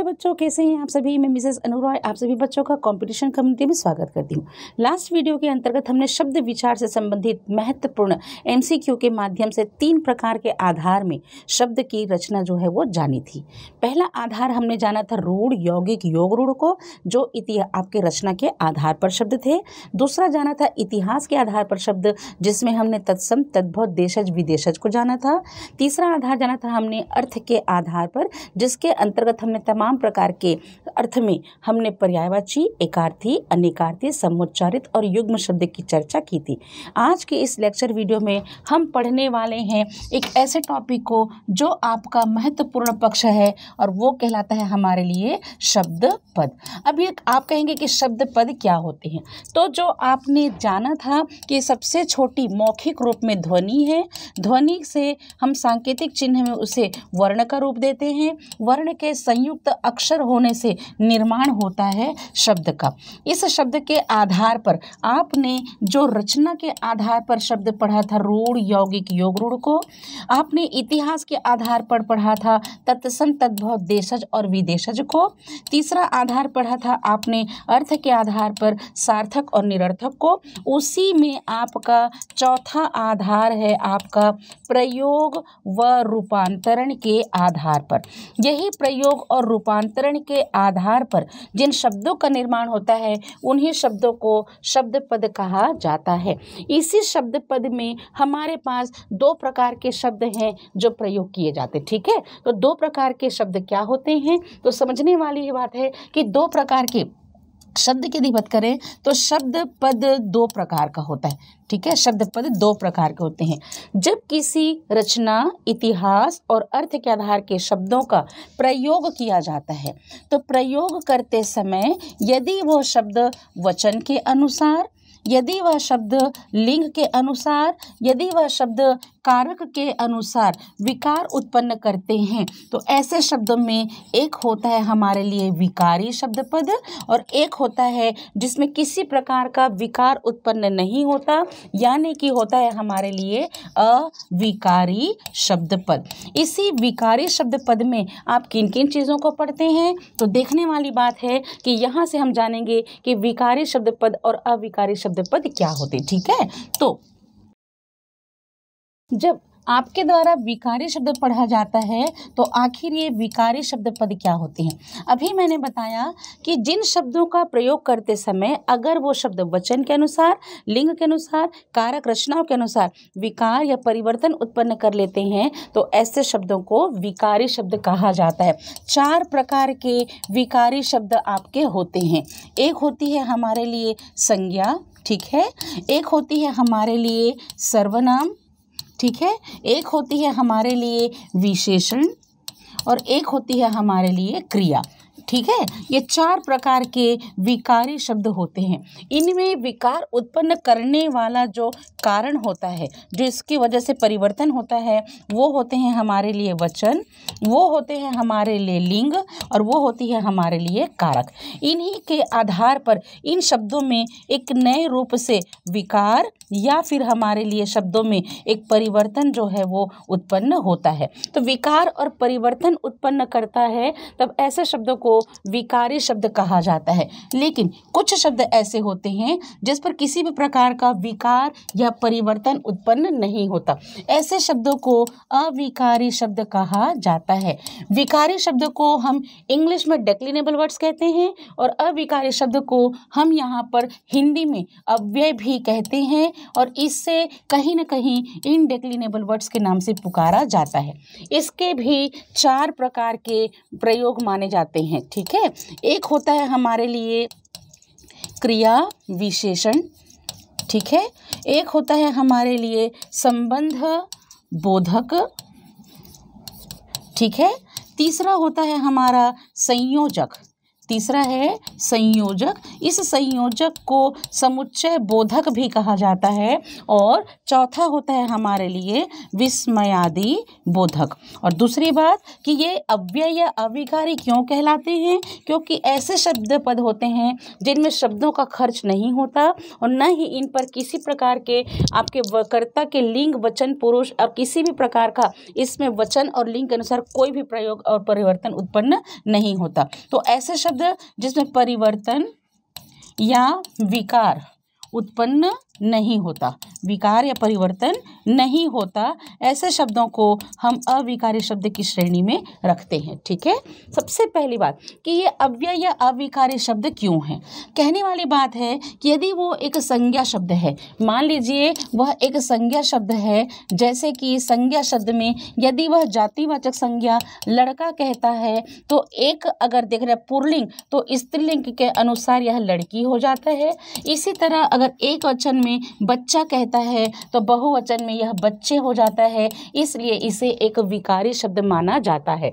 hello बच्चों कैसे हैं आप सभी मैं मिसेस अनुराय आप सभी बच्चों का कंपटीशन कम्युनिटी में स्वागत करती हूँ लास्ट वीडियो के अंतर्गत हमने शब्द विचार से संबंधित महत्वपूर्ण एमसीक्यू के माध्यम से तीन प्रकार के आधार में शब्द की रचना जो है वो जानी थी पहला आधार हमने जाना था रूढ़ यौगिक योग रूढ़ को जो इतिहा आपके रचना के आधार पर शब्द थे दूसरा जाना था इतिहास के आधार पर शब्द जिसमें हमने तत्सम तद्भव देशज विदेशज को जाना था तीसरा आधार जाना था हमने अर्थ के आधार पर जिसके अंतर्गत हमने तमाम तमाम प्रकार के अर्थ में हमने पर्यायवाची एकार्थी अनेकार्थी समुच्चारित और युग्म शब्द की चर्चा की थी आज के इस लेक्चर वीडियो में हम पढ़ने वाले हैं एक ऐसे टॉपिक को जो आपका महत्वपूर्ण पक्ष है और वो कहलाता है हमारे लिए शब्द पद अब ये आप कहेंगे कि शब्द पद क्या होते हैं तो जो आपने जाना था कि सबसे छोटी मौखिक रूप में ध्वनि है ध्वनि से हम सांकेतिक चिन्ह में उसे वर्ण का रूप देते हैं वर्ण के संयुक्त अक्षर होने से निर्माण होता है शब्द का इस शब्द के आधार पर आपने जो रचना के आधार पर शब्द पढ़ा था रूढ़ यौगिक योग रूढ़ को आपने इतिहास के आधार पर पढ़ा था तत्सन तद्भव देशज और विदेशज को तीसरा आधार पढ़ा था आपने अर्थ के आधार पर सार्थक और निरर्थक को उसी में आपका चौथा आधार है आपका प्रयोग व रूपांतरण के आधार पर यही प्रयोग और रूपांतरण रूपांतरण के आधार पर जिन शब्दों का निर्माण होता है उन्हीं शब्दों को शब्द पद कहा जाता है इसी शब्द पद में हमारे पास दो प्रकार के शब्द हैं जो प्रयोग किए जाते ठीक है तो दो प्रकार के शब्द क्या होते हैं तो समझने वाली ये बात है कि दो प्रकार के शब्द की यदि बात करें तो शब्द पद दो प्रकार का होता है ठीक है शब्द पद दो प्रकार के होते हैं जब किसी रचना इतिहास और अर्थ के आधार के शब्दों का प्रयोग किया जाता है तो प्रयोग करते समय यदि वो शब्द वचन के अनुसार यदि वह शब्द लिंग के अनुसार यदि वह शब्द कारक के अनुसार विकार उत्पन्न करते हैं तो ऐसे शब्दों में एक होता है हमारे लिए विकारी शब्द पद और एक होता है जिसमें किसी प्रकार का विकार उत्पन्न नहीं होता यानी कि होता है हमारे लिए अविकारी शब्द पद इसी विकारी शब्द पद में आप किन किन चीज़ों को पढ़ते हैं तो देखने वाली बात है कि यहाँ से हम जानेंगे कि विकारी शब्द पद और अविकारी शब्द पद क्या होते ठीक है तो जब आपके द्वारा विकारी शब्द पढ़ा जाता है तो आखिर ये विकारी शब्द पद क्या होते हैं अभी मैंने बताया कि जिन शब्दों का प्रयोग करते समय अगर वो शब्द वचन के अनुसार लिंग के अनुसार कारक रचनाओं के अनुसार विकार या परिवर्तन उत्पन्न कर लेते हैं तो ऐसे शब्दों को विकारी शब्द कहा जाता है चार प्रकार के विकारी शब्द आपके होते हैं एक होती है हमारे लिए संज्ञा ठीक है एक होती है हमारे लिए सर्वनाम ठीक है एक होती है हमारे लिए विशेषण और एक होती है हमारे लिए क्रिया ठीक है ये चार प्रकार के विकारी शब्द होते हैं इनमें विकार उत्पन्न करने वाला जो कारण होता है जो इसकी वजह से परिवर्तन होता है वो होते हैं हमारे लिए वचन वो होते हैं हमारे लिए लिंग और वो होती है हमारे लिए कारक इन्हीं के आधार पर इन शब्दों में एक नए रूप से विकार या फिर हमारे लिए शब्दों में एक परिवर्तन जो है वो उत्पन्न होता है तो विकार और परिवर्तन उत्पन्न करता है तब ऐसे शब्दों को विकारी शब्द कहा जाता है लेकिन कुछ शब्द ऐसे होते हैं जिस पर किसी भी प्रकार का विकार या परिवर्तन उत्पन्न नहीं होता ऐसे शब्दों को अविकारी शब्द कहा जाता है विकारी शब्द को हम इंग्लिश में डेक्लिनेबल वर्ड्स कहते हैं और अविकारी शब्द को हम यहाँ पर हिंदी में अव्यय भी कहते हैं और इससे कहीं ना कहीं इनडेक्लिनेबल वर्ड्स के नाम से पुकारा जाता है इसके भी चार प्रकार के प्रयोग माने जाते हैं ठीक है एक होता है हमारे लिए क्रिया विशेषण ठीक है एक होता है हमारे लिए संबंध बोधक ठीक है तीसरा होता है हमारा संयोजक तीसरा है संयोजक इस संयोजक को समुच्चय बोधक भी कहा जाता है और चौथा होता है हमारे लिए विस्मयादि बोधक और दूसरी बात कि ये अव्यय या अविकारी क्यों कहलाते हैं क्योंकि ऐसे शब्द पद होते हैं जिनमें शब्दों का खर्च नहीं होता और न ही इन पर किसी प्रकार के आपके वकर्ता के लिंग वचन पुरुष और किसी भी प्रकार का इसमें वचन और लिंग के अनुसार कोई भी प्रयोग और परिवर्तन उत्पन्न नहीं होता तो ऐसे शब्द शब्द जिसमें परिवर्तन या विकार उत्पन्न नहीं होता विकार या परिवर्तन नहीं होता ऐसे शब्दों को हम अविकारी शब्द की श्रेणी में रखते हैं ठीक है सबसे पहली बात कि ये अव्यय या अविकारी शब्द क्यों है कहने वाली बात है कि यदि वो एक संज्ञा शब्द है मान लीजिए वह एक संज्ञा शब्द है जैसे कि संज्ञा शब्द में यदि वह जातिवाचक संज्ञा लड़का कहता है तो एक अगर देख रहे पुरलिंग तो स्त्रीलिंग के अनुसार यह लड़की हो जाता है इसी तरह अगर एक वचन में में बच्चा कहता है तो बहुवचन में यह बच्चे हो जाता है इसलिए इसे एक विकारी शब्द माना जाता है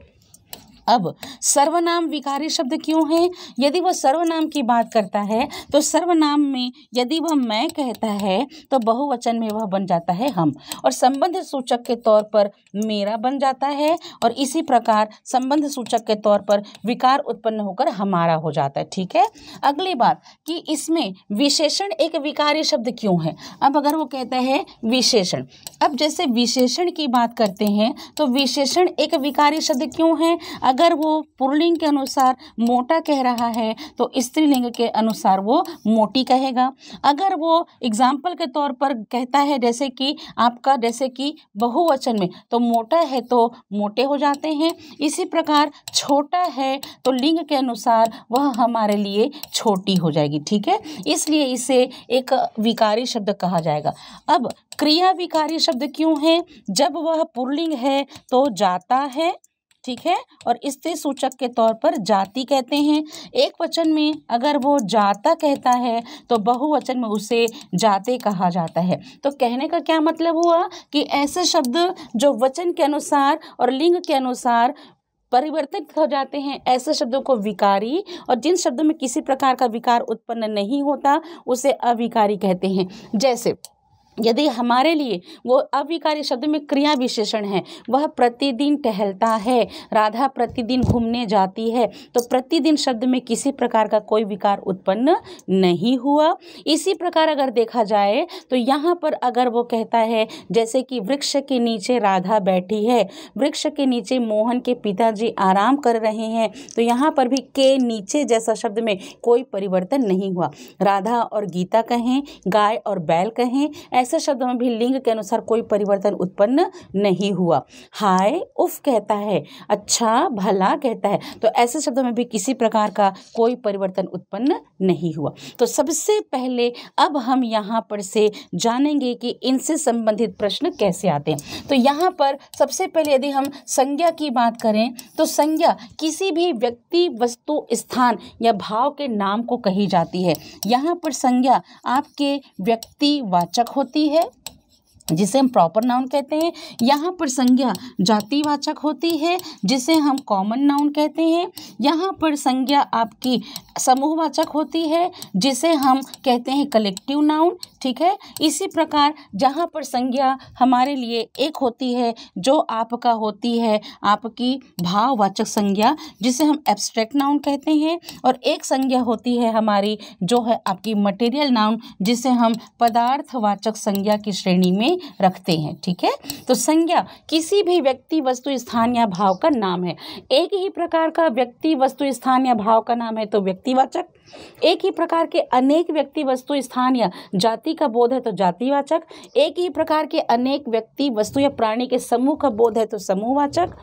अब सर्वनाम विकारी शब्द क्यों है यदि वह सर्वनाम की बात करता है तो सर्वनाम में यदि वह मैं कहता है तो बहुवचन में वह बन जाता है हम और संबंध सूचक के तौर पर मेरा बन जाता है और इसी प्रकार संबंध सूचक के तौर पर विकार उत्पन्न होकर हमारा हो जाता है ठीक है अगली बात कि इसमें विशेषण एक विकारी शब्द क्यों है अब अगर वो कहता है विशेषण अब जैसे विशेषण की बात करते हैं तो विशेषण एक विकारी शब्द क्यों है अगर वो पुरलिंग के अनुसार मोटा कह रहा है तो स्त्रीलिंग के अनुसार वो मोटी कहेगा अगर वो एग्जाम्पल के तौर पर कहता है जैसे कि आपका जैसे कि बहुवचन में तो मोटा है तो मोटे हो जाते हैं इसी प्रकार छोटा है तो लिंग के अनुसार वह हमारे लिए छोटी हो जाएगी ठीक है इसलिए इसे एक विकारी शब्द कहा जाएगा अब क्रिया विकारी शब्द क्यों है जब वह पुरलिंग है तो जाता है ठीक है और स्त्री सूचक के तौर पर जाति कहते हैं एक वचन में अगर वो जाता कहता है तो बहुवचन में उसे जाते कहा जाता है तो कहने का क्या मतलब हुआ कि ऐसे शब्द जो वचन के अनुसार और लिंग के अनुसार परिवर्तित हो जाते हैं ऐसे शब्दों को विकारी और जिन शब्दों में किसी प्रकार का विकार उत्पन्न नहीं होता उसे अविकारी कहते हैं जैसे यदि हमारे लिए वो अविकारी शब्द में क्रिया विशेषण है वह प्रतिदिन टहलता है राधा प्रतिदिन घूमने जाती है तो प्रतिदिन शब्द में किसी प्रकार का कोई विकार उत्पन्न नहीं हुआ इसी प्रकार अगर देखा जाए तो यहाँ पर अगर वो कहता है जैसे कि वृक्ष के नीचे राधा बैठी है वृक्ष के नीचे मोहन के पिताजी आराम कर रहे हैं तो यहाँ पर भी के नीचे जैसा शब्द में कोई परिवर्तन नहीं हुआ राधा और गीता कहें गाय और बैल कहें ऐसे शब्दों में भी लिंग के अनुसार कोई परिवर्तन उत्पन्न नहीं हुआ हाय उफ कहता है अच्छा भला कहता है तो ऐसे शब्दों में भी किसी प्रकार का कोई परिवर्तन उत्पन्न नहीं हुआ तो सबसे पहले अब हम यहाँ पर से जानेंगे कि इनसे संबंधित प्रश्न कैसे आते हैं तो यहाँ पर सबसे पहले यदि हम संज्ञा की बात करें तो संज्ञा किसी भी व्यक्ति वस्तु स्थान या भाव के नाम को कही जाती है यहाँ पर संज्ञा आपके व्यक्तिवाचक होती होती है जिसे हम प्रॉपर नाउन कहते हैं यहाँ पर संज्ञा जातिवाचक होती है जिसे हम कॉमन नाउन कहते हैं यहाँ पर संज्ञा आपकी समूहवाचक होती है जिसे हम कहते हैं कलेक्टिव नाउन ठीक है इसी प्रकार जहाँ पर संज्ञा हमारे लिए एक होती है जो आपका होती है आपकी भाववाचक संज्ञा जिसे हम एब्स्ट्रैक्ट नाउन कहते हैं और एक संज्ञा होती है हमारी जो है आपकी मटेरियल नाउन जिसे हम पदार्थवाचक संज्ञा की श्रेणी में रखते हैं ठीक है तो संज्ञा किसी भी व्यक्ति वस्तु स्थान या भाव का नाम है एक ही प्रकार का व्यक्ति वस्तु स्थान या भाव का नाम है तो व्यक्ति व्यक्तिवाचक एक ही प्रकार के अनेक व्यक्ति वस्तु स्थान या जाति का बोध है तो जातिवाचक एक ही प्रकार के अनेक व्यक्ति वस्तु या प्राणी के समूह का बोध है तो समूहवाचक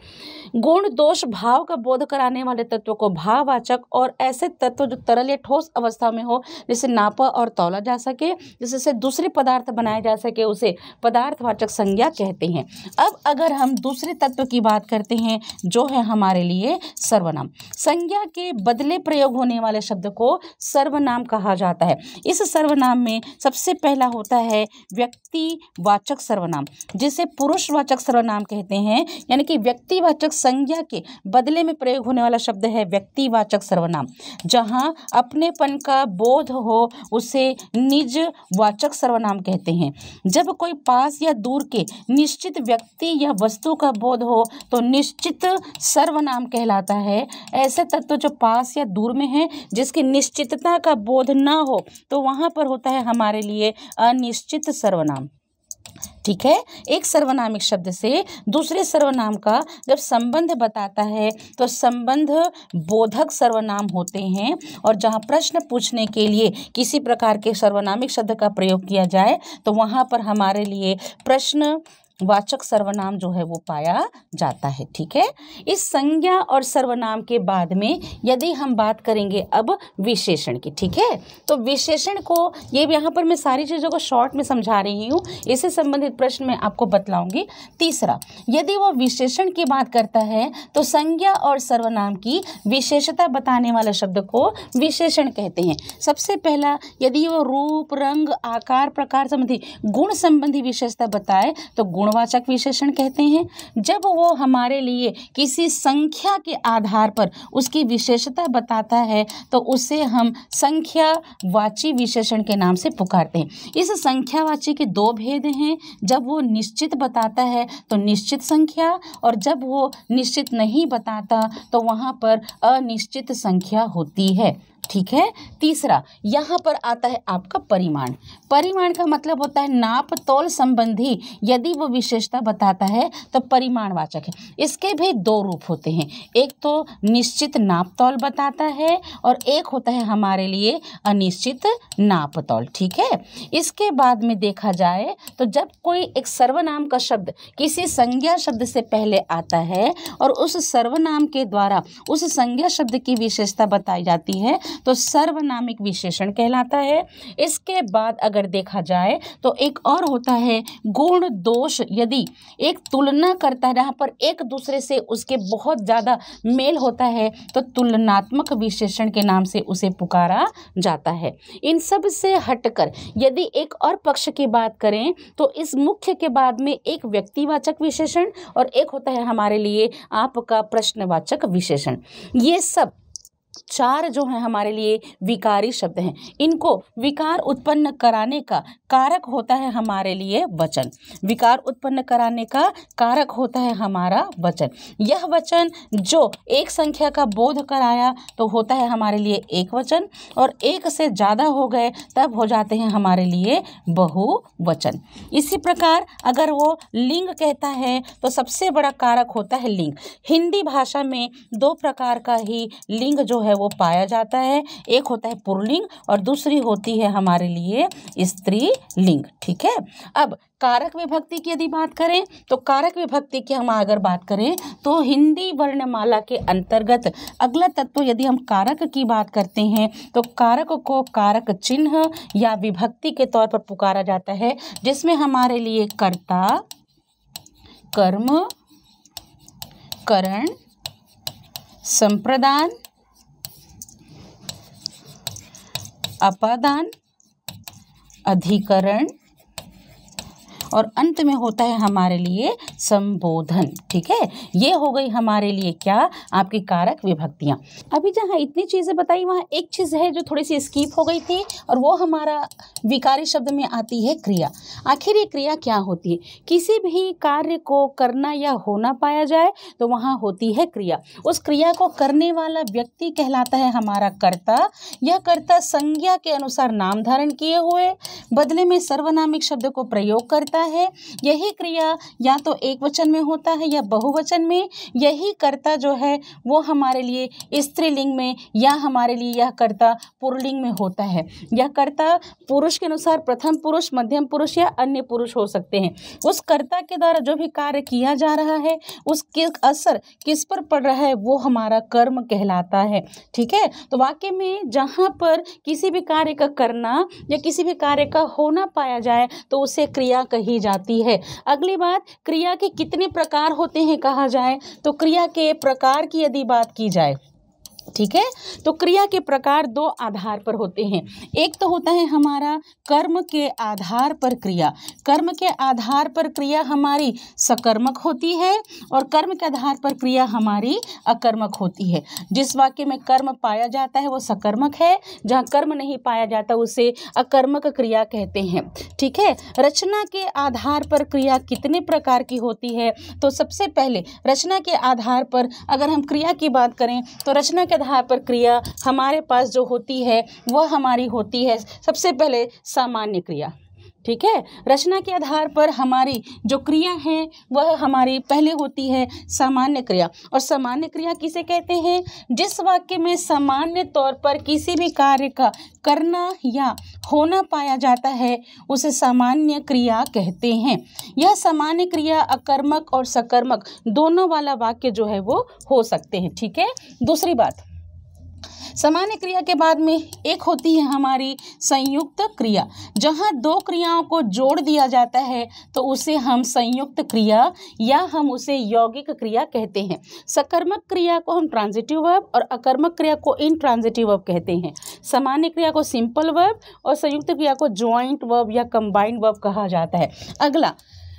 गुण दोष भाव का बोध कराने वाले तत्व को भाववाचक और ऐसे तत्व जो तरल या ठोस अवस्था में हो जिसे नापा और तौला जा सके जिससे दूसरे पदार्थ बनाए जा सके उसे पदार्थवाचक संज्ञा कहते हैं अब अगर हम दूसरे तत्व की बात करते हैं जो है हमारे लिए सर्वनाम संज्ञा के बदले प्रयोग होने वाले शब्द को सर्वनाम कहा जाता है इस सर्वनाम में सबसे पहला होता है व्यक्तिवाचक सर्वनाम जिसे पुरुषवाचक सर्वनाम कहते हैं यानी कि व्यक्तिवाचक संज्ञा के बदले में प्रयोग होने वाला शब्द है व्यक्तिवाचक सर्वनाम जहाँ अपनेपन का बोध हो उसे निज वाचक सर्वनाम कहते हैं जब कोई पास या दूर के निश्चित व्यक्ति या वस्तु का बोध हो तो निश्चित सर्वनाम कहलाता है ऐसे तत्व जो पास या दूर में है जिसकी निश्चितता का बोध ना हो तो वहाँ पर होता है हमारे लिए अनिश्चित सर्वनाम ठीक है एक सर्वनामिक शब्द से दूसरे सर्वनाम का जब संबंध बताता है तो संबंध बोधक सर्वनाम होते हैं और जहाँ प्रश्न पूछने के लिए किसी प्रकार के सर्वनामिक शब्द का प्रयोग किया जाए तो वहाँ पर हमारे लिए प्रश्न वाचक सर्वनाम जो है वो पाया जाता है ठीक है इस संज्ञा और सर्वनाम के बाद में यदि हम बात करेंगे अब विशेषण की ठीक है तो विशेषण को ये यहाँ पर मैं सारी चीज़ों को शॉर्ट में समझा रही हूँ इससे संबंधित प्रश्न मैं आपको बतलाऊंगी तीसरा यदि वो विशेषण की बात करता है तो संज्ञा और सर्वनाम की विशेषता बताने वाले शब्द को विशेषण कहते हैं सबसे पहला यदि वो रूप रंग आकार प्रकार संबंधी गुण संबंधी विशेषता बताए तो गुण गुणवाचक विशेषण कहते हैं जब वो हमारे लिए किसी संख्या के आधार पर उसकी विशेषता बताता है तो उसे हम संख्यावाची विशेषण के नाम से पुकारते हैं इस संख्यावाची के दो भेद हैं जब वो निश्चित बताता है तो निश्चित संख्या और जब वो निश्चित नहीं बताता तो वहाँ पर अनिश्चित संख्या होती है ठीक है तीसरा यहाँ पर आता है आपका परिमाण परिमाण का मतलब होता है नाप तोल संबंधी यदि वो विशेषता बताता है तो परिमाणवाचक है इसके भी दो रूप होते हैं एक तो निश्चित नाप तोल बताता है और एक होता है हमारे लिए अनिश्चित नाप तोल ठीक है इसके बाद में देखा जाए तो जब कोई एक सर्वनाम का शब्द किसी संज्ञा शब्द से पहले आता है और उस सर्वनाम के द्वारा उस संज्ञा शब्द की विशेषता बताई जाती है तो सर्वनामिक विशेषण कहलाता है इसके बाद अगर देखा जाए तो एक और होता है गुण दोष यदि एक तुलना करता है जहाँ पर एक दूसरे से उसके बहुत ज़्यादा मेल होता है तो तुलनात्मक विशेषण के नाम से उसे पुकारा जाता है इन सब से हटकर यदि एक और पक्ष की बात करें तो इस मुख्य के बाद में एक व्यक्तिवाचक विशेषण और एक होता है हमारे लिए आपका प्रश्नवाचक विशेषण ये सब चार जो हैं हमारे लिए विकारी शब्द हैं इनको विकार उत्पन्न कराने का कारक होता है हमारे लिए वचन विकार उत्पन्न कराने का कारक होता है हमारा वचन यह वचन जो एक संख्या का बोध कराया तो होता है हमारे लिए एक वचन और एक से ज़्यादा हो गए तब हो जाते हैं हमारे लिए बहुवचन इसी प्रकार अगर वो लिंग कहता है तो सबसे बड़ा कारक होता है लिंग हिंदी भाषा में दो प्रकार का ही लिंग जो है है वो पाया जाता है एक होता है पुरलिंग और दूसरी होती है हमारे लिए स्त्री लिंग ठीक है अब कारक विभक्ति की यदि बात करें तो कारक विभक्ति की हम अगर बात करें तो हिंदी वर्णमाला के अंतर्गत अगला तत्व यदि हम कारक की बात करते हैं तो कारक को कारक चिन्ह या विभक्ति के तौर पर पुकारा जाता है जिसमें हमारे लिए कर्ता कर्म करण संप्रदान अपादान अधिकरण और अंत में होता है हमारे लिए संबोधन ठीक है ये हो गई हमारे लिए क्या आपकी कारक विभक्तियाँ अभी जहाँ इतनी चीज़ें बताई वहाँ एक चीज़ है जो थोड़ी सी स्कीप हो गई थी और वो हमारा विकारी शब्द में आती है क्रिया आखिर ये क्रिया क्या होती है किसी भी कार्य को करना या होना पाया जाए तो वहाँ होती है क्रिया उस क्रिया को करने वाला व्यक्ति कहलाता है हमारा कर्ता यह कर्ता संज्ञा के अनुसार नाम धारण किए हुए बदले में सर्वनामिक शब्द को प्रयोग करता है यही क्रिया या तो एक वचन में होता है या बहुवचन में यही कर्ता जो है वो हमारे लिए स्त्रीलिंग में या हमारे लिए यह कर्ता पुरलिंग में होता है यह कर्ता पुरुष के अनुसार प्रथम पुरुष मध्यम पुरुष या अन्य पुरुष हो सकते हैं उस कर्ता के द्वारा जो भी कार्य किया जा रहा है उसके असर किस पर पड़ रहा है वो हमारा कर्म कहलाता है ठीक है तो वाक्य में जहाँ पर किसी भी कार्य का करना या किसी भी कार्य का होना पाया जाए तो उसे क्रिया कही की जाती है अगली बात क्रिया के कितने प्रकार होते हैं कहा जाए तो क्रिया के प्रकार की यदि बात की जाए ठीक है तो क्रिया के प्रकार दो आधार पर होते हैं एक तो होता है हमारा कर्म के आधार पर क्रिया कर्म के आधार पर क्रिया हमारी सकर्मक होती है और कर्म के आधार पर क्रिया हमारी अकर्मक होती है जिस वाक्य में कर्म पाया जाता है वो सकर्मक है जहाँ कर्म नहीं पाया जाता उसे अकर्मक क्रिया कहते हैं ठीक है रचना के आधार पर क्रिया कितने प्रकार की होती है तो सबसे पहले रचना के आधार पर अगर हम क्रिया की बात करें तो रचना के आधार पर क्रिया हमारे पास जो होती है वह हमारी होती है सबसे पहले सामान्य क्रिया ठीक है रचना के आधार पर हमारी जो क्रिया है वह हमारी पहले होती है सामान्य क्रिया और सामान्य क्रिया किसे कहते हैं जिस वाक्य में सामान्य तौर पर किसी भी कार्य का करना या होना पाया जाता है उसे सामान्य क्रिया कहते हैं यह सामान्य क्रिया अकर्मक और सकर्मक दोनों वाला वाक्य जो है वो हो सकते हैं ठीक है दूसरी बात सामान्य क्रिया के बाद में एक होती है हमारी संयुक्त क्रिया जहाँ दो क्रियाओं को जोड़ दिया जाता है तो उसे हम संयुक्त क्रिया या हम उसे यौगिक क्रिया कहते हैं सकर्मक क्रिया को हम ट्रांजिटिव वर्ब और अकर्मक क्रिया को इन ट्रांजिटिव वर्ब कहते हैं सामान्य क्रिया को सिंपल वर्ब और संयुक्त क्रिया को ज्वाइंट वर्ब या कंबाइंड वर्ब कहा जाता है अगला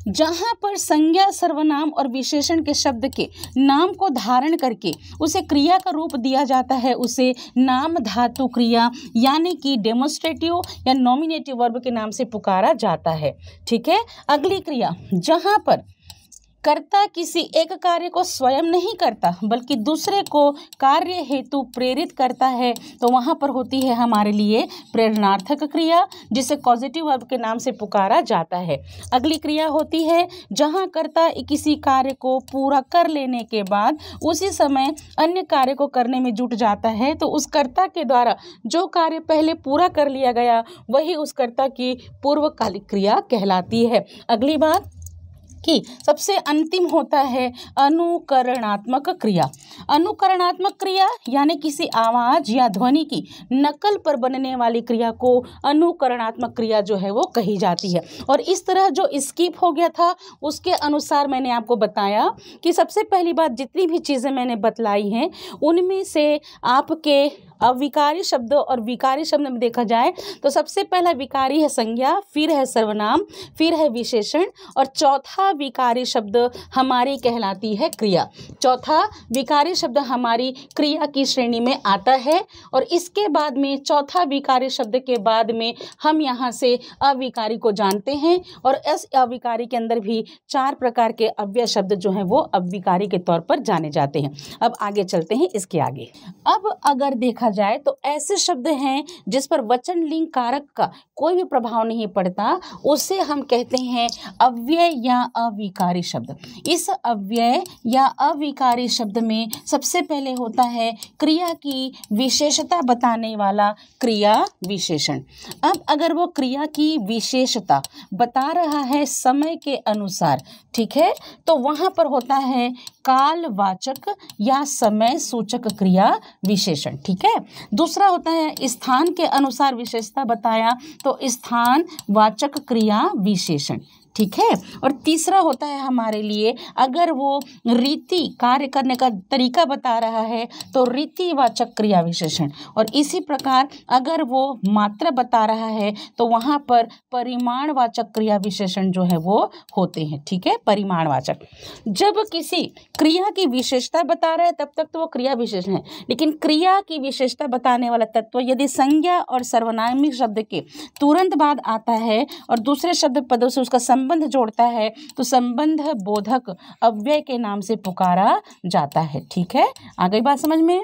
जहाँ पर संज्ञा सर्वनाम और विशेषण के शब्द के नाम को धारण करके उसे क्रिया का रूप दिया जाता है उसे नाम धातु क्रिया यानी कि डेमोस्ट्रेटिव या नॉमिनेटिव वर्ब के नाम से पुकारा जाता है ठीक है अगली क्रिया जहाँ पर कर्ता किसी एक कार्य को स्वयं नहीं करता बल्कि दूसरे को कार्य हेतु प्रेरित करता है तो वहाँ पर होती है हमारे लिए प्रेरणार्थक क्रिया जिसे पॉजिटिव वर्ब के नाम से पुकारा जाता है अगली क्रिया होती है जहाँ कर्ता किसी कार्य को पूरा कर लेने के बाद उसी समय अन्य कार्य को करने में जुट जाता है तो उस कर्ता के द्वारा जो कार्य पहले पूरा कर लिया गया वही उस कर्ता की पूर्वकालिक क्रिया कहलाती है अगली बात कि सबसे अंतिम होता है अनुकरणात्मक क्रिया अनुकरणात्मक क्रिया यानी किसी आवाज़ या ध्वनि की नकल पर बनने वाली क्रिया को अनुकरणात्मक क्रिया जो है वो कही जाती है और इस तरह जो स्कीप हो गया था उसके अनुसार मैंने आपको बताया कि सबसे पहली बात जितनी भी चीज़ें मैंने बतलाई हैं उनमें से आपके अविकारी शब्दों और विकारी शब्द में देखा जाए तो सबसे पहला विकारी है संज्ञा फिर है सर्वनाम फिर है विशेषण और चौथा विकारी शब्द हमारी कहलाती है क्रिया चौथा विकारी शब्द हमारी क्रिया की श्रेणी में आता है और इसके बाद में चौथा विकारी शब्द के बाद में हम यहाँ से अविकारी को जानते हैं और इस अविकारी के अंदर भी चार प्रकार के अव्यय शब्द जो हैं वो अविकारी के तौर पर जाने जाते हैं अब आगे चलते हैं इसके आगे अब अगर देखा जाए तो ऐसे शब्द हैं जिस पर वचन लिंग कारक का कोई भी प्रभाव नहीं पड़ता उसे हम कहते हैं अव्यय या अविकारी शब्द इस अव्यय या अविकारी शब्द में सबसे पहले होता है क्रिया की विशेषता बताने वाला क्रिया विशेषण अब अगर वो क्रिया की विशेषता बता रहा है समय के अनुसार ठीक है तो वहां पर होता है कालवाचक या समय सूचक क्रिया विशेषण ठीक है है दूसरा होता है स्थान के अनुसार विशेषता बताया तो स्थान वाचक क्रिया विशेषण ठीक है और तीसरा होता है हमारे लिए अगर वो रीति कार्य करने का तरीका बता रहा है तो रीतिवाचक क्रिया विशेषण और इसी प्रकार अगर वो मात्रा बता रहा है तो वहाँ पर परिमाणवाचक क्रिया विशेषण जो है वो होते हैं ठीक है परिमाणवाचक जब किसी क्रिया की विशेषता बता रहा है तब तक तो वो क्रिया विशेषण है लेकिन क्रिया की विशेषता बताने वाला तत्व यदि संज्ञा और सर्वनामिक शब्द के तुरंत बाद आता है और दूसरे शब्द पदों से उसका संबंध जोड़ता है तो संबंध बोधक अव्यय के नाम से पुकारा जाता है ठीक है आ गई बात समझ में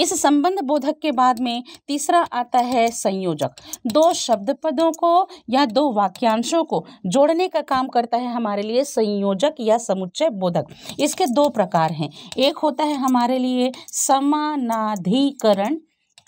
इस संबंध बोधक के बाद में तीसरा आता है संयोजक दो शब्द पदों को या दो वाक्यांशों को जोड़ने का काम करता है हमारे लिए संयोजक या समुच्चय बोधक इसके दो प्रकार हैं एक होता है हमारे लिए समानाधिकरण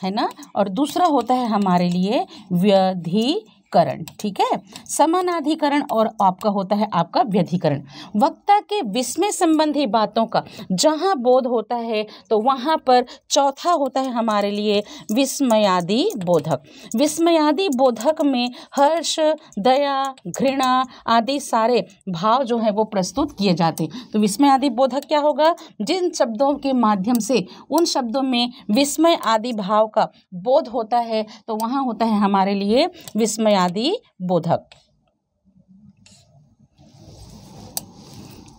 है ना और दूसरा होता है हमारे लिए व्यधिकरण करण ठीक है समानाधिकरण और आपका होता है आपका व्यधिकरण वक्ता के विस्मय संबंधी बातों का जहाँ बोध होता है तो वहाँ पर चौथा होता है हमारे लिए विस्मयादि बोधक विस्मयादि बोधक में हर्ष दया घृणा आदि सारे भाव जो है वो प्रस्तुत किए जाते हैं तो विस्मय आदि बोधक क्या होगा जिन शब्दों के माध्यम से उन शब्दों में विस्मय आदि भाव का बोध होता है तो वहाँ होता है हमारे लिए विस्मय आदि बोधक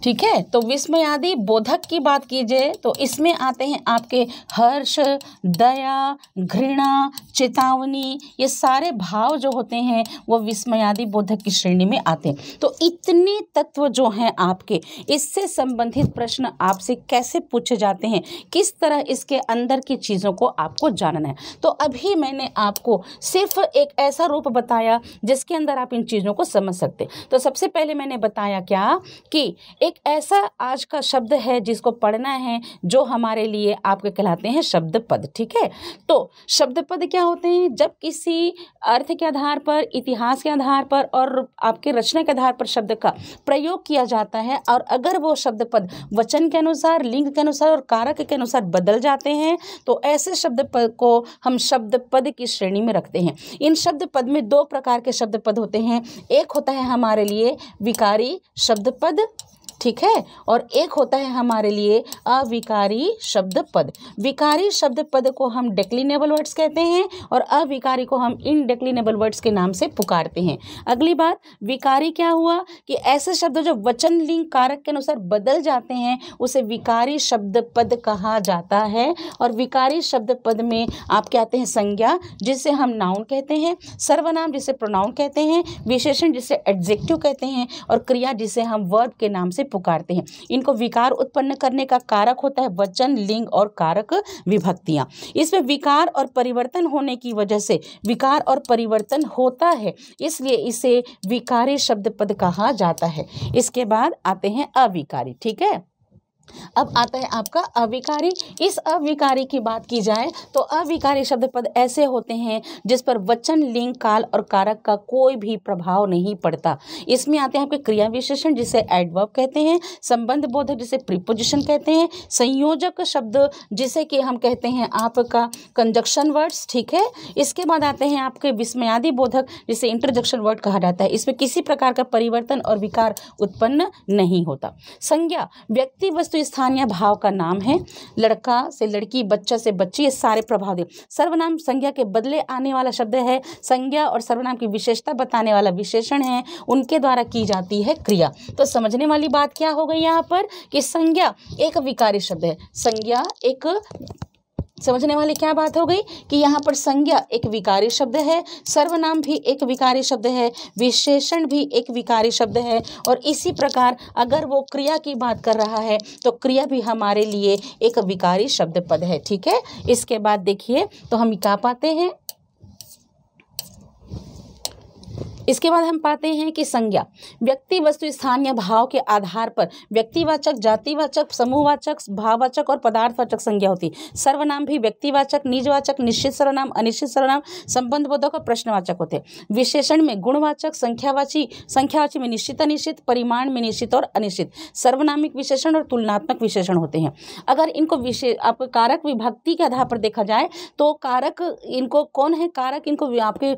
ठीक है तो विस्मय आदि बोधक की बात कीजिए तो इसमें आते हैं आपके हर्ष दया घृणा चेतावनी ये सारे भाव जो होते हैं वो विस्मय आदि बोधक की श्रेणी में आते हैं तो इतने तत्व जो हैं आपके इससे संबंधित प्रश्न आपसे कैसे पूछे जाते हैं किस तरह इसके अंदर की चीज़ों को आपको जानना है तो अभी मैंने आपको सिर्फ एक ऐसा रूप बताया जिसके अंदर आप इन चीज़ों को समझ सकते तो सबसे पहले मैंने बताया क्या कि एक ऐसा आज का शब्द है जिसको पढ़ना है जो हमारे लिए आपके कहलाते हैं शब्द पद ठीक है तो शब्द पद क्या होते हैं जब किसी अर्थ के आधार पर इतिहास के आधार पर और आपके रचना के आधार पर शब्द का प्रयोग किया जाता है और अगर वो शब्द पद वचन के अनुसार लिंग के अनुसार और कारक के अनुसार बदल जाते हैं तो ऐसे शब्द पद को हम शब्द पद की श्रेणी में रखते हैं इन शब्द पद में दो प्रकार के शब्द पद होते हैं एक होता है हमारे लिए विकारी शब्द पद ठीक है और एक होता है हमारे लिए अविकारी शब्द पद विकारी शब्द पद को हम डेक्लिनेबल वर्ड्स कहते हैं और अविकारी को हम इनडेक्लिनेबल वर्ड्स के नाम से पुकारते हैं अगली बात विकारी क्या हुआ कि ऐसे शब्द जो वचन लिंग कारक के अनुसार बदल जाते हैं उसे विकारी शब्द पद कहा जाता है और विकारी शब्द पद में आप क्या आते हैं संज्ञा जिसे हम नाउन कहते हैं सर्वनाम जिसे प्रोनाउन कहते हैं विशेषण जिसे एडजेक्टिव कहते हैं और क्रिया जिसे हम वर्ब के नाम से पुकारते हैं इनको विकार उत्पन्न करने का कारक होता है वचन लिंग और कारक विभक्तियां इसमें विकार और परिवर्तन होने की वजह से विकार और परिवर्तन होता है इसलिए इसे विकारी शब्द पद कहा जाता है इसके बाद आते हैं अविकारी ठीक है अब आता है आपका अविकारी इस अविकारी की बात की जाए तो अविकारी शब्द पद ऐसे होते हैं जिस पर वचन लिंग काल और कारक का कोई भी प्रभाव नहीं पड़ता इसमें आते हैं आपके क्रिया विशेषण जिसे एडवर्ब कहते हैं संबंध बोधक जिसे प्रीपोजिशन कहते हैं संयोजक शब्द जिसे कि हम कहते हैं आपका कंजक्शन वर्ड्स ठीक है इसके बाद आते हैं आपके विस्मयादि बोधक जिसे इंटरजक्शन वर्ड कहा जाता है इसमें किसी प्रकार का परिवर्तन और विकार उत्पन्न नहीं होता संज्ञा व्यक्ति वस्तु स्थान या भाव का नाम है लड़का से लड़की बच्चा से बच्ची ये सारे प्रभाव दे सर्वनाम संज्ञा के बदले आने वाला शब्द है संज्ञा और सर्वनाम की विशेषता बताने वाला विशेषण है उनके द्वारा की जाती है क्रिया तो समझने वाली बात क्या हो गई यहाँ पर कि संज्ञा एक विकारी शब्द है संज्ञा एक समझने वाले क्या बात हो गई कि यहाँ पर संज्ञा एक विकारी शब्द है सर्वनाम भी एक विकारी शब्द है विशेषण भी एक विकारी शब्द है और इसी प्रकार अगर वो क्रिया की बात कर रहा है तो क्रिया भी हमारे लिए एक विकारी शब्द पद है ठीक है इसके बाद देखिए तो हम क्या पाते हैं इसके बाद हम पाते हैं कि संज्ञा व्यक्ति वस्तु स्थान या भाव के आधार पर व्यक्तिवाचक जातिवाचक समूहवाचक भाववाचक और पदार्थवाचक संज्ञा होती है सर्वनाम भी व्यक्तिवाचक निजवाचक निश्चित सर्वनाम अनिश्चित सर्वनाम संबंध बोधक और प्रश्नवाचक होते हैं विशेषण में गुणवाचक संख्यावाची संख्यावाची में निश्चित अनिश्चित परिमाण में निश्चित और अनिश्चित सर्वनामिक विशेषण और तुलनात्मक विशेषण होते हैं अगर इनको विशेष आप कारक विभक्ति के आधार पर देखा जाए तो कारक इनको कौन है कारक इनको आपके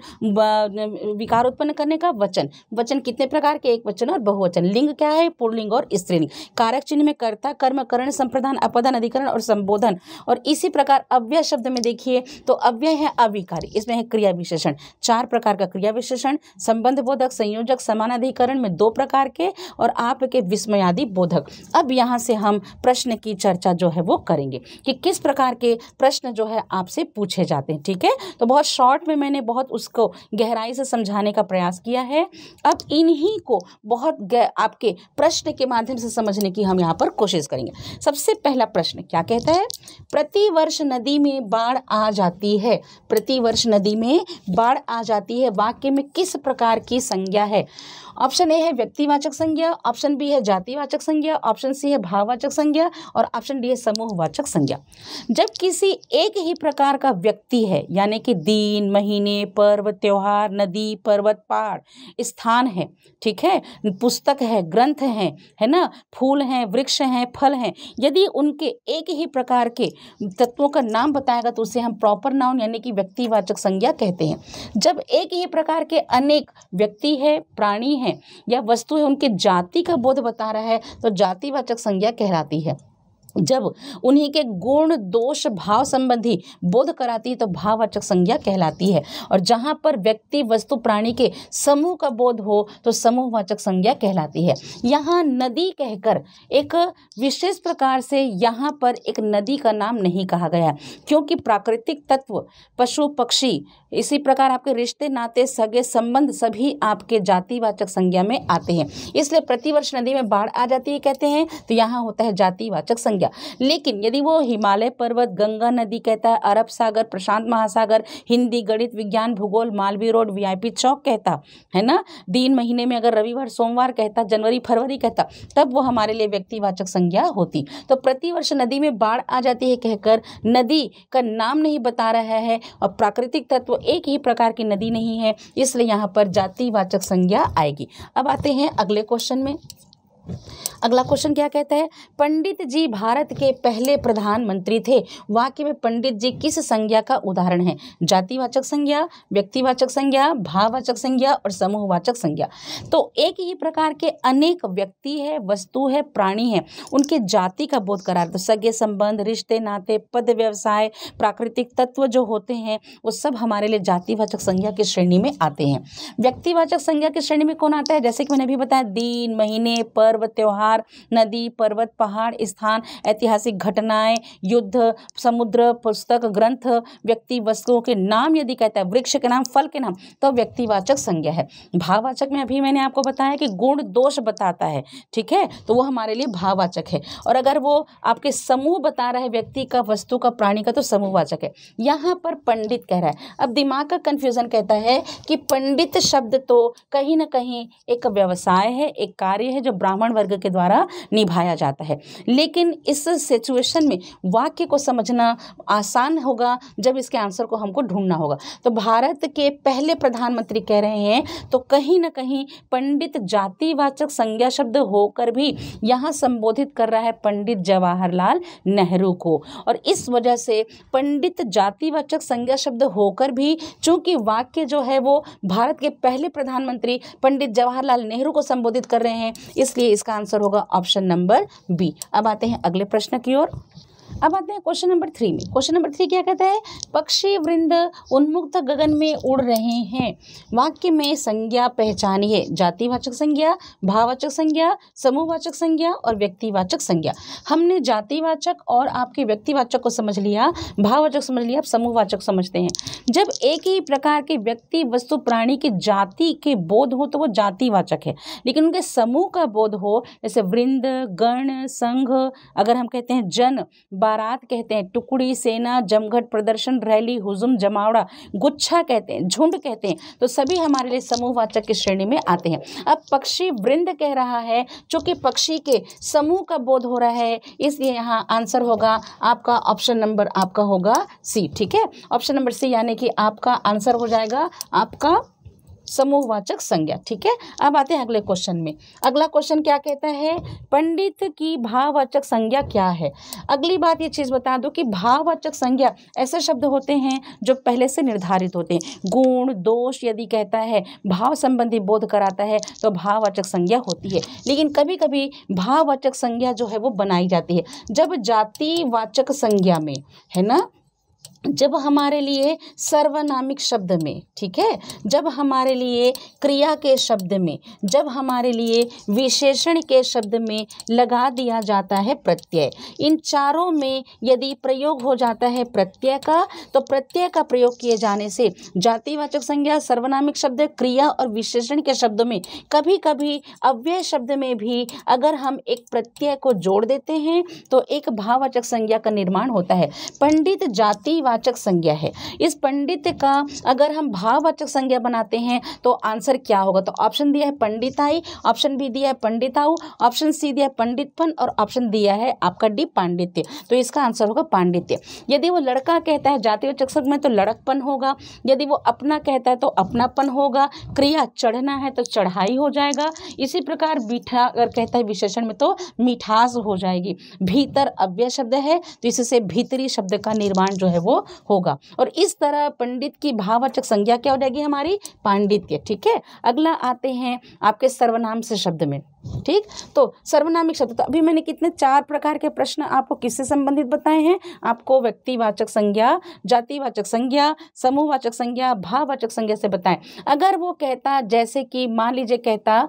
विकार उत्पन्न करने का वचन वचन कितने प्रकार के एक वचन और बहुवचन लिंग क्या है पुरलिंग और स्त्रीलिंग कारक चिन्ह में कर्ता कर्म करण संप्रदान अपदान अधिकरण और संबोधन और इसी प्रकार अव्यय शब्द में देखिए तो अव्यय है अविकारी इसमें है क्रिया विशेषण चार प्रकार का क्रिया विशेषण संबंध बोधक संयोजक समानाधिकरण में दो प्रकार के और आपके विस्मयादि बोधक अब यहाँ से हम प्रश्न की चर्चा जो है वो करेंगे कि किस प्रकार के प्रश्न जो है आपसे पूछे जाते हैं ठीक है तो बहुत शॉर्ट में मैंने बहुत उसको गहराई से समझाने का प्रयास प्रयास किया है अब इन्हीं को बहुत आपके प्रश्न के माध्यम से समझने की हम यहाँ पर कोशिश करेंगे सबसे पहला प्रश्न क्या कहता है प्रतिवर्ष नदी में बाढ़ आ जाती है प्रतिवर्ष नदी में बाढ़ आ जाती है वाक्य में किस प्रकार की संज्ञा है ऑप्शन ए है व्यक्तिवाचक संज्ञा ऑप्शन बी है जातिवाचक संज्ञा ऑप्शन सी है भाववाचक संज्ञा और ऑप्शन डी है समूहवाचक संज्ञा जब किसी एक ही प्रकार का व्यक्ति है यानी कि दिन महीने पर्व त्यौहार नदी पर्वत पहाड़ स्थान है ठीक है पुस्तक है ग्रंथ हैं है ना फूल हैं वृक्ष हैं फल हैं यदि उनके एक ही प्रकार के तत्वों का नाम बताएगा तो उसे हम प्रॉपर नाउन यानी कि व्यक्तिवाचक संज्ञा कहते हैं जब एक ही प्रकार के अनेक व्यक्ति है प्राणी हैं या वस्तु है उनके जाति का बोध बता रहा है तो जातिवाचक संज्ञा कहलाती है जब उन्हीं के गुण दोष भाव संबंधी बोध कराती है तो भाववाचक संज्ञा कहलाती है और जहाँ पर व्यक्ति वस्तु प्राणी के समूह का बोध हो तो समूहवाचक संज्ञा कहलाती है यहाँ नदी कहकर एक विशेष प्रकार से यहाँ पर एक नदी का नाम नहीं कहा गया क्योंकि प्राकृतिक तत्व पशु पक्षी इसी प्रकार आपके रिश्ते नाते सगे संबंध सभी आपके जातिवाचक संज्ञा में आते हैं इसलिए प्रतिवर्ष नदी में बाढ़ आ जाती है कहते हैं तो यहाँ होता है जातिवाचक संज्ञा गया लेकिन यदि वो हिमालय पर्वत गंगा नदी कहता है अरब सागर प्रशांत महासागर हिंदी गणित विज्ञान भूगोल मालवीय रोड वीआईपी चौक कहता है ना दिन महीने में अगर रविवार सोमवार कहता जनवरी फरवरी कहता तब वो हमारे लिए व्यक्तिवाचक संज्ञा होती तो प्रतिवर्ष नदी में बाढ़ आ जाती है कहकर नदी का नाम नहीं बता रहा है और प्राकृतिक तत्व एक ही प्रकार की नदी नहीं है इसलिए यहाँ पर जातिवाचक संज्ञा आएगी अब आते हैं अगले क्वेश्चन में अगला क्वेश्चन क्या कहता है पंडित जी भारत के पहले प्रधानमंत्री थे वाक्य में पंडित जी किस संज्ञा का उदाहरण है जातिवाचक संज्ञा व्यक्तिवाचक संज्ञा भाववाचक संज्ञा और समूहवाचक संज्ञा तो एक ही प्रकार के अनेक व्यक्ति है वस्तु है प्राणी है उनके जाति का बोध करा तो सगे संबंध रिश्ते नाते पद व्यवसाय प्राकृतिक तत्व जो होते हैं वो सब हमारे लिए जातिवाचक संज्ञा की श्रेणी में आते हैं व्यक्तिवाचक संज्ञा की श्रेणी में कौन आता है जैसे कि मैंने अभी बताया दिन महीने पर्व पर्व त्यौहार नदी पर्वत पहाड़ स्थान ऐतिहासिक घटनाएं युद्ध समुद्र पुस्तक ग्रंथ व्यक्ति वस्तुओं के नाम यदि कहता है वृक्ष के नाम फल के नाम तो व्यक्तिवाचक संज्ञा है भाववाचक में अभी मैंने आपको बताया कि गुण दोष बताता है ठीक है तो वो हमारे लिए भाववाचक है और अगर वो आपके समूह बता रहा है व्यक्ति का वस्तु का प्राणी का तो समूहवाचक है यहाँ पर पंडित कह रहा है अब दिमाग का कन्फ्यूज़न कहता है कि पंडित शब्द तो कहीं ना कहीं एक व्यवसाय है एक कार्य है जो ब्राह्मण ब्राह्मण वर्ग के द्वारा निभाया जाता है लेकिन इस सिचुएशन में वाक्य को समझना आसान होगा जब इसके आंसर को हमको ढूंढना होगा तो भारत के पहले प्रधानमंत्री कह रहे हैं तो कहीं ना कहीं पंडित जातिवाचक संज्ञा शब्द होकर भी यहाँ संबोधित कर रहा है पंडित जवाहरलाल नेहरू को और इस वजह से पंडित जातिवाचक संज्ञा शब्द होकर भी चूंकि वाक्य जो है वो भारत के पहले प्रधानमंत्री पंडित जवाहरलाल नेहरू को संबोधित कर रहे हैं इसलिए इसका आंसर होगा ऑप्शन नंबर बी अब आते हैं अगले प्रश्न की ओर अब आते हैं क्वेश्चन नंबर थ्री में क्वेश्चन नंबर थ्री क्या कहता है पक्षी वृंद उन्मुक्त गगन में उड़ रहे हैं वाक्य में संज्ञा पहचानिए जातिवाचक संज्ञा भाववाचक संज्ञा समूहवाचक संज्ञा और व्यक्तिवाचक संज्ञा हमने जातिवाचक और आपके व्यक्तिवाचक को समझ लिया भाववाचक समझ लिया आप समूहवाचक समझते हैं जब एक ही प्रकार के व्यक्ति वस्तु प्राणी की जाति के बोध हो तो वो जातिवाचक है लेकिन उनके समूह का बोध हो जैसे वृंद गण संघ अगर हम कहते हैं जन बारात कहते हैं टुकड़ी सेना जमघट प्रदर्शन रैली हुजुम जमावड़ा गुच्छा कहते हैं झुंड कहते हैं तो सभी हमारे लिए समूहवाचक की श्रेणी में आते हैं अब पक्षी वृंद कह रहा है चूँकि पक्षी के समूह का बोध हो रहा है इसलिए यहाँ आंसर होगा आपका ऑप्शन नंबर आपका होगा सी ठीक है ऑप्शन नंबर सी यानी कि आपका आंसर हो जाएगा आपका समूहवाचक संज्ञा ठीक है अब आते हैं अगले क्वेश्चन में अगला क्वेश्चन क्या कहता है पंडित की भाववाचक संज्ञा क्या है अगली बात ये चीज़ बता दो कि भाववाचक संज्ञा ऐसे शब्द होते हैं जो पहले से निर्धारित होते हैं गुण दोष यदि कहता है भाव संबंधी बोध कराता है तो भाववाचक संज्ञा होती है लेकिन कभी कभी भाववाचक संज्ञा जो है वो बनाई जाती है जब जातिवाचक संज्ञा में है ना जब हमारे लिए सर्वनामिक शब्द में ठीक है जब हमारे लिए क्रिया के शब्द में जब हमारे लिए विशेषण के शब्द में लगा दिया जाता है प्रत्यय इन चारों में यदि प्रयोग हो जाता है प्रत्यय का तो प्रत्यय का प्रयोग किए जाने से जातिवाचक संज्ञा सर्वनामिक शब्द क्रिया और विशेषण के शब्दों में कभी कभी अव्यय शब्द में भी अगर हम एक प्रत्यय को जोड़ देते हैं तो एक भाववाचक संज्ञा का निर्माण होता है पंडित जाति भाववाचक संज्ञा है इस पंडित का अगर हम भाववाचक संज्ञा बनाते हैं तो आंसर क्या होगा तो ऑप्शन दिया है पंडिताई ऑप्शन बी दिया है पंडिताऊ ऑप्शन सी दिया है पंडितपन और ऑप्शन दिया है आपका डी पांडित्य तो इसका आंसर होगा पांडित्य यदि वो लड़का कहता है वाचक संज्ञा में तो लड़कपन होगा यदि वो अपना कहता है तो अपनापन होगा क्रिया चढ़ना है तो चढ़ाई हो जाएगा इसी प्रकार बीठा अगर कहता है विशेषण में तो मिठास हो जाएगी भीतर अव्यय शब्द है तो इससे भीतरी शब्द का निर्माण जो है वो होगा और इस तरह पंडित की भाववाचक संज्ञा क्या हो जाएगी हमारी पांडित्य ठीक है अगला आते हैं आपके सर्वनाम से शब्द में ठीक तो सर्वनामिक शब्द तो अभी मैंने कितने चार प्रकार के प्रश्न आपको किससे संबंधित बताए हैं आपको व्यक्तिवाचक संज्ञा जातिवाचक संज्ञा समूहवाचक संज्ञा भाववाचक संज्ञा से बताएं अगर वो कहता जैसे कि मान लीजिए कहता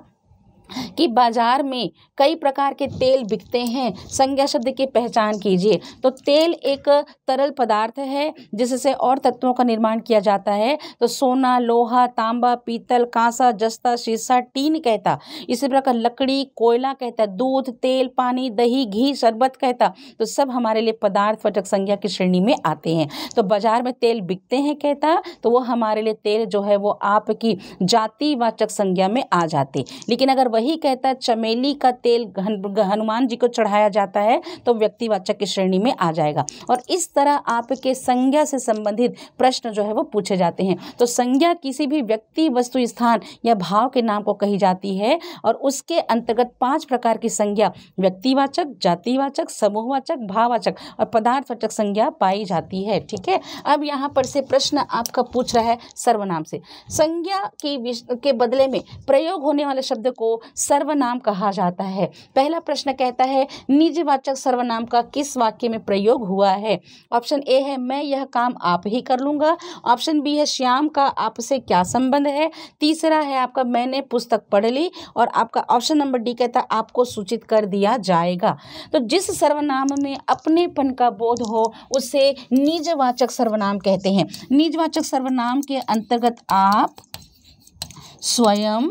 कि बाज़ार में कई प्रकार के तेल बिकते हैं संज्ञा शब्द की पहचान कीजिए तो तेल एक तरल पदार्थ है जिससे और तत्वों का निर्माण किया जाता है तो सोना लोहा तांबा पीतल कांसा जस्ता शीशा टीन कहता इसी प्रकार लकड़ी कोयला कहता दूध तेल पानी दही घी शरबत कहता तो सब हमारे लिए पदार्थ वटक संज्ञा की श्रेणी में आते हैं तो बाजार में तेल बिकते हैं कहता तो वो हमारे लिए तेल जो है वो आपकी जाति वाचक संज्ञा में आ जाते लेकिन अगर वही वही कहता चमेली का तेल हनुमान जी को चढ़ाया जाता है तो व्यक्तिवाचक की श्रेणी में आ जाएगा और इस तरह आपके संज्ञा से संबंधित प्रश्न जो है वो पूछे जाते हैं तो संज्ञा किसी भी व्यक्ति वस्तु स्थान या भाव के नाम को कही जाती है और उसके अंतर्गत पांच प्रकार की संज्ञा व्यक्तिवाचक जातिवाचक समूहवाचक भाववाचक और पदार्थवाचक संज्ञा पाई जाती है ठीक है अब यहाँ पर से प्रश्न आपका पूछ रहा है सर्वनाम से संज्ञा की के बदले में प्रयोग होने वाले शब्द को सर्वनाम कहा जाता है पहला प्रश्न कहता है निजवाचक सर्वनाम का किस वाक्य में प्रयोग हुआ है ऑप्शन ए है मैं यह काम आप ही कर लूंगा ऑप्शन बी है श्याम का आपसे क्या संबंध है तीसरा है आपका मैंने पुस्तक पढ़ ली और आपका ऑप्शन नंबर डी कहता है आपको सूचित कर दिया जाएगा तो जिस सर्वनाम में अपनेपन का बोध हो उसे निजवाचक सर्वनाम कहते हैं निजवाचक सर्वनाम के अंतर्गत आप स्वयं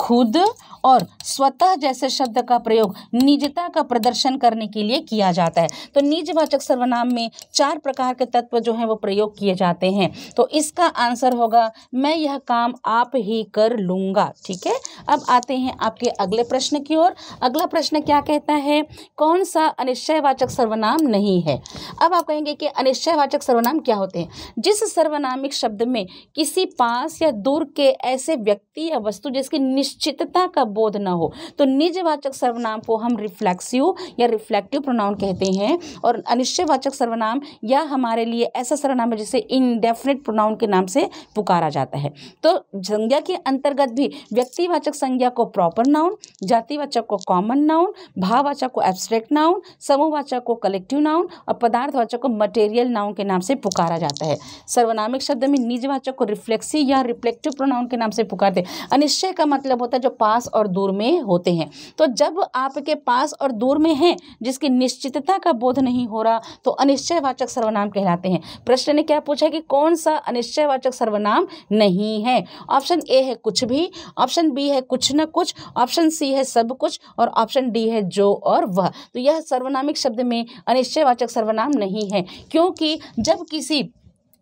खुद और स्वतः जैसे शब्द का प्रयोग निजता का प्रदर्शन करने के लिए किया जाता है तो निजवाचक सर्वनाम में चार प्रकार के तत्व जो हैं वो प्रयोग किए जाते हैं तो इसका आंसर होगा मैं यह काम आप ही कर लूँगा ठीक है अब आते हैं आपके अगले प्रश्न की ओर अगला प्रश्न क्या कहता है कौन सा अनिश्चयवाचक सर्वनाम नहीं है अब आप कहेंगे कि अनिश्चयवाचक सर्वनाम क्या होते हैं जिस सर्वनामिक शब्द में किसी पास या दूर के ऐसे व्यक्ति या वस्तु जिसकी निश्चितता का का बोध ना हो तो निजवाचक सर्वनाम को हम रिफ्लेक्सिव या रिफ्लेक्टिव प्रोनाउन कहते हैं और अनिश्चयवाचक सर्वनाम या हमारे लिए ऐसा सर्वनाम है जिसे इनडेफिनेट प्रोनाउन के नाम से पुकारा जाता है तो संज्ञा के अंतर्गत भी व्यक्तिवाचक संज्ञा को प्रॉपर नाउन जातिवाचक को कॉमन नाउन भाववाचक को एब्स्ट्रैक्ट नाउन समूहवाचक को कलेक्टिव नाउन और पदार्थवाचक को मटेरियल नाउन के नाम से पुकारा जाता है सर्वनामिक शब्द में निजवाचक को रिफ्लेक्सी या रिफ्लेक्टिव प्रोनाउन के नाम से पुकारते अनिश्चय का मतलब होता है जो पास और दूर में होते हैं तो जब आपके पास और दूर में हैं जिसकी निश्चितता का बोध नहीं हो रहा तो अनिश्चयवाचक सर्वनाम कहलाते हैं प्रश्न ने क्या पूछा कि कौन सा अनिश्चयवाचक सर्वनाम नहीं है ऑप्शन ए है कुछ भी ऑप्शन बी है कुछ न कुछ ऑप्शन सी है सब कुछ और ऑप्शन डी है जो और वह तो यह सर्वनामिक शब्द में अनिश्चयवाचक सर्वनाम नहीं है क्योंकि जब किसी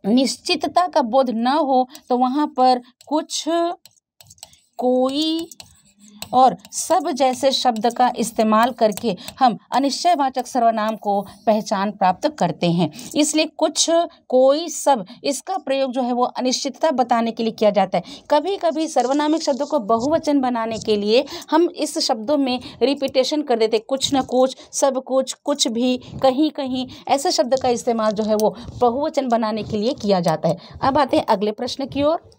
निश्चितता का बोध न हो तो वहां पर कुछ कोई और सब जैसे शब्द का इस्तेमाल करके हम अनिश्चयवाचक सर्वनाम को पहचान प्राप्त करते हैं इसलिए कुछ कोई सब इसका प्रयोग जो है वो अनिश्चितता बताने के लिए किया जाता है कभी कभी सर्वनामिक शब्दों को बहुवचन बनाने के लिए हम इस शब्दों में रिपीटेशन कर देते कुछ न कुछ सब कुछ कुछ भी कहीं कहीं ऐसे शब्द का इस्तेमाल जो है वो बहुवचन बनाने के लिए किया जाता है अब आते हैं अगले प्रश्न की ओर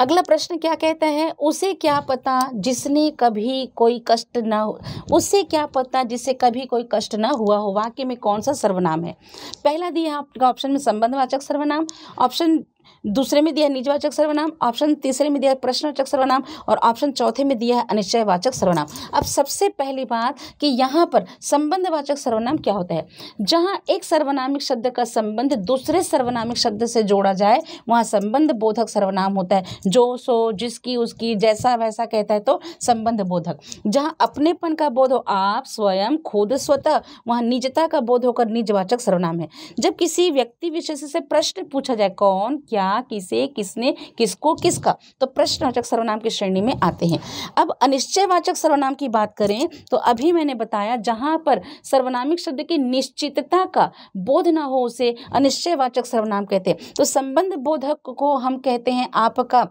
अगला प्रश्न क्या कहता है उसे क्या पता जिसने कभी कोई कष्ट ना हो उसे क्या पता जिसे कभी कोई कष्ट ना हुआ हो वाक्य में कौन सा सर्वनाम है पहला दिया आपका ऑप्शन में संबंधवाचक सर्वनाम ऑप्शन दूसरे में दिया है निजवाचक सर्वनाम ऑप्शन तीसरे में दिया है प्रश्नवाचक सर्वनाम और ऑप्शन चौथे में दिया है अनिश्चयवाचक सर्वनाम अब सबसे पहली बात कि यहाँ पर संबंधवाचक सर्वनाम क्या होता है जहाँ एक सर्वनामिक शब्द का संबंध दूसरे सर्वनामिक शब्द से जोड़ा जाए वहाँ संबंध बोधक सर्वनाम होता है जो सो जिसकी उसकी जैसा वैसा कहता है तो संबंध बोधक जहाँ अपनेपन का बोध हो आप स्वयं खुद स्वतः वहाँ निजता का बोध होकर निजवाचक सर्वनाम है जब किसी व्यक्ति विशेष से प्रश्न पूछा जाए कौन क्या कहा किसे किसने किसको किसका तो प्रश्नवाचक सर्वनाम की श्रेणी में आते हैं अब अनिश्चयवाचक सर्वनाम की बात करें तो अभी मैंने बताया जहाँ पर सर्वनामिक शब्द की निश्चितता का बोध न हो उसे अनिश्चयवाचक सर्वनाम कहते हैं तो संबंध बोधक को हम कहते हैं आपका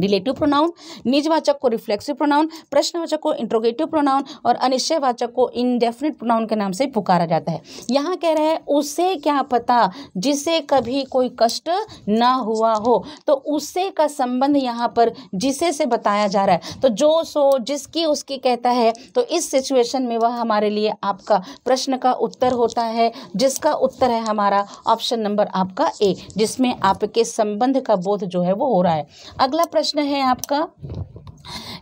रिलेटिव प्रोनाउन निजवाचक को रिफ्लेक्सिव प्रोनाउन प्रश्नवाचक को इंट्रोगेटिव प्रोनाउन और अनिश्चयवाचक को इनडेफिनिट प्रोनाउन के नाम से पुकारा जाता है यहाँ कह रहा है उसे क्या पता जिसे कभी कोई कष्ट ना हुआ हो तो उसे का संबंध यहाँ पर जिसे से बताया जा रहा है तो जो सो जिसकी उसकी कहता है तो इस सिचुएशन में वह हमारे लिए आपका प्रश्न का उत्तर होता है जिसका उत्तर है हमारा ऑप्शन नंबर आपका ए जिसमें आपके संबंध का बोध जो है वो हो रहा है अगला प्रश्न प्रश्न है आपका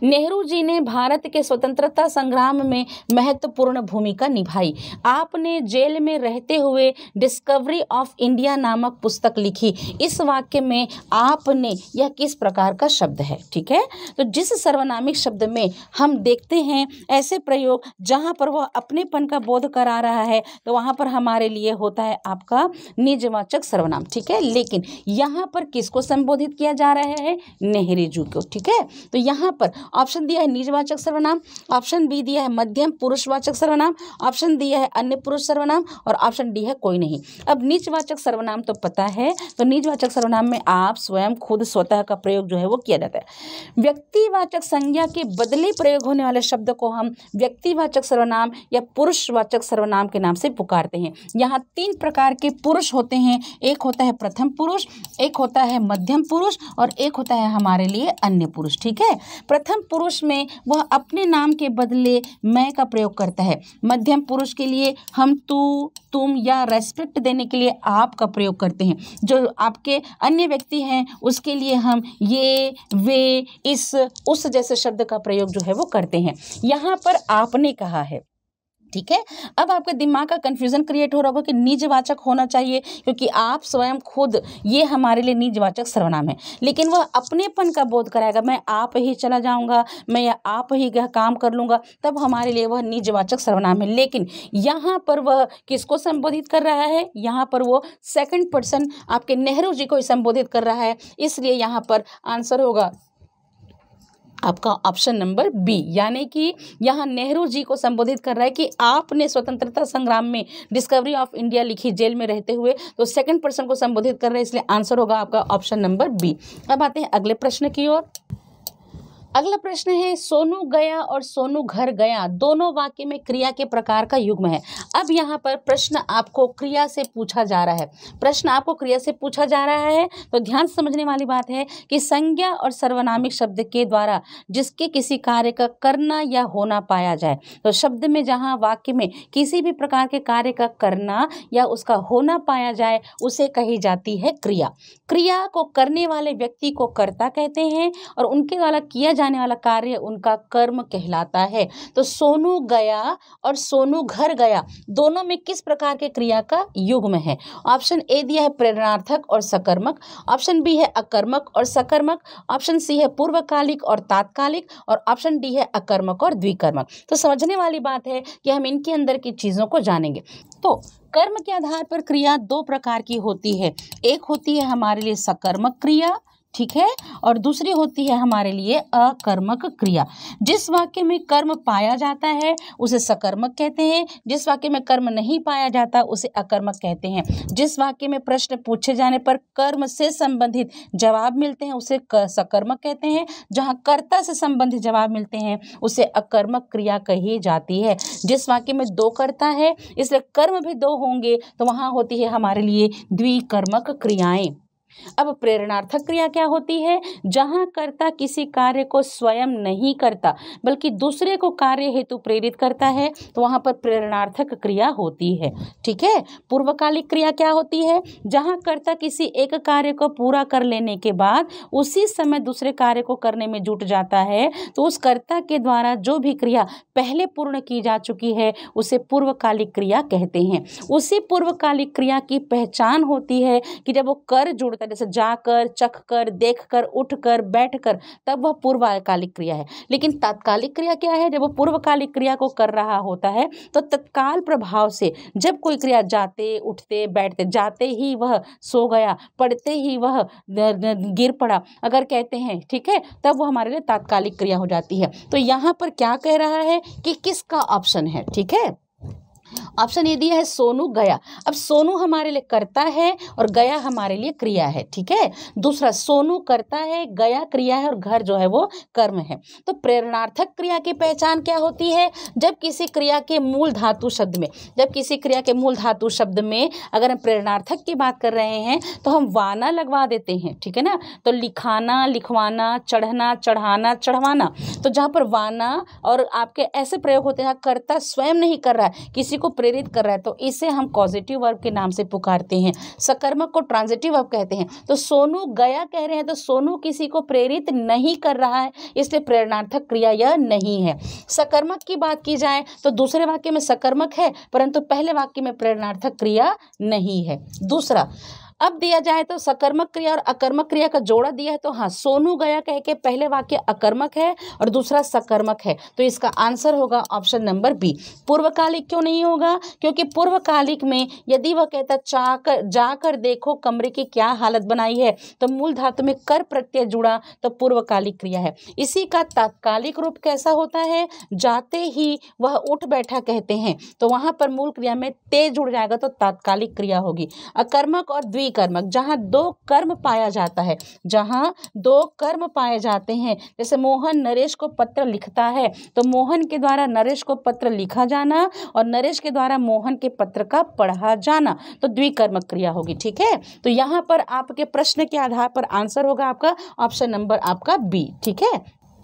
नेहरू जी ने भारत के स्वतंत्रता संग्राम में महत्वपूर्ण भूमिका निभाई आपने जेल में रहते हुए डिस्कवरी ऑफ इंडिया नामक पुस्तक लिखी इस वाक्य में आपने यह किस प्रकार का शब्द है ठीक है तो जिस सर्वनामिक शब्द में हम देखते हैं ऐसे प्रयोग जहाँ पर वह अपनेपन का बोध करा रहा है तो वहाँ पर हमारे लिए होता है आपका निजवाचक सर्वनाम ठीक है लेकिन यहाँ पर किसको संबोधित किया जा रहा है नेहरू जू को ठीक है तो यहाँ पर ऑप्शन दिया है निजवाचक सर्वनाम ऑप्शन बी दिया है मध्यम पुरुषवाचक सर्वनाम ऑप्शन दिया है अन्य पुरुष सर्वनाम और ऑप्शन डी है कोई नहीं अब निजवाचक सर्वनाम तो पता है तो निजवाचक सर्वनाम में आप स्वयं खुद स्वतः का प्रयोग जो है वो किया जाता है व्यक्तिवाचक संज्ञा के बदले प्रयोग होने वाले शब्द को हम व्यक्तिवाचक सर्वनाम या पुरुषवाचक सर्वनाम के नाम से पुकारते हैं यहाँ तीन प्रकार के पुरुष होते हैं एक होता है प्रथम पुरुष एक होता है मध्यम पुरुष और एक होता है हमारे लिए अन्य पुरुष ठीक है प्रथम पुरुष में वह अपने नाम के बदले मैं का प्रयोग करता है मध्यम पुरुष के लिए हम तू तुम या रेस्पेक्ट देने के लिए आप का प्रयोग करते हैं जो आपके अन्य व्यक्ति हैं उसके लिए हम ये वे इस उस जैसे शब्द का प्रयोग जो है वो करते हैं यहाँ पर आपने कहा है ठीक है अब आपके दिमाग का कन्फ्यूजन क्रिएट हो रहा होगा कि निजवाचक होना चाहिए क्योंकि आप स्वयं खुद ये हमारे लिए निजवाचक सर्वनाम है लेकिन वह अपनेपन का बोध कराएगा मैं आप ही चला जाऊंगा मैं आप ही यह काम कर लूँगा तब हमारे लिए वह निजवाचक सर्वनाम है लेकिन यहाँ पर वह किसको संबोधित कर रहा है यहाँ पर वो सेकंड पर्सन आपके नेहरू जी को संबोधित कर रहा है इसलिए यहाँ पर आंसर होगा आपका ऑप्शन नंबर बी यानी कि यहाँ नेहरू जी को संबोधित कर रहा है कि आपने स्वतंत्रता संग्राम में डिस्कवरी ऑफ इंडिया लिखी जेल में रहते हुए तो सेकंड पर्सन को संबोधित कर रहे हैं इसलिए आंसर होगा आपका ऑप्शन नंबर बी अब आते हैं अगले प्रश्न की ओर अगला प्रश्न है सोनू गया और सोनू घर गया दोनों वाक्य में क्रिया के प्रकार का युग्म है अब यहाँ पर प्रश्न आपको क्रिया से पूछा जा रहा है प्रश्न आपको क्रिया से पूछा जा रहा है तो ध्यान समझने वाली बात है कि संज्ञा और सर्वनामिक शब्द के द्वारा जिसके किसी कार्य का करना या होना पाया जाए तो शब्द में जहाँ वाक्य में किसी भी प्रकार के कार्य का करना या उसका होना पाया जाए उसे कही जाती है क्रिया क्रिया को करने वाले व्यक्ति को कर्ता कहते हैं और उनके द्वारा किया जाने वाला कार्य उनका कर्म कहलाता है तो सोनू गया और सोनू घर गया दोनों में किस प्रकार के क्रिया का युग्म है ऑप्शन ए दिया है प्रेरणार्थक और सकर्मक ऑप्शन बी है अकर्मक और सकर्मक ऑप्शन सी है पूर्वकालिक और तात्कालिक और ऑप्शन डी है अकर्मक और द्विकर्मक तो समझने वाली बात है कि हम इनके अंदर की चीज़ों को जानेंगे तो कर्म के आधार पर क्रिया दो प्रकार की होती है एक होती है हमारे लिए सकर्मक क्रिया ठीक है और दूसरी होती है हमारे लिए अकर्मक क्रिया जिस वाक्य में कर्म पाया जाता है उसे सकर्मक कहते हैं जिस वाक्य में कर्म नहीं पाया जाता उसे अकर्मक कहते हैं जिस वाक्य में प्रश्न पूछे जाने पर कर्म से संबंधित जवाब मिलते हैं उसे सकर्मक कहते हैं जहाँ कर्ता से संबंधित जवाब मिलते हैं उसे अकर्मक क्रिया कही जाती है जिस वाक्य में दो कर्ता है इसलिए कर्म भी दो होंगे तो वहाँ होती है हमारे लिए द्विकर्मक क्रियाएँ अब प्रेरणार्थक क्रिया क्या होती है जहाँ कर्ता किसी कार्य को स्वयं नहीं करता बल्कि दूसरे को कार्य हेतु प्रेरित करता है तो वहाँ पर प्रेरणार्थक क्रिया होती है ठीक है पूर्वकालिक क्रिया क्या होती है जहाँ कर्ता किसी एक कार्य को पूरा कर लेने के बाद उसी समय दूसरे कार्य को करने में जुट जाता है तो उस कर्ता के द्वारा जो भी क्रिया पहले पूर्ण की जा चुकी है उसे पूर्वकालिक क्रिया कहते हैं उसी पूर्वकालिक क्रिया की पहचान होती है कि जब वो कर जुड़ता जाता है जैसे जाकर चख कर देख कर उठ कर बैठ कर तब वह पूर्वकालिक क्रिया है लेकिन तात्कालिक क्रिया क्या है जब वह पूर्वकालिक क्रिया को कर रहा होता है तो तत्काल प्रभाव से जब कोई क्रिया जाते उठते बैठते जाते ही वह सो गया पड़ते ही वह गिर पड़ा अगर कहते हैं ठीक है तब वह हमारे लिए तात्कालिक क्रिया हो जाती है तो यहाँ पर क्या कह रहा है कि किसका ऑप्शन है ठीक है ऑप्शन ये दिया है सोनू गया अब सोनू हमारे लिए करता है और गया हमारे लिए क्रिया है ठीक है दूसरा सोनू करता है गया क्रिया है और घर जो है वो कर्म है तो प्रेरणार्थक क्रिया की पहचान क्या होती है जब किसी क्रिया के मूल धातु शब्द में जब किसी क्रिया के मूल धातु शब्द में अगर हम प्रेरणार्थक की बात कर रहे हैं तो हम वाना लगवा देते हैं ठीक है ना तो लिखाना लिखवाना चढ़ना चढ़ाना चढ़वाना तो जहां पर वाना और आपके ऐसे प्रयोग होते हैं हाँ, करता स्वयं नहीं कर रहा है किसी को प्रेरित कर रहा है तो इसे हम पॉजिटिव वर्ब के नाम से पुकारते हैं सकर्मक को ट्रांजिटिव वर्ब कहते हैं तो सोनू गया कह रहे हैं तो सोनू किसी को प्रेरित नहीं कर रहा है इसलिए प्रेरणार्थक क्रिया यह नहीं है सकर्मक की बात की जाए तो दूसरे वाक्य में सकर्मक है परंतु पहले वाक्य में प्रेरणार्थक क्रिया नहीं है दूसरा अब दिया जाए तो सकर्मक क्रिया और अकर्मक क्रिया का जोड़ा दिया है तो हाँ सोनू गया कह के पहले वाक्य अकर्मक है और दूसरा सकर्मक है तो इसका आंसर होगा ऑप्शन नंबर बी पूर्वकालिक क्यों नहीं होगा क्योंकि पूर्वकालिक में यदि वह कहता चाकर जाकर देखो कमरे की क्या हालत बनाई है तो मूल धातु में कर प्रत्यय जुड़ा तो पूर्वकालिक क्रिया है इसी का तात्कालिक रूप कैसा होता है जाते ही वह उठ बैठा कहते हैं तो वहां पर मूल क्रिया में ते जुड़ जाएगा तो तात्कालिक क्रिया होगी अकर्मक और द्वि द्विकर्मक जहाँ दो कर्म पाया जाता है जहाँ दो कर्म पाए जाते हैं जैसे मोहन नरेश को पत्र लिखता है तो मोहन के द्वारा नरेश को पत्र लिखा जाना और नरेश के द्वारा मोहन के पत्र का पढ़ा जाना तो द्विकर्मक क्रिया होगी ठीक है तो यहाँ पर आपके प्रश्न के आधार पर आंसर होगा आपका ऑप्शन नंबर आपका बी ठीक है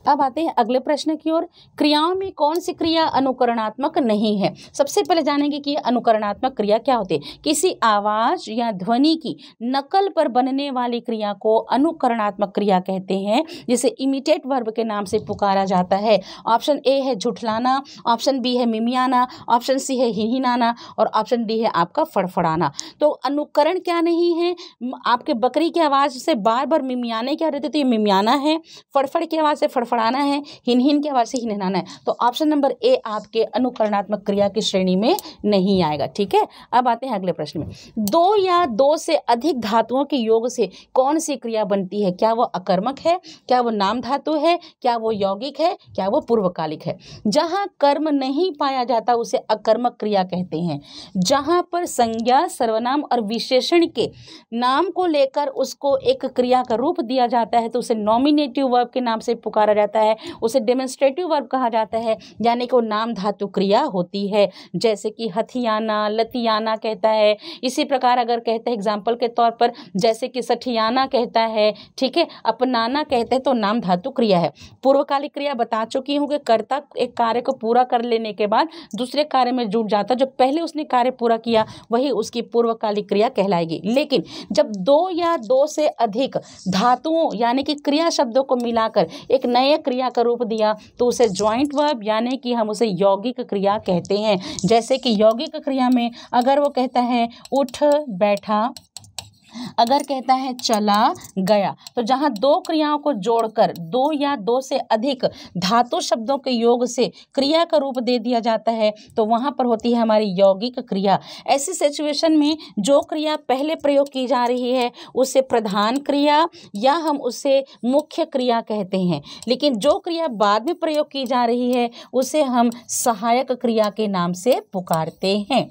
अब आते हैं अगले प्रश्न की ओर क्रियाओं में कौन सी क्रिया अनुकरणात्मक नहीं है सबसे पहले जानेंगे कि अनुकरणात्मक क्रिया क्या होती है किसी आवाज या ध्वनि की नकल पर बनने वाली क्रिया को अनुकरणात्मक क्रिया कहते हैं जिसे इमिटेट वर्ब के नाम से पुकारा जाता है ऑप्शन ए है झुठलाना ऑप्शन बी है मिमियाना ऑप्शन सी है हिहिनाना और ऑप्शन डी है आपका फड़फड़ाना तो अनुकरण क्या नहीं है आपके बकरी की आवाज़ से बार बार मिमियाने क्या रहते थे तो ये मिमियाना है फड़फड़ की आवाज़ से फड़फ फड़फड़ाना है हिन हिन की आवाज़ से हिनहिनाना है तो ऑप्शन नंबर ए आपके अनुकरणात्मक क्रिया की श्रेणी में नहीं आएगा ठीक है अब आते हैं अगले प्रश्न में दो या दो से अधिक धातुओं के योग से कौन सी क्रिया बनती है क्या वो अकर्मक है क्या वो नाम धातु है क्या वो यौगिक है क्या वो पूर्वकालिक है जहाँ कर्म नहीं पाया जाता उसे अकर्मक क्रिया कहते हैं जहाँ पर संज्ञा सर्वनाम और विशेषण के नाम को लेकर उसको एक क्रिया का रूप दिया जाता है तो उसे नॉमिनेटिव वर्ब के नाम से पुकारा जाता है उसे डेमोन्स्ट्रेटिव वर्ब कहा जाता है यानी कि वो नाम धातु क्रिया होती है जैसे कि हथियाना लतियाना कहता है इसी प्रकार अगर कहते हैं एग्जाम्पल के तौर पर जैसे कि सठियाना कहता है ठीक है अपनाना कहते हैं तो नाम धातु क्रिया है पूर्वकालिक क्रिया बता चुकी हूँ कि कर्ता एक कार्य को पूरा कर लेने के बाद दूसरे कार्य में जुट जाता जो पहले उसने कार्य पूरा किया वही उसकी पूर्वकालिक क्रिया कहलाएगी लेकिन जब दो या दो से अधिक धातुओं यानी कि क्रिया शब्दों को मिलाकर एक नए नए क्रिया का रूप दिया तो उसे ज्वाइंट वर्ब यानी कि हम उसे यौगिक क्रिया कहते हैं जैसे कि यौगिक क्रिया में अगर वो कहता है उठ बैठा अगर कहता है चला गया तो जहाँ दो क्रियाओं को जोड़कर दो या दो से अधिक धातु शब्दों के योग से क्रिया का रूप दे दिया जाता है तो वहाँ पर होती है हमारी यौगिक क्रिया ऐसी सिचुएशन में जो क्रिया पहले प्रयोग की जा रही है उसे प्रधान क्रिया या हम उसे मुख्य क्रिया कहते हैं लेकिन जो क्रिया बाद में प्रयोग की जा रही है उसे हम सहायक क्रिया के नाम से पुकारते हैं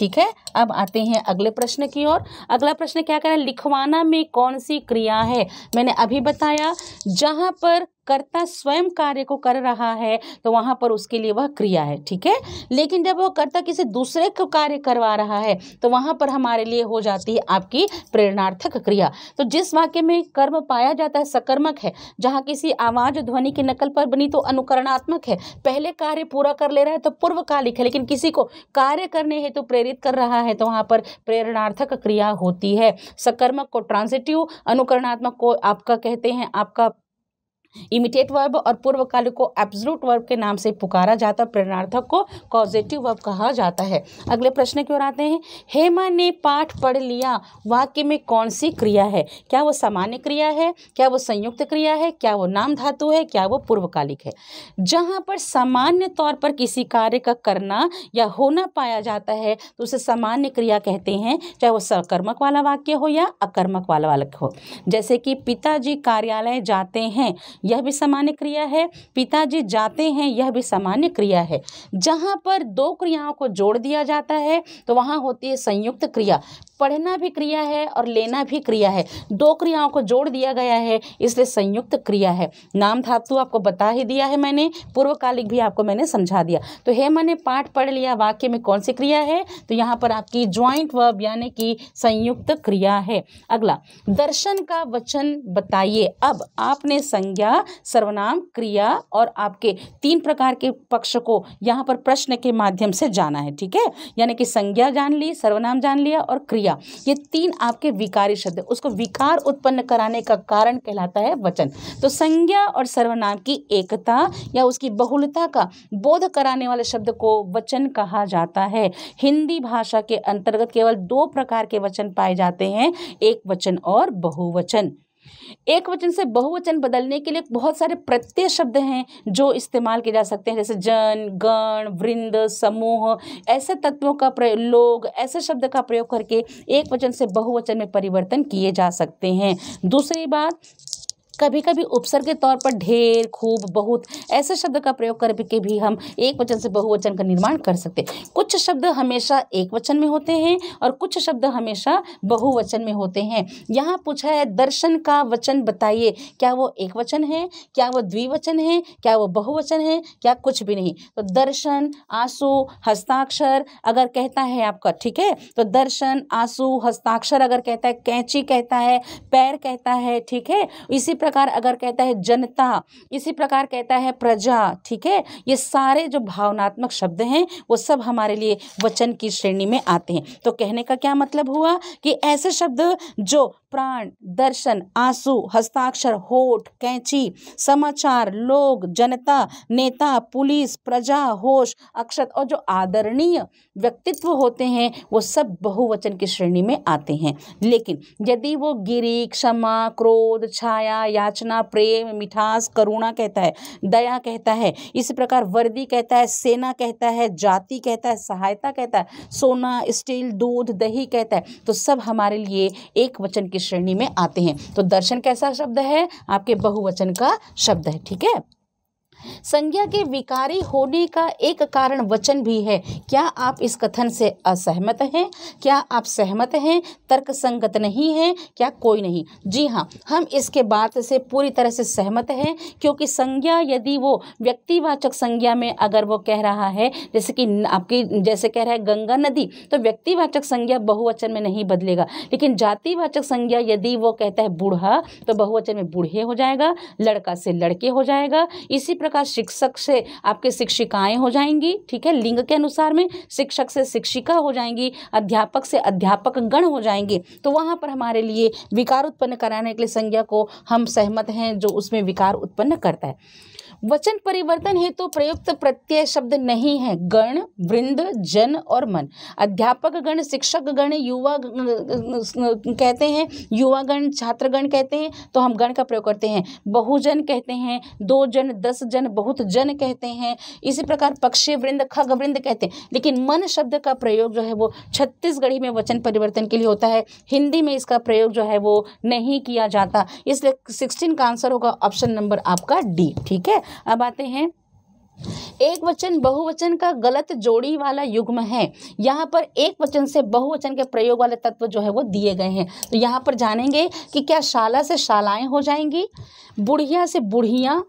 ठीक है अब आते हैं अगले प्रश्न की ओर अगला प्रश्न क्या कह रहा है लिखवाना में कौन सी क्रिया है मैंने अभी बताया जहां पर कर्ता स्वयं कार्य को कर रहा है तो वहाँ पर उसके लिए वह क्रिया है ठीक है लेकिन जब वह कर्ता किसी दूसरे को कार्य करवा रहा है तो वहाँ पर हमारे लिए हो जाती है आपकी प्रेरणार्थक क्रिया तो जिस वाक्य में कर्म पाया जाता है सकर्मक है जहाँ किसी आवाज ध्वनि की नकल पर बनी तो अनुकरणात्मक है पहले कार्य पूरा कर ले रहा है तो पूर्वकालिक है लेकिन किसी को कार्य करने हेतु तो प्रेरित कर रहा है तो वहाँ पर प्रेरणार्थक क्रिया होती है सकर्मक को ट्रांसिटिव अनुकरणात्मक को आपका कहते हैं आपका इमिटेट वर्ब और पूर्वकालिक को एब्सलूट वर्ब के नाम से पुकारा जाता है प्रेरणार्थक को कॉजेटिव वर्ब कहा जाता है अगले प्रश्न की ओर आते हैं हेमा ने पाठ पढ़ लिया वाक्य में कौन सी क्रिया है क्या वो सामान्य क्रिया है क्या वो संयुक्त क्रिया है क्या वो नाम धातु है क्या वो पूर्वकालिक है जहाँ पर सामान्य तौर पर किसी कार्य का करना या होना पाया जाता है तो उसे सामान्य क्रिया कहते हैं चाहे वो सकर्मक वाला वाक्य हो या अकर्मक वाला वाक्य हो जैसे कि पिताजी कार्यालय जाते हैं यह भी सामान्य क्रिया है पिताजी जाते हैं यह भी सामान्य क्रिया है जहाँ पर दो क्रियाओं को जोड़ दिया जाता है तो वहाँ होती है संयुक्त क्रिया पढ़ना भी क्रिया है और लेना भी क्रिया है दो क्रियाओं को जोड़ दिया गया है इसलिए संयुक्त क्रिया है नाम धातु आपको बता ही दिया है मैंने पूर्वकालिक भी आपको मैंने समझा दिया तो हे मैंने पाठ पढ़ लिया वाक्य में कौन सी क्रिया है तो यहाँ पर आपकी ज्वाइंट वर्ब यानी कि संयुक्त क्रिया है अगला दर्शन का वचन बताइए अब आपने संज्ञा सर्वनाम क्रिया और आपके तीन प्रकार के पक्ष को यहाँ पर प्रश्न के माध्यम से जाना है ठीक है यानी कि संज्ञा जान ली सर्वनाम जान लिया और क्रिया क्रिया ये तीन आपके विकारी शब्द उसको विकार उत्पन्न कराने का कारण कहलाता है वचन तो संज्ञा और सर्वनाम की एकता या उसकी बहुलता का बोध कराने वाले शब्द को वचन कहा जाता है हिंदी भाषा के अंतर्गत केवल दो प्रकार के वचन पाए जाते हैं एक वचन और बहुवचन एक वचन से बहुवचन बदलने के लिए बहुत सारे प्रत्यय शब्द हैं जो इस्तेमाल किए जा सकते हैं जैसे जन गण वृंद समूह ऐसे तत्वों का प्रयोग लोग ऐसे शब्द का प्रयोग करके एक वचन से बहुवचन में परिवर्तन किए जा सकते हैं दूसरी बात कभी कभी उपसर्ग के तौर पर ढेर खूब बहुत ऐसे शब्द का प्रयोग करके भी हम एक वचन से बहुवचन का निर्माण कर सकते कुछ शब्द हमेशा एक वचन में होते हैं और कुछ शब्द हमेशा बहुवचन में होते हैं यहाँ पूछा है दर्शन का वचन बताइए क्या वो एक वचन है क्या वो द्विवचन है क्या वो बहुवचन है क्या कुछ भी नहीं तो दर्शन आंसू हस्ताक्षर अगर कहता है आपका ठीक है तो दर्शन आंसू हस्ताक्षर अगर कहता है कैंची कहता है पैर कहता है ठीक है इसी प्रकार प्रकार अगर कहता है जनता इसी प्रकार कहता है प्रजा ठीक है ये सारे जो भावनात्मक शब्द हैं वो सब हमारे लिए वचन की श्रेणी में आते हैं तो कहने का क्या मतलब हुआ कि ऐसे शब्द जो प्राण दर्शन आंसू हस्ताक्षर होठ कैंची समाचार लोग जनता नेता पुलिस प्रजा होश अक्षत और जो आदरणीय व्यक्तित्व होते हैं वो सब बहुवचन की श्रेणी में आते हैं लेकिन यदि वो गिरी क्षमा क्रोध छाया या याचना प्रेम मिठास करुणा कहता है दया कहता है इसी प्रकार वर्दी कहता है सेना कहता है जाति कहता है सहायता कहता है सोना स्टील दूध दही कहता है तो सब हमारे लिए एक वचन की श्रेणी में आते हैं तो दर्शन कैसा शब्द है आपके बहुवचन का शब्द है ठीक है संज्ञा के विकारी होने का एक कारण वचन भी है क्या आप इस कथन से असहमत हैं क्या आप सहमत हैं तर्क संगत नहीं है क्या कोई नहीं जी हाँ हम इसके बात से पूरी तरह से सहमत हैं क्योंकि संज्ञा यदि वो व्यक्तिवाचक संज्ञा में अगर वो कह रहा है जैसे कि आपकी जैसे कह रहा है गंगा नदी तो व्यक्तिवाचक संज्ञा बहुवचन में नहीं बदलेगा लेकिन जातिवाचक संज्ञा यदि वो कहता है बूढ़ा तो बहुवचन में बूढ़े हो जाएगा लड़का से लड़के हो जाएगा इसी प्रकार प्रकार शिक्षक से आपके शिक्षिकाएं हो जाएंगी ठीक है लिंग के अनुसार में शिक्षक से शिक्षिका हो जाएंगी अध्यापक से अध्यापक गण हो जाएंगे तो वहां पर हमारे लिए विकार उत्पन्न कराने के लिए संज्ञा को हम सहमत हैं जो उसमें विकार उत्पन्न करता है वचन परिवर्तन हेतु तो प्रयुक्त प्रत्यय शब्द नहीं है गण वृंद जन और मन अध्यापक गण शिक्षक गण युवा कहते हैं युवा गण छात्रगण कहते हैं तो हम गण का प्रयोग करते हैं बहुजन कहते हैं दो जन दस जन बहुत जन कहते हैं इसी प्रकार पक्षी वृंद खग वृंद कहते हैं लेकिन मन शब्द का प्रयोग जो है वो छत्तीसगढ़ी में वचन परिवर्तन के लिए होता है हिंदी में इसका प्रयोग जो है वो नहीं किया जाता इसलिए सिक्सटीन का आंसर होगा ऑप्शन नंबर आपका डी ठीक है अब आते हैं एक वचन बहुवचन का गलत जोड़ी वाला युग्म है यहाँ पर एक वचन से बहुवचन के प्रयोग वाले तत्व जो है वो दिए गए हैं तो यहाँ पर जानेंगे कि क्या शाला से शालाएं हो जाएंगी बुढ़िया से बुढ़िया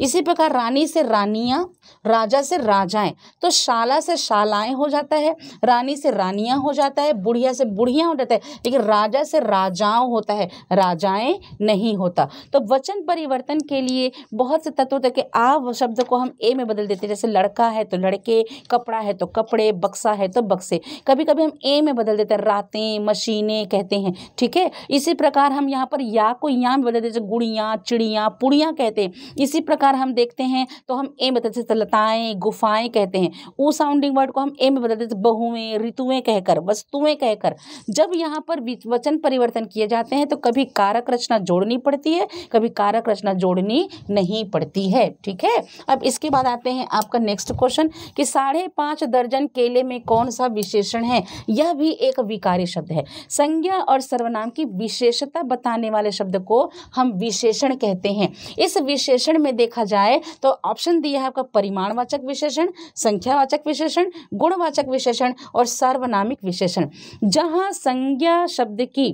इसी प्रकार रानी से रानियाँ राजा से राजाएं तो शाला से शालाएं हो जाता है रानी से रानियां हो जाता है बुढ़िया से बुढ़िया हो जाता है लेकिन राजा से राजाओं होता है राजाएं नहीं होता तो वचन परिवर्तन के लिए बहुत से तत्व तक के आ शब्द को हम ए में बदल देते हैं जैसे लड़का है तो लड़के कपड़ा है तो कपड़े बक्सा है तो बक्से कभी कभी हम ए में बदल देते हैं रातें मशीनें कहते हैं ठीक है इसी प्रकार हम यहाँ पर या को या में बदल देते गुड़िया चिड़िया पुड़िया कहते हैं इसी प्रकार हम देखते हैं तो हम ए बदलते लताएं गुफाएं कहते हैं ऊ साउंडिंग वर्ड को हम ए में बदलते बहुएं ऋतुएं कहकर वस्तुएं कहकर जब यहाँ पर वचन परिवर्तन किए जाते हैं तो कभी कारक रचना जोड़नी पड़ती है कभी कारक रचना जोड़नी नहीं पड़ती है ठीक है अब इसके बाद आते हैं आपका नेक्स्ट क्वेश्चन कि साढ़े पाँच दर्जन केले में कौन सा विशेषण है यह भी एक विकारी शब्द है संज्ञा और सर्वनाम की विशेषता बताने वाले शब्द को हम विशेषण कहते हैं इस विशेषण में देखा जाए तो ऑप्शन दिया है आपका परिमाणवाचक विशेषण संख्यावाचक विशेषण गुणवाचक विशेषण और सार्वनामिक विशेषण जहाँ संज्ञा शब्द की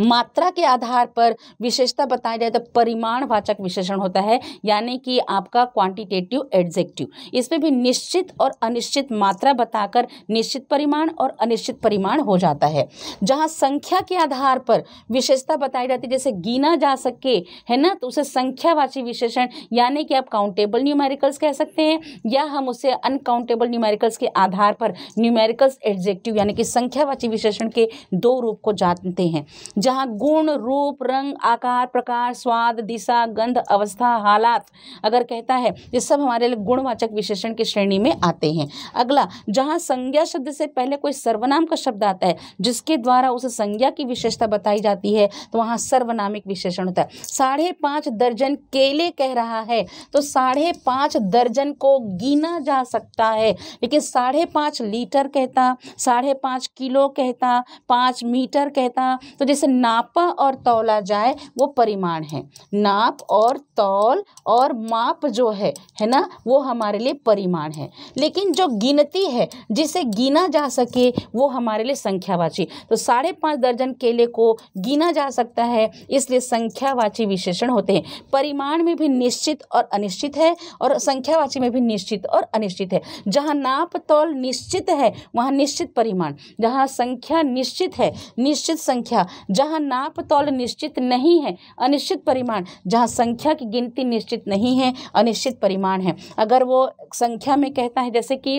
मात्रा के आधार पर विशेषता बताया जाए तो परिमाणवाचक विशेषण होता है यानी कि आपका क्वांटिटेटिव एडजेक्टिव इसमें भी निश्चित और अनिश्चित मात्रा बताकर निश्चित परिमाण और अनिश्चित परिमाण हो जाता है जहाँ संख्या के आधार पर विशेषता बताई जाती है जैसे गिना जा सके है ना तो उसे संख्यावाची विशेषण यानी कि आप काउंटेबल न्यूमेरिकल्स कह सकते हैं या हम उसे अनकाउंटेबल न्यूमेरिकल्स के आधार पर न्यूमेरिकल्स एडजेक्टिव यानी कि संख्यावाची विशेषण के दो रूप को जानते हैं जहाँ गुण रूप रंग आकार प्रकार स्वाद दिशा गंध अवस्था हालात अगर कहता है ये सब हमारे लिए गुणवाचक विशेषण की श्रेणी में आते हैं अगला जहाँ संज्ञा शब्द से पहले कोई सर्वनाम का शब्द आता है जिसके द्वारा उसे संज्ञा की विशेषता बताई जाती है तो वहाँ सर्वनामिक विशेषण होता है साढ़े पाँच दर्जन केले कह रहा है तो साढ़े पाँच दर्जन को गिना जा सकता है लेकिन साढ़े पाँच लीटर कहता साढ़े पाँच किलो कहता पाँच मीटर कहता तो जैसे नापा और तौला जाए वो परिमाण है नाप और तौल और माप जो है है ना वो हमारे लिए परिमाण है लेकिन जो गिनती है जिसे गिना जा सके वो हमारे लिए संख्यावाची तो साढ़े पाँच दर्जन केले को गिना जा सकता है इसलिए संख्यावाची विशेषण होते हैं परिमाण में भी निश्चित और अनिश्चित है और संख्यावाची में भी निश्चित और अनिश्चित है जहाँ नाप तौल निश्चित है वहाँ निश्चित परिमाण जहाँ संख्या निश्चित है निश्चित संख्या जहाँ नाप तौल निश्चित नहीं है अनिश्चित परिमाण जहाँ संख्या की गिनती निश्चित नहीं है अनिश्चित परिमाण है अगर वो संख्या में कहता है जैसे कि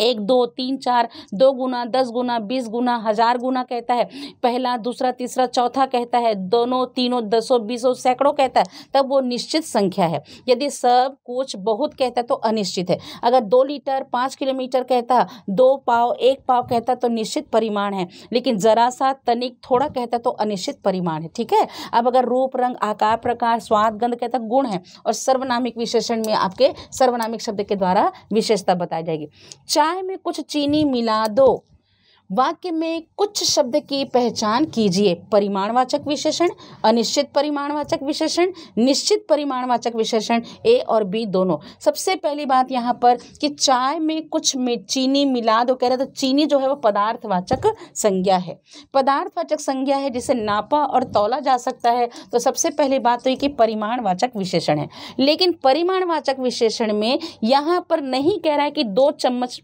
एक दो तीन चार दो गुना दस गुना बीस गुना हजार गुना कहता है पहला दूसरा तीसरा चौथा कहता है दोनों तीनों दसों बीसों सैकड़ों कहता है तब वो निश्चित संख्या है यदि सब कुछ बहुत कहता है तो अनिश्चित है अगर दो लीटर पाँच किलोमीटर कहता दो पाव एक पाव कहता तो निश्चित परिमाण है लेकिन ज़रा सा तनिक थोड़ा कहता तो अनिश्चित परिमाण है ठीक है अब अगर रूप रंग आकार प्रकार स्वाद गंध कहता गुण है और सर्वनामिक विशेषण में आपके सर्वनामिक शब्द के द्वारा विशेषता बताई जाएगी चाय में कुछ चीनी मिला दो वाक्य में कुछ शब्द की पहचान कीजिए परिमाणवाचक विशेषण अनिश्चित परिमाणवाचक विशेषण निश्चित परिमाणवाचक विशेषण ए और बी दोनों सबसे पहली बात यहाँ पर कि चाय में कुछ में चीनी मिला दो कह रहे तो चीनी जो है वो पदार्थवाचक संज्ञा है पदार्थवाचक संज्ञा है जिसे नापा और तोला जा सकता है तो सबसे पहली बात तो ये कि परिमाणवाचक विशेषण है लेकिन परिमाणवाचक विशेषण में यहाँ पर नहीं कह रहा है कि दो चम्मच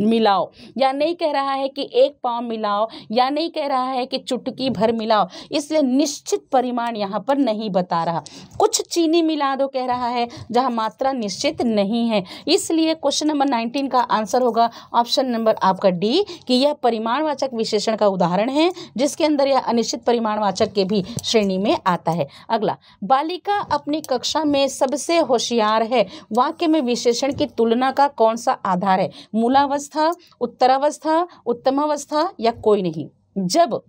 मिलाओ या नहीं कह रहा है कि एक पाव मिलाओ या नहीं कह रहा है कि चुटकी भर मिलाओ इसलिए निश्चित परिमाण यहाँ पर नहीं बता रहा कुछ चीनी मिला दो कह रहा है जहाँ मात्रा निश्चित नहीं है इसलिए क्वेश्चन नंबर नाइनटीन का आंसर होगा ऑप्शन नंबर आपका डी कि यह परिमाणवाचक विशेषण का उदाहरण है जिसके अंदर यह अनिश्चित परिमाणवाचक के भी श्रेणी में आता है अगला बालिका अपनी कक्षा में सबसे होशियार है वाक्य में विशेषण की तुलना का कौन सा आधार है मूलावत अवस्था उत्तरावस्था उत्तमावस्था या कोई नहीं जब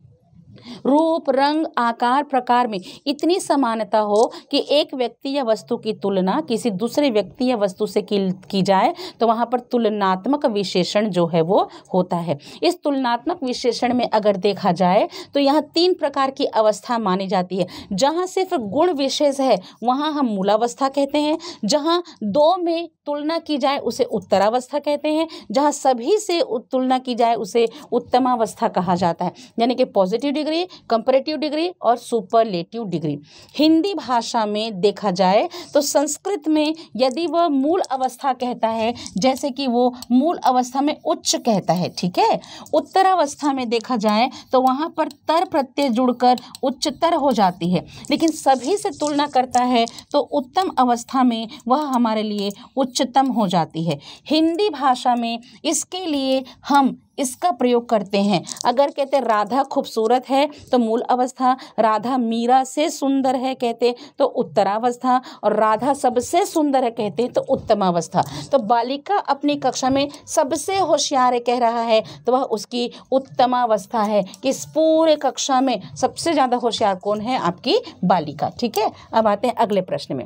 रूप रंग आकार प्रकार में इतनी समानता हो कि एक व्यक्ति या वस्तु की तुलना किसी दूसरे व्यक्ति या वस्तु से की, की जाए तो वहाँ पर तुलनात्मक विशेषण जो है वो होता है इस तुलनात्मक विशेषण में अगर देखा जाए तो यहाँ तीन प्रकार की अवस्था मानी जाती है जहाँ सिर्फ गुण विशेष है वहाँ हम मूलावस्था कहते हैं जहाँ दो में तुलना की जाए उसे उत्तरावस्था कहते हैं जहाँ सभी से तुलना की जाए उसे उत्तमावस्था कहा जाता है यानी कि पॉजिटिव डिग्री कंपेरेटिव डिग्री और सुपरलेटिव डिग्री हिंदी भाषा में देखा जाए तो संस्कृत में यदि वह मूल अवस्था कहता है जैसे कि वो मूल अवस्था में उच्च कहता है ठीक है उत्तरावस्था में देखा जाए तो वहाँ पर तर प्रत्यय जुड़कर उच्चतर हो जाती है लेकिन सभी से तुलना करता है तो उत्तम अवस्था में वह हमारे लिए उच्चतम हो जाती है हिंदी भाषा में इसके लिए हम इसका प्रयोग करते हैं अगर कहते राधा खूबसूरत है तो मूल अवस्था राधा मीरा से सुंदर है कहते तो उत्तरावस्था और राधा सबसे सुंदर है कहते तो उत्तमावस्था तो बालिका अपनी कक्षा में सबसे होशियार कह रहा है तो वह उसकी उत्तमावस्था है कि इस पूरे कक्षा में सबसे ज़्यादा होशियार कौन है आपकी बालिका ठीक है अब आते हैं अगले प्रश्न में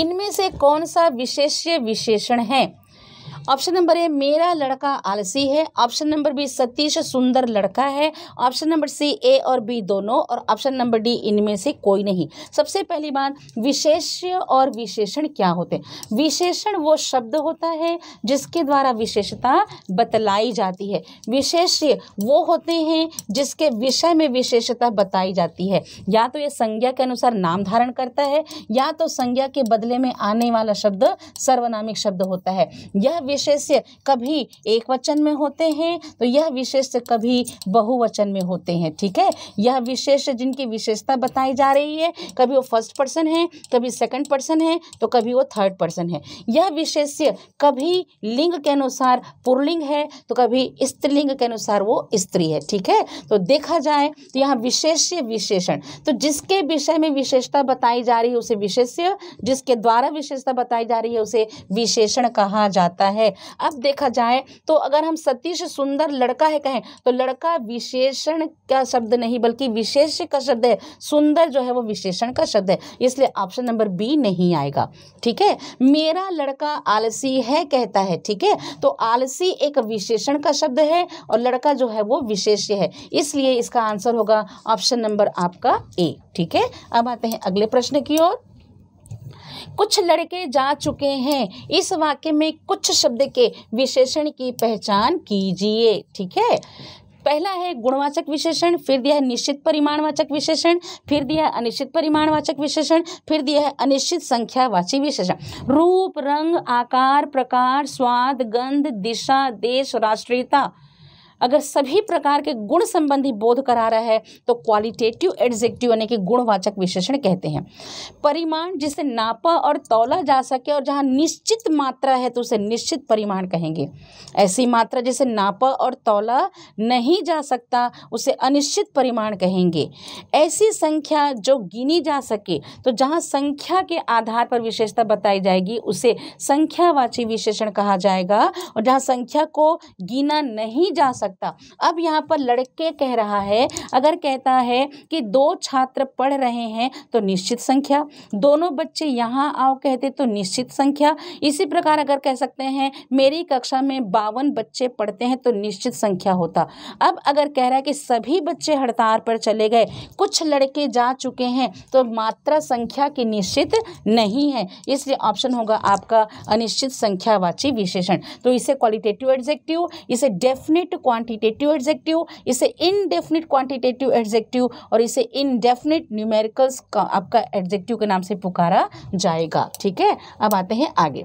इनमें से कौन सा विशेष्य विशेषण है ऑप्शन नंबर ए मेरा लड़का आलसी है ऑप्शन नंबर बी सतीश सुंदर लड़का है ऑप्शन नंबर सी ए और बी दोनों और ऑप्शन नंबर डी इनमें से कोई नहीं सबसे पहली बात विशेष और विशेषण क्या होते हैं विशेषण वो शब्द होता है जिसके द्वारा विशेषता बतलाई जाती है विशेष वो होते हैं जिसके विषय में विशेषता बताई जाती है या तो ये संज्ञा के अनुसार नाम धारण करता है या तो संज्ञा के बदले में आने वाला शब्द सर्वनामिक शब्द होता है यह विशेष्य कभी एक वचन में होते हैं तो यह विशेष कभी बहुवचन में होते हैं ठीक है यह विशेष जिनकी विशेषता बताई जा रही है कभी वो फर्स्ट पर्सन है कभी सेकंड पर्सन है तो कभी वो थर्ड पर्सन है यह विशेष्य कभी लिंग के अनुसार पुरलिंग है तो कभी स्त्रीलिंग के अनुसार वो स्त्री है ठीक है तो देखा जाए तो यहाँ विशेष्य विशेषण तो जिसके विषय में विशेषता बताई जा रही है उसे विशेष्य जिसके द्वारा विशेषता बताई जा रही है उसे विशेषण कहा जाता है है अब देखा जाए तो अगर हम सतीश सुंदर लड़का है कहें तो लड़का विशेषण का शब्द नहीं बल्कि विशेष का शब्द है सुंदर जो है वो विशेषण का शब्द है इसलिए ऑप्शन नंबर बी नहीं आएगा ठीक है मेरा लड़का आलसी है कहता है ठीक है तो आलसी एक विशेषण का शब्द है और लड़का जो है वो विशेष है इसलिए इसका आंसर होगा ऑप्शन नंबर आपका ए ठीक है अब आते हैं अगले प्रश्न की ओर कुछ लड़के जा चुके हैं इस वाक्य में कुछ शब्द के विशेषण की पहचान कीजिए ठीक है पहला है गुणवाचक विशेषण फिर दिया है निश्चित परिमाणवाचक विशेषण फिर दिया है अनिश्चित परिमाणवाचक विशेषण फिर दिया है अनिश्चित संख्यावाची विशेषण रूप रंग आकार प्रकार स्वाद गंध दिशा देश राष्ट्रीयता अगर सभी प्रकार के गुण संबंधी बोध करा रहा है तो क्वालिटेटिव एडजेक्टिव यानी कि गुणवाचक विशेषण कहते हैं परिमाण जिसे नापा और तोला जा सके और जहाँ निश्चित मात्रा है तो उसे निश्चित परिमाण कहेंगे ऐसी मात्रा जिसे नापा और तोला नहीं जा सकता उसे अनिश्चित परिमाण कहेंगे ऐसी संख्या जो गिनी जा सके तो जहाँ संख्या के आधार पर विशेषता बताई जाएगी उसे संख्यावाची विशेषण कहा जाएगा और जहाँ संख्या को गिना नहीं जा सके सकता अब यहाँ पर लड़के कह रहा है अगर कहता है कि दो छात्र पढ़ रहे हैं तो निश्चित संख्या दोनों बच्चे यहाँ आओ कहते तो निश्चित संख्या इसी प्रकार अगर कह सकते हैं मेरी कक्षा में बावन बच्चे पढ़ते हैं तो निश्चित संख्या होता अब अगर कह रहा है कि सभी बच्चे हड़ताल पर चले गए कुछ लड़के जा चुके हैं तो मात्रा संख्या की निश्चित नहीं है इसलिए ऑप्शन होगा आपका अनिश्चित संख्यावाची विशेषण तो इसे क्वालिटेटिव एडजेक्टिव इसे डेफिनेट क्वान क्वांटिटेटिव एडजेक्टिव इसे इनडेफिनिट क्वांटिटेटिव एडजेक्टिव और इसे इनडेफिनिट न्यूमेरिकल्स का आपका एडजेक्टिव के नाम से पुकारा जाएगा ठीक है अब आते हैं आगे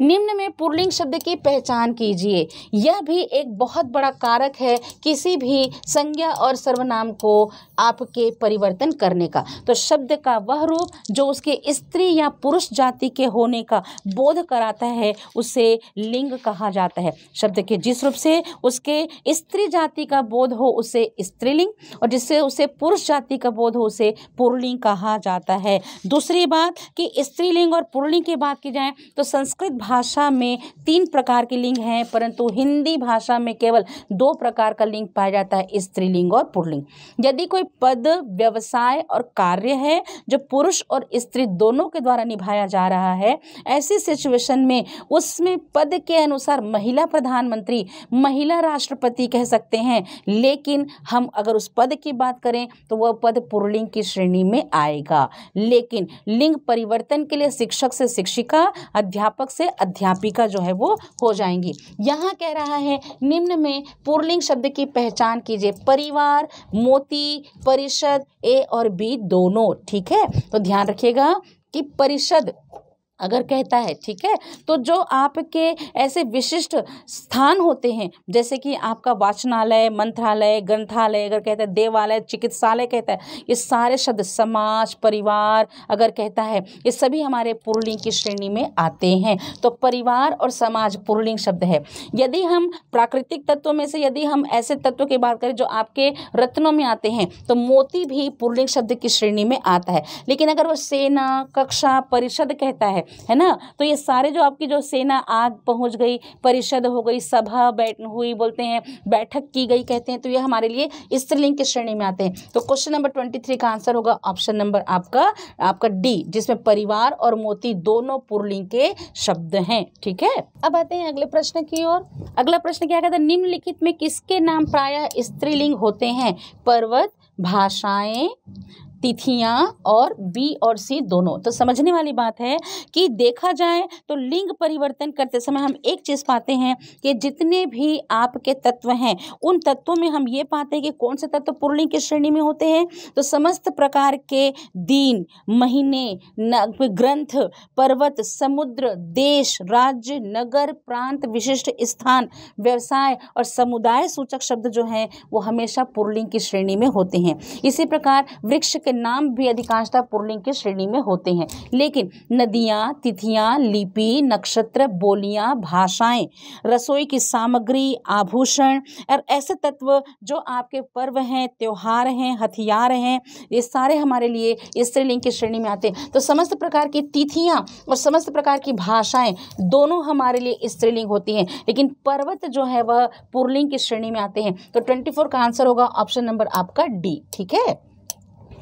निम्न में पुरलिंग शब्द की पहचान कीजिए यह भी एक बहुत बड़ा कारक है किसी भी संज्ञा और सर्वनाम को आपके परिवर्तन करने का तो शब्द का वह रूप जो उसके स्त्री या पुरुष जाति के होने का बोध कराता है उसे लिंग कहा जाता है शब्द के जिस रूप से उसके स्त्री जाति का बोध हो उसे स्त्रीलिंग और जिससे उसे पुरुष जाति का बोध हो उसे पुरलिंग कहा जाता है दूसरी बात कि स्त्रीलिंग और पुरलिंग की बात की जाए तो संस्कृत संस्कृत भाषा में तीन प्रकार के लिंग हैं परंतु हिंदी भाषा में केवल दो प्रकार का लिंग पाया जाता है स्त्रीलिंग और पुरलिंग यदि कोई पद व्यवसाय और कार्य है जो पुरुष और स्त्री दोनों के द्वारा निभाया जा रहा है ऐसी सिचुएशन में उसमें पद के अनुसार महिला प्रधानमंत्री महिला राष्ट्रपति कह सकते हैं लेकिन हम अगर उस पद की बात करें तो वह पद पुरलिंग की श्रेणी में आएगा लेकिन लिंग परिवर्तन के लिए शिक्षक से शिक्षिका अध्यापक से अध्यापिका जो है वो हो जाएंगी यहाँ कह रहा है निम्न में पुरलिंग शब्द की पहचान कीजिए परिवार मोती परिषद ए और बी दोनों ठीक है तो ध्यान रखिएगा कि परिषद अगर कहता है ठीक है तो जो आपके ऐसे विशिष्ट स्थान होते हैं जैसे कि आपका वाचनालय मंत्रालय ग्रंथालय अगर कहता है देवालय चिकित्सालय कहता है ये सारे शब्द समाज परिवार अगर कहता है ये सभी हमारे पुरलिंग की श्रेणी में आते हैं तो परिवार और समाज पुरलिंग शब्द है यदि हम प्राकृतिक तत्वों में से यदि हम ऐसे तत्वों की बात करें जो आपके रत्नों में आते हैं तो मोती भी पुरलिंग शब्द की श्रेणी में आता है लेकिन अगर वो सेना कक्षा परिषद कहता है है ना तो ये सारे जो आपकी जो सेना आग पहुंच गई परिषद हो गई सभा बैठ हुई बोलते हैं बैठक की गई कहते हैं तो ये हमारे लिए स्त्रीलिंग की श्रेणी में आते हैं तो क्वेश्चन नंबर ट्वेंटी थ्री का आंसर होगा ऑप्शन नंबर आपका आपका डी जिसमें परिवार और मोती दोनों पुरलिंग के शब्द हैं ठीक है अब आते हैं अगले प्रश्न की ओर अगला प्रश्न क्या कहता है निम्नलिखित में किसके नाम प्राय स्त्रीलिंग होते हैं पर्वत भाषाएं तिथियां और बी और सी दोनों तो समझने वाली बात है कि देखा जाए तो लिंग परिवर्तन करते समय हम एक चीज़ पाते हैं कि जितने भी आपके तत्व हैं उन तत्वों में हम ये पाते हैं कि कौन से तत्व पुरलिंग की श्रेणी में होते हैं तो समस्त प्रकार के दिन महीने ग्रंथ पर्वत समुद्र देश राज्य नगर प्रांत विशिष्ट स्थान व्यवसाय और समुदाय सूचक शब्द जो हैं वो हमेशा पुरलिंग की श्रेणी में होते हैं इसी प्रकार वृक्ष के नाम भी अधिकांशतः पुरलिंग की श्रेणी में होते हैं लेकिन नदियाँ तिथियाँ लिपि नक्षत्र बोलियाँ भाषाएं रसोई की सामग्री आभूषण और ऐसे तत्व जो आपके पर्व हैं त्यौहार हैं हथियार हैं ये सारे हमारे लिए स्त्रीलिंग की श्रेणी में आते हैं तो समस्त प्रकार की तिथियाँ और समस्त प्रकार की भाषाएं दोनों हमारे लिए स्त्रीलिंग होती हैं लेकिन पर्वत जो है वह पुरलिंग की श्रेणी में आते हैं तो ट्वेंटी का आंसर होगा ऑप्शन नंबर आपका डी ठीक है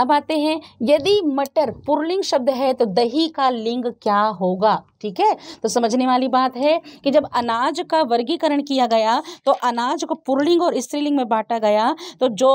अब आते हैं यदि मटर पुरलिंग शब्द है तो दही का लिंग क्या होगा ठीक है तो समझने वाली बात है कि जब अनाज का वर्गीकरण किया गया तो अनाज को पुरलिंग और स्त्रीलिंग में बांटा गया तो जो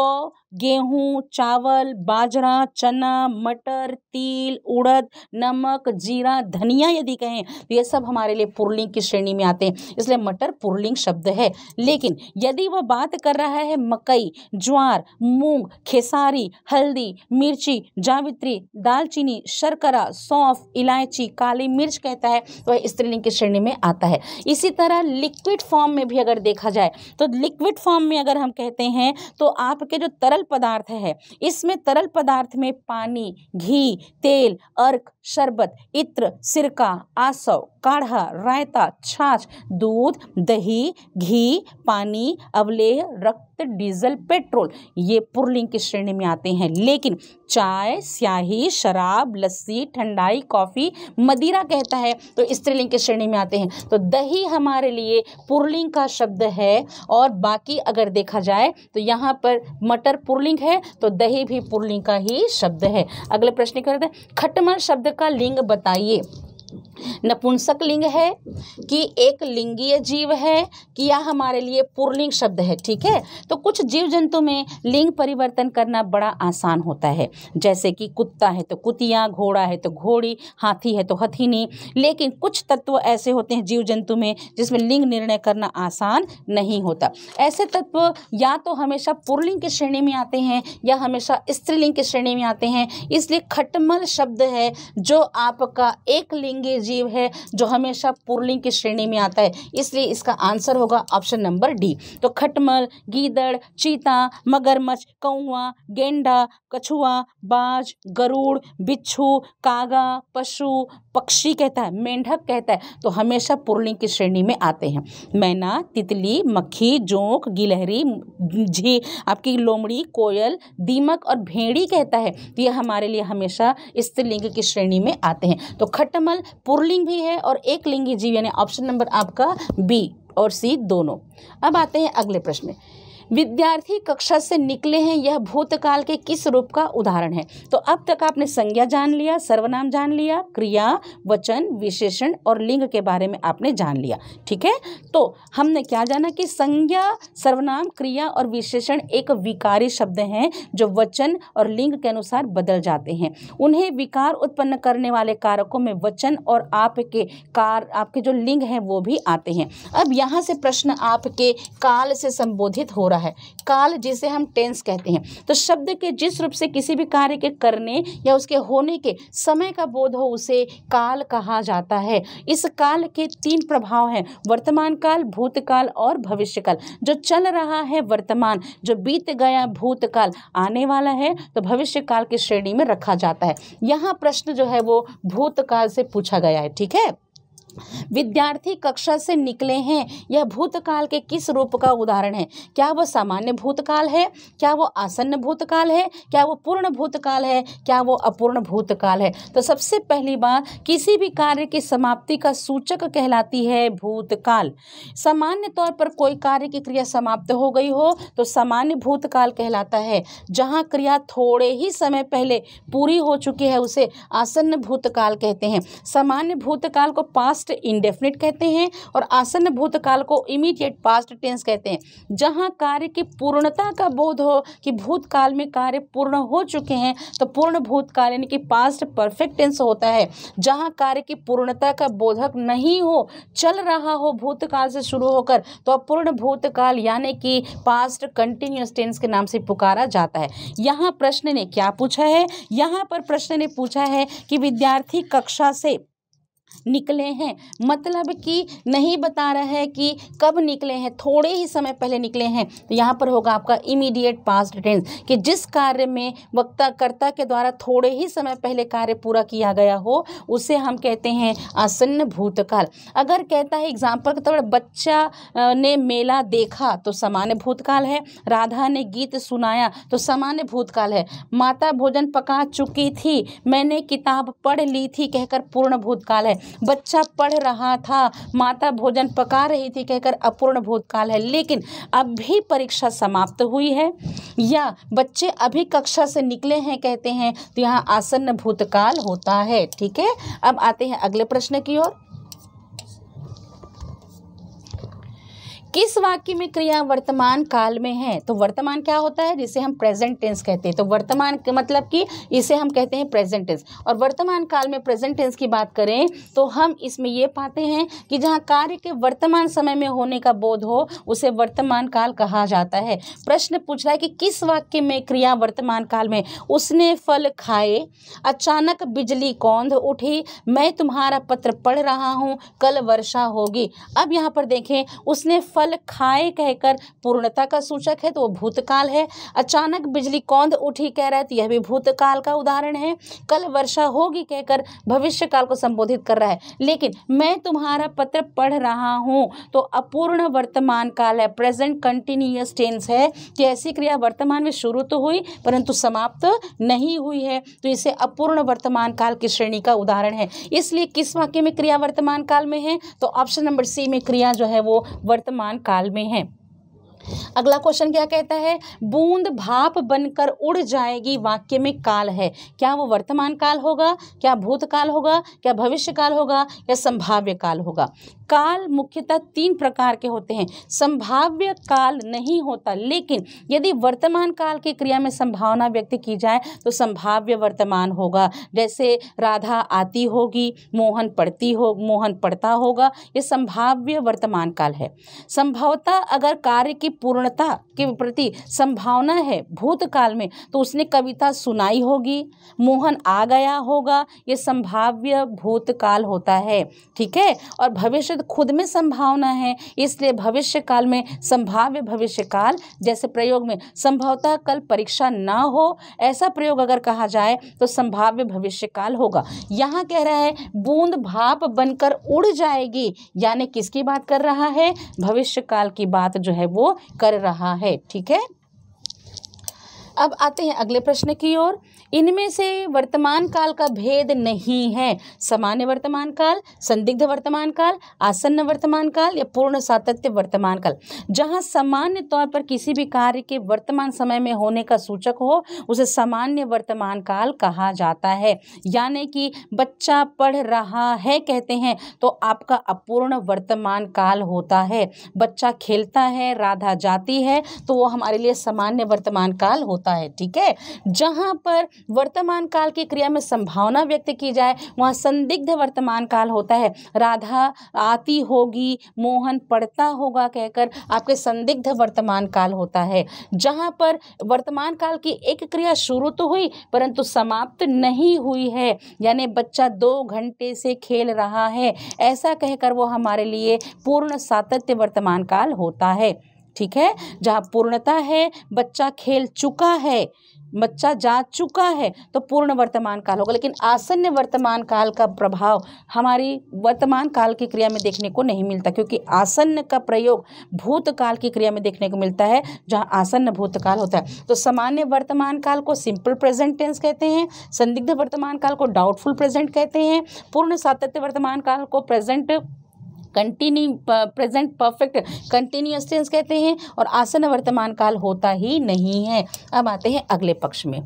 गेहूँ चावल बाजरा चना मटर तिल उड़द नमक जीरा धनिया यदि कहें तो ये सब हमारे लिए पुरलिंग की श्रेणी में आते हैं इसलिए मटर पुरलिंग शब्द है लेकिन यदि वह बात कर रहा है मकई ज्वार मूंग खेसारी हल्दी मिर्ची जावित्री दालचीनी शर्करा सौंफ इलायची काली मिर्च कहता है वह स्त्रीलिंग की श्रेणी में आता है इसी तरह लिक्विड फॉर्म में भी अगर देखा जाए तो लिक्विड फॉर्म में अगर हम कहते हैं तो आपके जो तरल पदार्थ है इसमें तरल पदार्थ में पानी घी तेल अर्क शरबत इत्र सिरका आसव काढ़ा रायता छाछ दूध दही घी पानी अवलेह रक्त डीजल पेट्रोल ये पुरलिंग की श्रेणी में आते हैं लेकिन चाय स्याही शराब लस्सी ठंडाई कॉफ़ी मदिरा कहता है तो स्त्रीलिंग की श्रेणी में आते हैं तो दही हमारे लिए पुरलिंग का शब्द है और बाकी अगर देखा जाए तो यहाँ पर मटर पुरलिंग है तो दही भी पुरलिंग का ही शब्द है अगले प्रश्न करते हैं खटमल शब्द का लिंग बताइए नपुंसक लिंग है कि एक लिंगीय जीव है कि यह हमारे लिए पुरलिंग शब्द है ठीक है तो कुछ जीव जंतु में लिंग परिवर्तन करना बड़ा आसान होता है जैसे कि कुत्ता है तो कुतिया घोड़ा है तो घोड़ी हाथी है तो हथिनी लेकिन कुछ तत्व ऐसे होते हैं जीव जंतु में जिसमें लिंग निर्णय करना आसान नहीं होता ऐसे तत्व या तो हमेशा पुरलिंग की श्रेणी में आते हैं या हमेशा स्त्रीलिंग की श्रेणी में आते हैं इसलिए खटमल शब्द है जो आपका एक लिंगी जीव है जो हमेशा पुरलिंग की श्रेणी में आता है इसलिए इसका आंसर होगा ऑप्शन नंबर डी तो खटमल गीदड़ चीता मगरमच्छ कौआ गेंडा कछुआ बाज गरुड़ बिच्छू कागा पशु पक्षी कहता है मेंढक कहता है तो हमेशा पुरलिंग की श्रेणी में आते हैं मैना तितली मक्खी जोंक गिलहरी झी आपकी लोमड़ी कोयल दीमक और भेड़ी कहता है तो ये हमारे लिए हमेशा स्त्रीलिंग की श्रेणी में आते हैं तो खटमल पुरलिंग भी है और एक लिंगी जीव यानी ऑप्शन नंबर आपका बी और सी दोनों अब आते हैं अगले प्रश्न में विद्यार्थी कक्षा से निकले हैं यह भूतकाल के किस रूप का उदाहरण है तो अब तक आपने संज्ञा जान लिया सर्वनाम जान लिया क्रिया वचन विशेषण और लिंग के बारे में आपने जान लिया ठीक है तो हमने क्या जाना कि संज्ञा सर्वनाम क्रिया और विशेषण एक विकारी शब्द हैं जो वचन और लिंग के अनुसार बदल जाते हैं उन्हें विकार उत्पन्न करने वाले कारकों में वचन और आपके कार आपके जो लिंग हैं वो भी आते हैं अब यहाँ से प्रश्न आपके काल से संबोधित हो रहा होता है काल जिसे हम टेंस कहते हैं तो शब्द के जिस रूप से किसी भी कार्य के करने या उसके होने के समय का बोध हो उसे काल कहा जाता है इस काल के तीन प्रभाव हैं वर्तमान काल भूतकाल और भविष्यकाल जो चल रहा है वर्तमान जो बीत गया भूतकाल आने वाला है तो भविष्यकाल की श्रेणी में रखा जाता है यहाँ प्रश्न जो है वो भूतकाल से पूछा गया है ठीक है विद्यार्थी कक्षा से निकले हैं यह भूतकाल के किस रूप का उदाहरण है क्या वो सामान्य भूतकाल है क्या वो आसन्न भूतकाल है क्या वो पूर्ण भूतकाल है क्या वो अपूर्ण भूतकाल है तो सबसे पहली बात किसी भी कार्य की समाप्ति का सूचक कहलाती है भूतकाल सामान्य तौर पर कोई कार्य की क्रिया समाप्त हो गई हो तो सामान्य भूतकाल कहलाता है जहाँ क्रिया थोड़े ही समय पहले पूरी हो चुकी है उसे आसन्न भूतकाल कहते हैं सामान्य भूतकाल को पास पास्ट इंडेफिनिट कहते हैं और आसन्न भूतकाल को इमीडिएट पास्ट टेंस कहते हैं जहाँ कार्य की पूर्णता का बोध हो कि भूतकाल में कार्य पूर्ण हो चुके हैं तो पूर्ण भूतकाल यानी कि पास्ट परफेक्ट टेंस होता है जहाँ कार्य की पूर्णता का बोधक नहीं हो चल रहा हो भूतकाल से शुरू होकर तो अपूर्ण भूतकाल यानी कि पास्ट कंटिन्यूस टेंस के नाम से पुकारा जाता है यहाँ प्रश्न ने क्या पूछा है यहाँ पर प्रश्न ने पूछा है कि विद्यार्थी कक्षा से निकले हैं मतलब कि नहीं बता रहा है कि कब निकले हैं थोड़े ही समय पहले निकले हैं तो यहाँ पर होगा आपका इमीडिएट पास्ट टेंस कि जिस कार्य में वक्ता कर्ता के द्वारा थोड़े ही समय पहले कार्य पूरा किया गया हो उसे हम कहते हैं आसन्न भूतकाल अगर कहता है एग्जाम्पल के तौर बच्चा ने मेला देखा तो सामान्य भूतकाल है राधा ने गीत सुनाया तो सामान्य भूतकाल है माता भोजन पका चुकी थी मैंने किताब पढ़ ली थी कहकर पूर्ण भूतकाल है बच्चा पढ़ रहा था माता भोजन पका रही थी कहकर अपूर्ण भूतकाल है लेकिन अब भी परीक्षा समाप्त हुई है या बच्चे अभी कक्षा से निकले हैं कहते हैं तो यहाँ आसन्न भूतकाल होता है ठीक है अब आते हैं अगले प्रश्न की ओर किस वाक्य में क्रिया वर्तमान काल में है तो वर्तमान क्या होता है जिसे हम प्रेजेंट टेंस कहते हैं तो वर्तमान मतलब कि इसे हम कहते हैं प्रेजेंट टेंस और वर्तमान काल में प्रेजेंट टेंस की बात करें तो हम इसमें ये पाते हैं कि जहाँ कार्य के वर्तमान समय में होने का बोध हो उसे वर्तमान काल कहा जाता है प्रश्न पूछ रहा है कि किस वाक्य में क्रिया वर्तमान काल में उसने फल खाए अचानक बिजली कौंध उठी मैं तुम्हारा पत्र पढ़ रहा हूँ कल वर्षा होगी अब यहाँ पर देखें उसने फल फल खाए कहकर पूर्णता का सूचक है तो वो भूतकाल है अचानक बिजली कौंध उठी कह रहा है तो यह भी भूतकाल का उदाहरण है कल वर्षा होगी कहकर भविष्य काल को संबोधित कर रहा है लेकिन मैं तुम्हारा पत्र पढ़ रहा हूँ तो अपूर्ण वर्तमान काल है प्रेजेंट कंटिन्यूस टेंस है कि ऐसी क्रिया वर्तमान में शुरू तो हुई परंतु समाप्त नहीं हुई है तो इसे अपूर्ण वर्तमान काल की श्रेणी का उदाहरण है इसलिए किस वाक्य में क्रिया वर्तमान काल में है तो ऑप्शन नंबर सी में क्रिया जो है वो वर्तमान वर्तमान काल में हैं अगला क्वेश्चन क्या कहता है बूंद भाप बनकर उड़ जाएगी वाक्य में काल है क्या वो वर्तमान काल होगा क्या भूतकाल होगा क्या भविष्य काल होगा या संभाव्य काल होगा काल मुख्यतः तीन प्रकार के होते हैं संभाव्य काल नहीं होता लेकिन यदि वर्तमान काल की क्रिया में संभावना व्यक्त की जाए तो संभाव्य वर्तमान होगा जैसे राधा आती होगी मोहन पढ़ती हो मोहन पढ़ता होगा ये संभाव्य वर्तमान काल है संभवता अगर कार्य की पूर्णता के प्रति संभावना है भूतकाल में तो उसने कविता सुनाई होगी मोहन आ गया होगा ये संभाव्य भूतकाल होता है ठीक है और भविष्य खुद में संभावना है इसलिए भविष्य काल में संभाव्य भविष्य काल जैसे प्रयोग में संभवतः कल परीक्षा ना हो ऐसा प्रयोग अगर कहा जाए तो संभाव्य भविष्य काल होगा यहाँ कह रहा है बूंद भाप बनकर उड़ जाएगी यानी किसकी बात कर रहा है भविष्य काल की बात जो है वो कर रहा है ठीक है अब आते हैं अगले प्रश्न की ओर इनमें से वर्तमान काल का भेद नहीं है सामान्य वर्तमान काल संदिग्ध वर्तमान काल आसन्न वर्तमान काल या पूर्ण सातत्य वर्तमान काल जहाँ सामान्य तौर पर किसी भी कार्य के वर्तमान समय में होने का सूचक हो उसे सामान्य वर्तमान काल कहा जाता है यानी कि बच्चा पढ़ रहा है कहते हैं तो आपका अपूर्ण वर्तमान काल होता है बच्चा खेलता है राधा जाती है तो वो हमारे लिए सामान्य वर्तमान काल होता है ठीक है जहाँ पर वर्तमान काल की क्रिया में संभावना व्यक्त की जाए वहाँ संदिग्ध वर्तमान काल होता है राधा आती होगी मोहन पढ़ता होगा कहकर आपके संदिग्ध वर्तमान काल होता है जहाँ पर वर्तमान काल की एक क्रिया शुरू तो हुई परंतु समाप्त नहीं हुई है यानी बच्चा दो घंटे से खेल रहा है ऐसा कहकर वो हमारे लिए पूर्ण सातत्य वर्तमान काल होता है ठीक है जहाँ पूर्णता है बच्चा खेल चुका है बच्चा जा चुका है तो पूर्ण वर्तमान काल होगा लेकिन आसन्न वर्तमान काल का प्रभाव हमारी वर्तमान काल की क्रिया में देखने को नहीं मिलता क्योंकि आसन्न का प्रयोग भूतकाल की क्रिया में देखने को मिलता है जहाँ आसन्न भूतकाल होता है तो सामान्य वर्तमान काल को सिंपल प्रेजेंट टेंस कहते हैं संदिग्ध वर्तमान काल को डाउटफुल प्रेजेंट कहते हैं पूर्ण सातत्य वर्तमान काल को present continue present perfect continuous tense कहते हैं और आसन वर्तमान काल होता ही नहीं है अब आते हैं अगले पक्ष में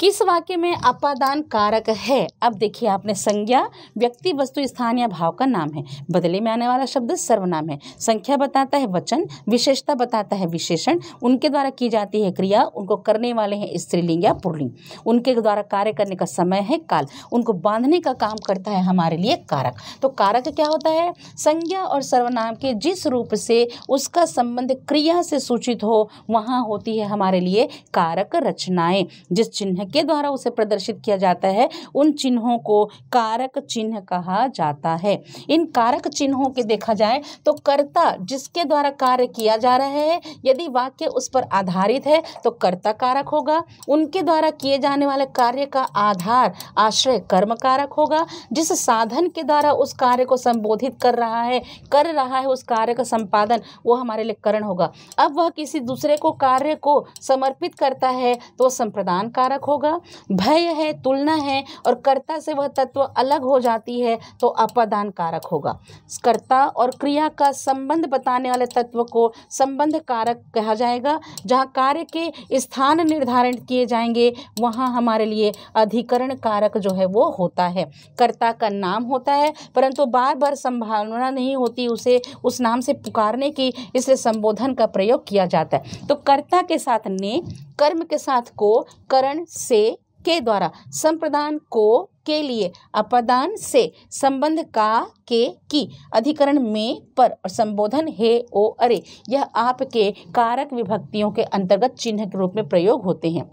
किस वाक्य में अपादान कारक है अब देखिए आपने संज्ञा व्यक्ति वस्तु स्थान या भाव का नाम है बदले में आने वाला शब्द सर्वनाम है संख्या बताता है वचन विशेषता बताता है विशेषण उनके द्वारा की जाती है क्रिया उनको करने वाले हैं स्त्रीलिंग या पुरलिंग उनके द्वारा कार्य करने का समय है काल उनको बांधने का काम करता है हमारे लिए कारक तो कारक क्या होता है संज्ञा और सर्वनाम के जिस रूप से उसका संबंध क्रिया से सूचित हो वहाँ होती है हमारे लिए कारक रचनाएं जिस चिन्ह के द्वारा उसे प्रदर्शित किया जाता है उन चिन्हों को कारक चिन्ह कहा जाता है इन कारक चिन्हों के देखा जाए तो कर्ता जिसके द्वारा कार्य किया जा रहा है यदि वाक्य उस पर आधारित है तो कर्ता कारक होगा उनके द्वारा किए जाने वाले कार्य का आधार आश्रय कर्म कारक होगा जिस साधन के द्वारा उस कार्य को संबोधित कर रहा रहा है कर रहा है उस कार्य का संपादन वो हमारे लिए करण होगा अब वह किसी दूसरे को कार्य को समर्पित करता है तो संप्रदान कारक होगा भय है तुलना है और कर्ता से वह तत्व अलग हो जाती है तो अपादान कारक होगा कर्ता और क्रिया का संबंध बताने वाले तत्व को संबंध कारक कहा जाएगा जहाँ कार्य के स्थान निर्धारण किए जाएंगे वहाँ हमारे लिए अधिकरण कारक जो है वो होता है कर्ता का नाम होता है परंतु बार बार संभावना इच्छा नहीं होती उसे उस नाम से पुकारने की इसलिए संबोधन का प्रयोग किया जाता है तो कर्ता के साथ ने कर्म के साथ को करण से के द्वारा संप्रदान को के लिए अपदान से संबंध का के की अधिकरण में पर और संबोधन हे ओ अरे यह आपके कारक विभक्तियों के अंतर्गत चिन्ह के रूप में प्रयोग होते हैं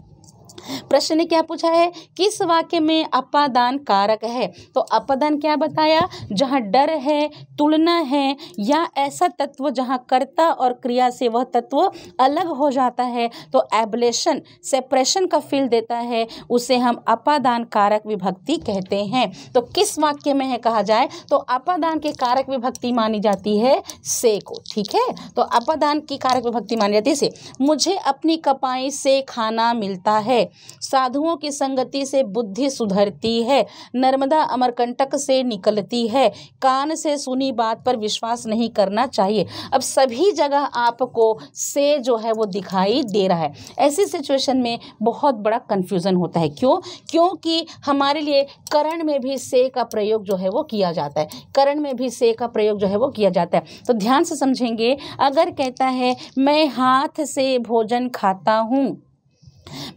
प्रश्न ने क्या पूछा है किस वाक्य में अपादान कारक है तो अपादान क्या बताया जहाँ डर है तुलना है या ऐसा तत्व जहाँ कर्ता और क्रिया से वह तत्व अलग हो जाता है तो एबलेशन सेपरेशन का फील देता है उसे हम अपादान कारक विभक्ति कहते हैं तो किस वाक्य में है कहा जाए तो अपादान के कारक विभक्ति मानी जाती है से को ठीक है तो अपादान की कारक विभक्ति मानी जाती है से मुझे अपनी कपाई से खाना मिलता है साधुओं की संगति से बुद्धि सुधरती है नर्मदा अमरकंटक से निकलती है कान से सुनी बात पर विश्वास नहीं करना चाहिए अब सभी जगह आपको से जो है वो दिखाई दे रहा है ऐसी सिचुएशन में बहुत बड़ा कन्फ्यूज़न होता है क्यों क्योंकि हमारे लिए करण में भी से का प्रयोग जो है वो किया जाता है करण में भी से का प्रयोग जो है वो किया जाता है तो ध्यान से समझेंगे अगर कहता है मैं हाथ से भोजन खाता हूँ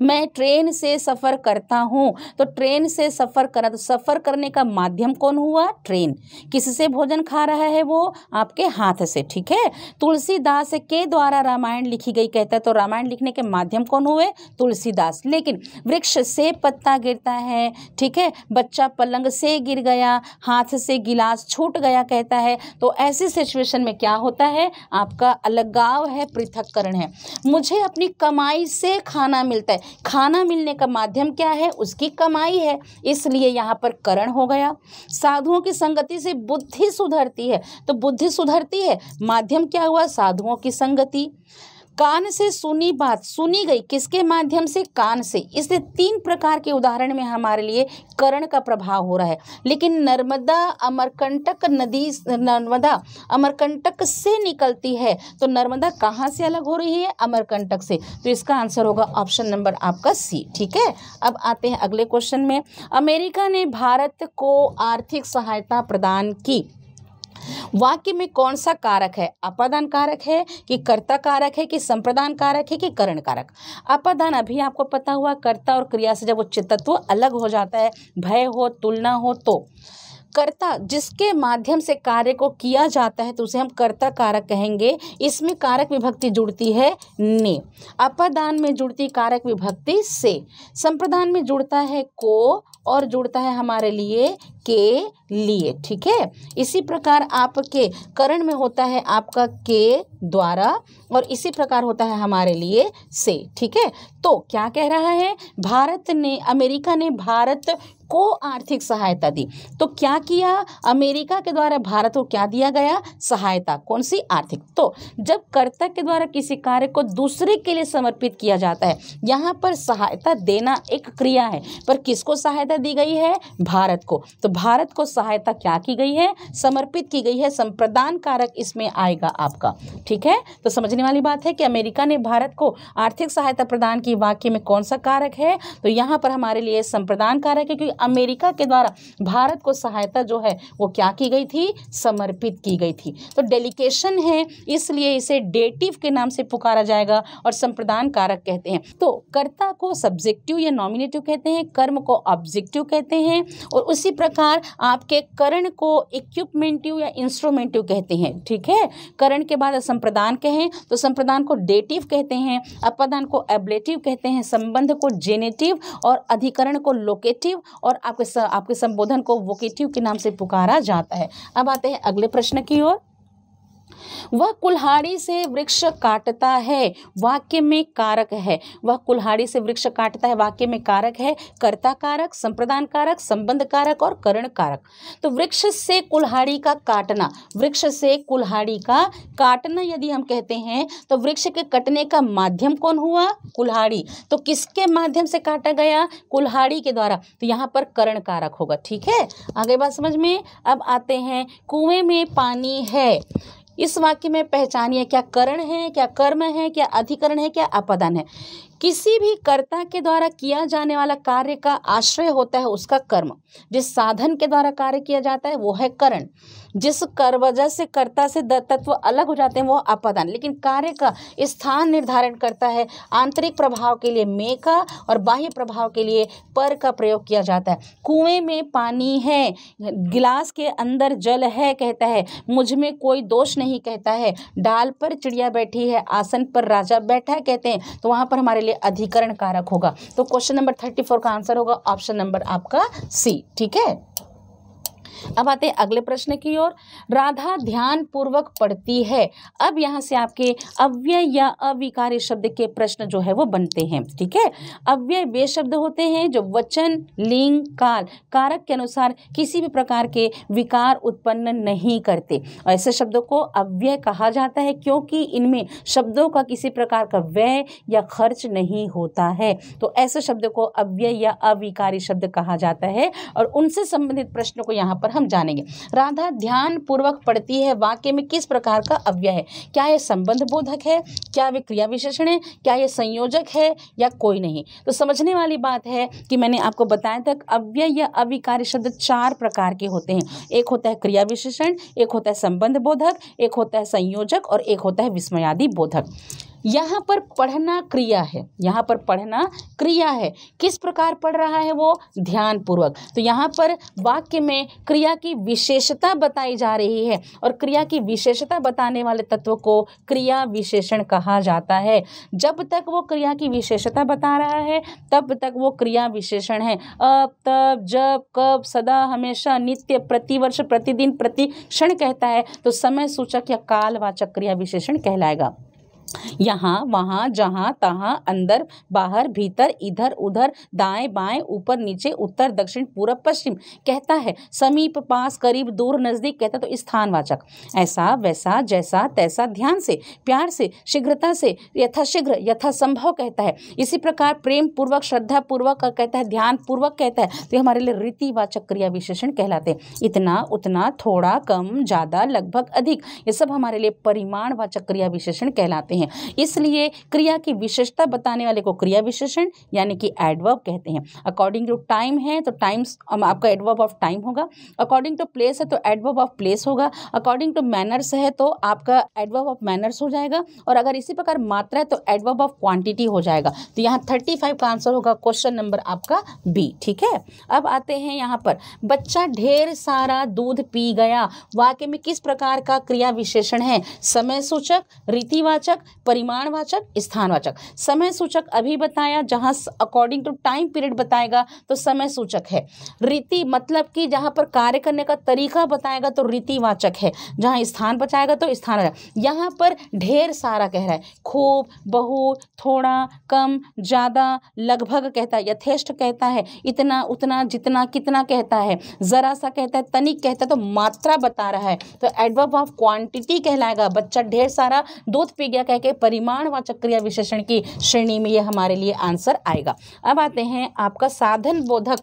मैं ट्रेन से सफ़र करता हूँ तो ट्रेन से सफ़र करा तो सफ़र करने का माध्यम कौन हुआ ट्रेन किससे भोजन खा रहा है वो आपके हाथ से ठीक है तुलसीदास के द्वारा रामायण लिखी गई कहता है तो रामायण लिखने के माध्यम कौन हुए तुलसीदास लेकिन वृक्ष से पत्ता गिरता है ठीक है बच्चा पलंग से गिर गया हाथ से गिलास छूट गया कहता है तो ऐसी सिचुएशन में क्या होता है आपका अलगाव है पृथककरण है मुझे अपनी कमाई से खाना मिल मिलता है खाना मिलने का माध्यम क्या है उसकी कमाई है इसलिए यहाँ पर करण हो गया साधुओं की संगति से बुद्धि सुधरती है तो बुद्धि सुधरती है माध्यम क्या हुआ साधुओं की संगति कान से सुनी बात सुनी गई किसके माध्यम से कान से इसलिए तीन प्रकार के उदाहरण में हमारे लिए करण का प्रभाव हो रहा है लेकिन नर्मदा अमरकंटक नदी नर्मदा अमरकंटक से निकलती है तो नर्मदा कहाँ से अलग हो रही है अमरकंटक से तो इसका आंसर होगा ऑप्शन नंबर आपका सी ठीक है अब आते हैं अगले क्वेश्चन में अमेरिका ने भारत को आर्थिक सहायता प्रदान की वाक्य में कौन सा कारक है अपादान कारक है कि कर्ता कारक है कि संप्रदान कारक है कि करण कारक अपादान अभी आपको पता हुआ कर्ता और क्रिया से जब उच्च तत्व अलग हो जाता है भय हो तुलना हो तो कर्ता जिसके माध्यम से कार्य को किया जाता है तो उसे हम कर्ता कारक कहेंगे इसमें कारक विभक्ति जुड़ती है ने अपदान में जुड़ती कारक विभक्ति से संप्रदान में जुड़ता है को और जुड़ता है हमारे लिए के लिए ठीक है इसी प्रकार आपके करण में होता है आपका के द्वारा और इसी प्रकार होता है हमारे लिए से ठीक है तो क्या कह रहा है भारत ने अमेरिका ने भारत को आर्थिक सहायता दी तो क्या किया अमेरिका के द्वारा भारत को क्या दिया गया सहायता कौन सी आर्थिक तो जब कर्तक के द्वारा किसी कार्य को दूसरे के लिए समर्पित किया जाता है यहाँ पर सहायता देना एक क्रिया है पर किसको सहायता दी गई है भारत को तो भारत को सहायता क्या की गई है समर्पित की गई है संप्रदान कारक इसमें आएगा आपका ठीक है तो समझने वाली बात है कि अमेरिका ने भारत को आर्थिक सहायता प्रदान की वाक्य में कौन सा कारक है तो यहाँ पर हमारे लिए संप्रदान कारक है क्योंकि अमेरिका के द्वारा भारत को सहायता जो है वो क्या की गई थी समर्पित की गई थी तो डेलीकेशन है इसलिए इसे डेटिव के नाम से पुकारा जाएगा और संप्रदान कारक कहते हैं तो कर्ता को सब्जेक्टिव या नॉमिनेटिव कहते हैं कर्म को ऑब्जेक्टिव कहते हैं और उसी प्रकार आपके करण को इक्विपमेंटिव या इंस्ट्रूमेंटिव कहते हैं ठीक है करण के बाद संप्रदान कहें तो संप्रदान को डेटिव कहते हैं अपदान को एबलेटिव कहते हैं संबंध को जेनेटिव और अधिकरण को लोकेटिव और और आपके आपके संबोधन को वोकेटिव के नाम से पुकारा जाता है अब आते हैं अगले प्रश्न की ओर वह कुल्हाड़ी से वृक्ष काटता है वाक्य में कारक है वह कुल्हाड़ी से वृक्ष काटता है वाक्य में कारक है कर्ता कारक संप्रदान कारक संबंध कारक और करण कारक तो वृक्ष से कुल्हाड़ी का काटना वृक्ष से कुल्हाड़ी का काटना यदि हम कहते हैं तो वृक्ष के कटने का माध्यम कौन हुआ कुल्हाड़ी तो किसके माध्यम से काटा गया कुल्हाड़ी के द्वारा तो यहाँ पर करण कारक होगा ठीक है आगे बात समझ में अब आते हैं कुएं में पानी है इस वाक्य में पहचानिए क्या करण है क्या कर्म है क्या अधिकरण है क्या अपदान है किसी भी कर्ता के द्वारा किया जाने वाला कार्य का आश्रय होता है उसका कर्म जिस साधन के द्वारा कार्य किया जाता है वो है करण जिस कर वजह से कर्ता से तत्व अलग हो जाते हैं वो अपादान लेकिन कार्य का स्थान निर्धारण करता है आंतरिक प्रभाव के लिए मे का और बाह्य प्रभाव के लिए पर का प्रयोग किया जाता है कुएं में पानी है गिलास के अंदर जल है कहता है मुझ में कोई दोष नहीं कहता है डाल पर चिड़िया बैठी है आसन पर राजा बैठा है कहते हैं तो वहाँ पर हमारे लिए अधिकरण कारक होगा तो क्वेश्चन नंबर थर्टी फोर का आंसर होगा ऑप्शन नंबर आपका सी ठीक है अब आते हैं अगले प्रश्न की ओर राधा ध्यान पूर्वक पढ़ती है अब यहाँ से आपके अव्यय या अविकार्य शब्द के प्रश्न जो है वो बनते हैं ठीक है अव्यय वे शब्द होते हैं जो वचन लिंग काल कारक के अनुसार किसी भी प्रकार के विकार उत्पन्न नहीं करते ऐसे शब्दों को अव्यय कहा जाता है क्योंकि इनमें शब्दों का किसी प्रकार का व्यय या खर्च नहीं होता है तो ऐसे शब्द को अव्यय या अविकारी शब्द कहा जाता है और उनसे संबंधित प्रश्नों को यहाँ पर पर हम जानेंगे राधा ध्यान पूर्वक पढ़ती है वाक्य में किस प्रकार का अव्यय है क्या यह संबंध बोधक है क्या वे क्रिया विशेषण है क्या यह संयोजक है या कोई नहीं तो समझने वाली बात है कि मैंने आपको बताया था अव्यय या अविकारी शब्द चार प्रकार के होते हैं एक होता है क्रिया विशेषण एक होता है संबंध बोधक एक होता है संयोजक और एक होता है विस्मयादि बोधक यहाँ पर पढ़ना क्रिया है यहाँ पर पढ़ना क्रिया है किस प्रकार पढ़ रहा है वो ध्यानपूर्वक तो यहाँ पर वाक्य में क्रिया की विशेषता बताई जा रही है और क्रिया की विशेषता बताने वाले तत्व को क्रिया विशेषण कहा जाता है जब तक वो क्रिया की विशेषता बता रहा है तब तक वो क्रिया विशेषण है अब तब जब कब सदा हमेशा नित्य प्रतिवर्ष प्रतिदिन प्रति क्षण कहता है तो समय सूचक या कालवाचक क्रिया विशेषण कहलाएगा यहाँ वहाँ जहाँ तहाँ अंदर बाहर भीतर इधर उधर दाएं बाएं ऊपर नीचे उत्तर दक्षिण पूर्व पश्चिम कहता है समीप पास करीब दूर नज़दीक कहता तो स्थानवाचक ऐसा वैसा जैसा तैसा ध्यान से प्यार से शीघ्रता से यथाशीघ्र यथासंभव कहता है इसी प्रकार प्रेम पूर्वक श्रद्धा पूर्वक कहता है ध्यान पूर्वक कहता है तो हमारे लिए रीतिवाचक क्रिया विशेषण कहलाते हैं इतना उतना थोड़ा कम ज़्यादा लगभग अधिक ये सब हमारे लिए परिमाणवाचक क्रिया विशेषण कहलाते हैं हैं इसलिए क्रिया की विशेषता बताने वाले को क्रिया विशेषण यानी कि एडवर्ब कहते हैं अकॉर्डिंग टू टाइम है तो टाइम्स आपका एडवर्ब ऑफ टाइम होगा अकॉर्डिंग टू प्लेस है तो एडवर्ब ऑफ प्लेस होगा अकॉर्डिंग टू मैनर्स है तो आपका एडवर्ब ऑफ मैनर्स हो जाएगा और अगर इसी प्रकार मात्रा है तो एडवर्ब ऑफ क्वांटिटी हो जाएगा तो यहाँ थर्टी फाइव का आंसर होगा क्वेश्चन नंबर आपका बी ठीक है अब आते हैं यहाँ पर बच्चा ढेर सारा दूध पी गया वाक्य में किस प्रकार का क्रिया विशेषण है समय सूचक रीतिवाचक परिमाणवाचक स्थानवाचक समय सूचक अभी बताया जहाँ अकॉर्डिंग टू टाइम पीरियड बताएगा तो समय सूचक है रीति मतलब कि जहाँ पर कार्य करने का तरीका बताएगा तो रीतिवाचक है जहाँ स्थान बचाएगा तो स्थान यहाँ पर ढेर सारा कह रहा है खूब बहुत थोड़ा कम ज़्यादा लगभग कहता है यथेष्ट कहता है इतना उतना जितना कितना कहता है ज़रा सा कहता है तनिक कहता है तो मात्रा बता रहा है तो एडवर्ब ऑफ क्वांटिटी कहलाएगा बच्चा ढेर सारा दूध पी गया कह के परिमाण व चक्रिया विशेषण की श्रेणी में यह हमारे लिए आंसर आएगा अब आते हैं आपका साधन बोधक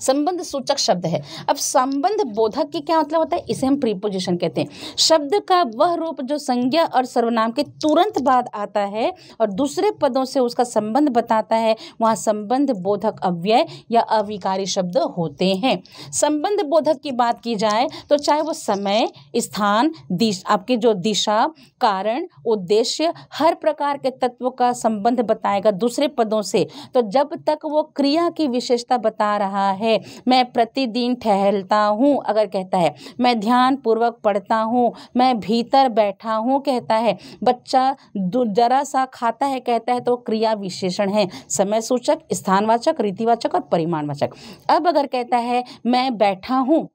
संबंध सूचक शब्द है अब संबंध बोधक की क्या मतलब होता है इसे हम प्रीपोजिशन कहते हैं शब्द का वह रूप जो संज्ञा और सर्वनाम के तुरंत बाद आता है और दूसरे पदों से उसका संबंध बताता है वहाँ संबंध बोधक अव्यय या अविकारी शब्द होते हैं संबंध बोधक की बात की जाए तो चाहे वो समय स्थान दिश आपकी जो दिशा कारण उद्देश्य हर प्रकार के तत्व का संबंध बताएगा दूसरे पदों से तो जब तक वो क्रिया की विशेषता बता रहा है मैं प्रतिदिन टहलता हूँ अगर कहता है मैं ध्यान पूर्वक पढ़ता हूँ मैं भीतर बैठा हूँ कहता है बच्चा जरा सा खाता है कहता है तो क्रिया विशेषण है समय सूचक स्थानवाचक रीतिवाचक और परिमाणवाचक अब अगर कहता है मैं बैठा हूँ